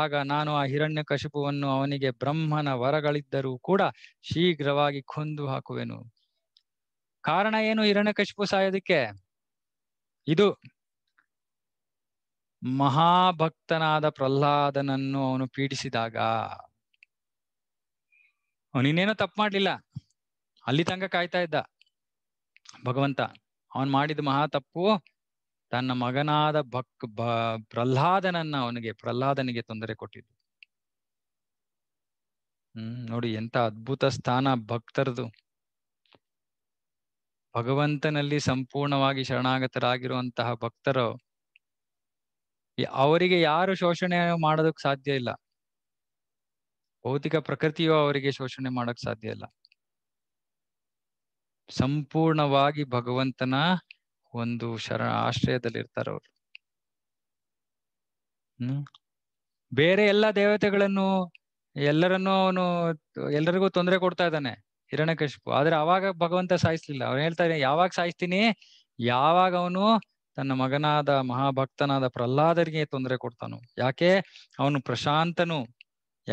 ಆಗ ನಾನು ಆ ಹಿರಣ್ಯ ಕಶಿಪುವನ್ನು ಅವನಿಗೆ ಬ್ರಹ್ಮನ ವರಗಳಿದ್ದರೂ ಕೂಡ ಶೀಘ್ರವಾಗಿ ಕೊಂದು ಹಾಕುವೆನು ಕಾರಣ ಏನು ಹಿರಣ್ಯ ಕಶಿಪು ಸಾಯೋದಕ್ಕೆ ಇದು ಮಹಾಭಕ್ತನಾದ ಪ್ರಹ್ಲಾದನನ್ನು ಅವನು ಪೀಡಿಸಿದಾಗ ಅವನಿನ್ನೇನೋ ತಪ್ಪು ಮಾಡ್ಲಿಲ್ಲ ಅಲ್ಲಿ ತಂಗ ಕಾಯ್ತಾ ಇದ್ದ ಭಗವಂತ ಅವನ್ ಮಾಡಿದ ಮಹಾ ತಪ್ಪು ತನ್ನ ಮಗನಾದ ಭಕ್ ಪ್ರಹ್ಲಾದನನ್ನ ಅವನಿಗೆ ಪ್ರಹ್ಲಾದನಿಗೆ ತೊಂದರೆ ಕೊಟ್ಟಿದ್ದು ಹ್ಮ್ ನೋಡಿ ಎಂತ ಅದ್ಭುತ ಸ್ಥಾನ ಭಕ್ತರದು ಭಗವಂತನಲ್ಲಿ ಸಂಪೂರ್ಣವಾಗಿ ಶರಣಾಗತರಾಗಿರುವಂತಹ ಭಕ್ತರು ಅವರಿಗೆ ಯಾರು ಶೋಷಣೆ ಮಾಡೋದಕ್ ಸಾಧ್ಯ ಇಲ್ಲ ಭೌತಿಕ ಪ್ರಕೃತಿಯು ಅವರಿಗೆ ಶೋಷಣೆ ಮಾಡಕ್ ಸಾಧ್ಯ ಇಲ್ಲ ಸಂಪೂರ್ಣವಾಗಿ ಭಗವಂತನ ಒಂದು ಶರ ಆಶ್ರಯದಲ್ಲಿ ಇರ್ತಾರೆ ಅವರು ಬೇರೆ ಎಲ್ಲ ದೇವತೆಗಳನ್ನು ಎಲ್ಲರನ್ನೂ ಅವನು ಎಲ್ಲರಿಗೂ ತೊಂದರೆ ಕೊಡ್ತಾ ಇದ್ದಾನೆ ಹಿರಣ್ಯಕಶಿಪು ಆದ್ರೆ ಅವಾಗ ಭಗವಂತ ಸಾಯಿಸ್ಲಿಲ್ಲ ಅವ್ನು ಹೇಳ್ತಾ ಇದ್ದಾನೆ ಯಾವಾಗ ಸಾಯಿಸ್ತೀನಿ ಯಾವಾಗ ಅವನು ತನ್ನ ಮಗನಾದ ಮಹಾಭಕ್ತನಾದ ಪ್ರಹ್ಲಾದರಿಗೆ ತೊಂದರೆ ಕೊಡ್ತಾನು ಯಾಕೆ ಅವನು ಪ್ರಶಾಂತನು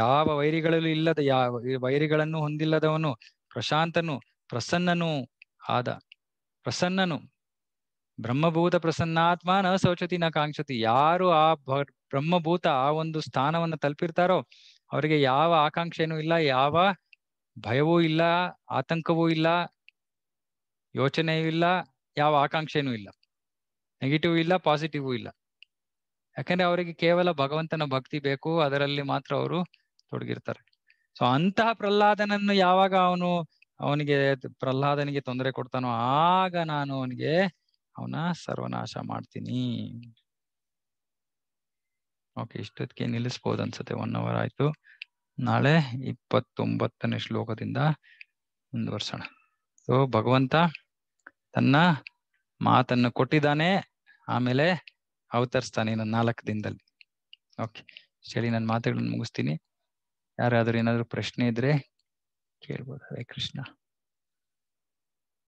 ಯಾವ ವೈರಿಗಳಲ್ಲೂ ಇಲ್ಲದ ಯಾವ ವೈರಿಗಳನ್ನು ಹೊಂದಿಲ್ಲದವನು ಪ್ರಶಾಂತನು ಪ್ರಸನ್ನನು ಆದ ಪ್ರಸನ್ನನು ಬ್ರಹ್ಮಭೂತ ಪ್ರಸನ್ನಾತ್ಮ ನ ಶೌಚತಿ ನ ಕಾಂಕ್ಷತಿ ಯಾರು ಆ ಬ್ರಹ್ಮಭೂತ ಆ ಒಂದು ಸ್ಥಾನವನ್ನ ತಲುಪಿರ್ತಾರೋ ಅವರಿಗೆ ಯಾವ ಆಕಾಂಕ್ಷೆನೂ ಇಲ್ಲ ಯಾವ ಭಯವೂ ಇಲ್ಲ ಆತಂಕವೂ ಇಲ್ಲ ಯೋಚನೆಯೂ ಇಲ್ಲ ಯಾವ ಆಕಾಂಕ್ಷೆನೂ ಇಲ್ಲ ನೆಗೆಟಿವ್ ಇಲ್ಲ ಪಾಸಿಟಿವ್ ಇಲ್ಲ ಯಾಕಂದ್ರೆ ಅವರಿಗೆ ಕೇವಲ ಭಗವಂತನ ಭಕ್ತಿ ಬೇಕು ಅದರಲ್ಲಿ ಮಾತ್ರ ಅವರು ತೊಡಗಿರ್ತಾರೆ ಸೊ ಅಂತಹ ಪ್ರಹ್ಲಾದನನ್ನು ಯಾವಾಗ ಅವನು ಅವನಿಗೆ ಪ್ರಹ್ಲಾದನಿಗೆ ತೊಂದರೆ ಕೊಡ್ತಾನೋ ಆಗ ನಾನು ಅವನಿಗೆ ಅವನ ಸರ್ವನಾಶ ಮಾಡ್ತೀನಿ ಓಕೆ ಇಷ್ಟೊತ್ತಿಗೆ ನಿಲ್ಲಿಸ್ಬೋದು ಅನ್ಸುತ್ತೆ ಒನ್ ಅವರ್ ಆಯ್ತು ನಾಳೆ ಇಪ್ಪತ್ತೊಂಬತ್ತನೇ ಶ್ಲೋಕದಿಂದ ಮುಂದುವರ್ಸೋಣ ಸೊ ಭಗವಂತ ತನ್ನ ಮಾತನ್ನು ಕೊಟ್ಟಿದ್ದಾನೆ ಆಮೇಲೆ ಅವತರಿಸ್ತಾನೆ ನನ್ನ ನಾಲ್ಕು ದಿನದಲ್ಲಿ ಓಕೆ ಚಳಿ ನನ್ನ ಮಾತುಗಳನ್ನು ಮುಗಿಸ್ತೀನಿ ಯಾರಾದರೂ ಏನಾದರೂ ಪ್ರಶ್ನೆ ಇದ್ರೆ ಕೇಳ್ಬೋದು ಹರೇ ಕೃಷ್ಣ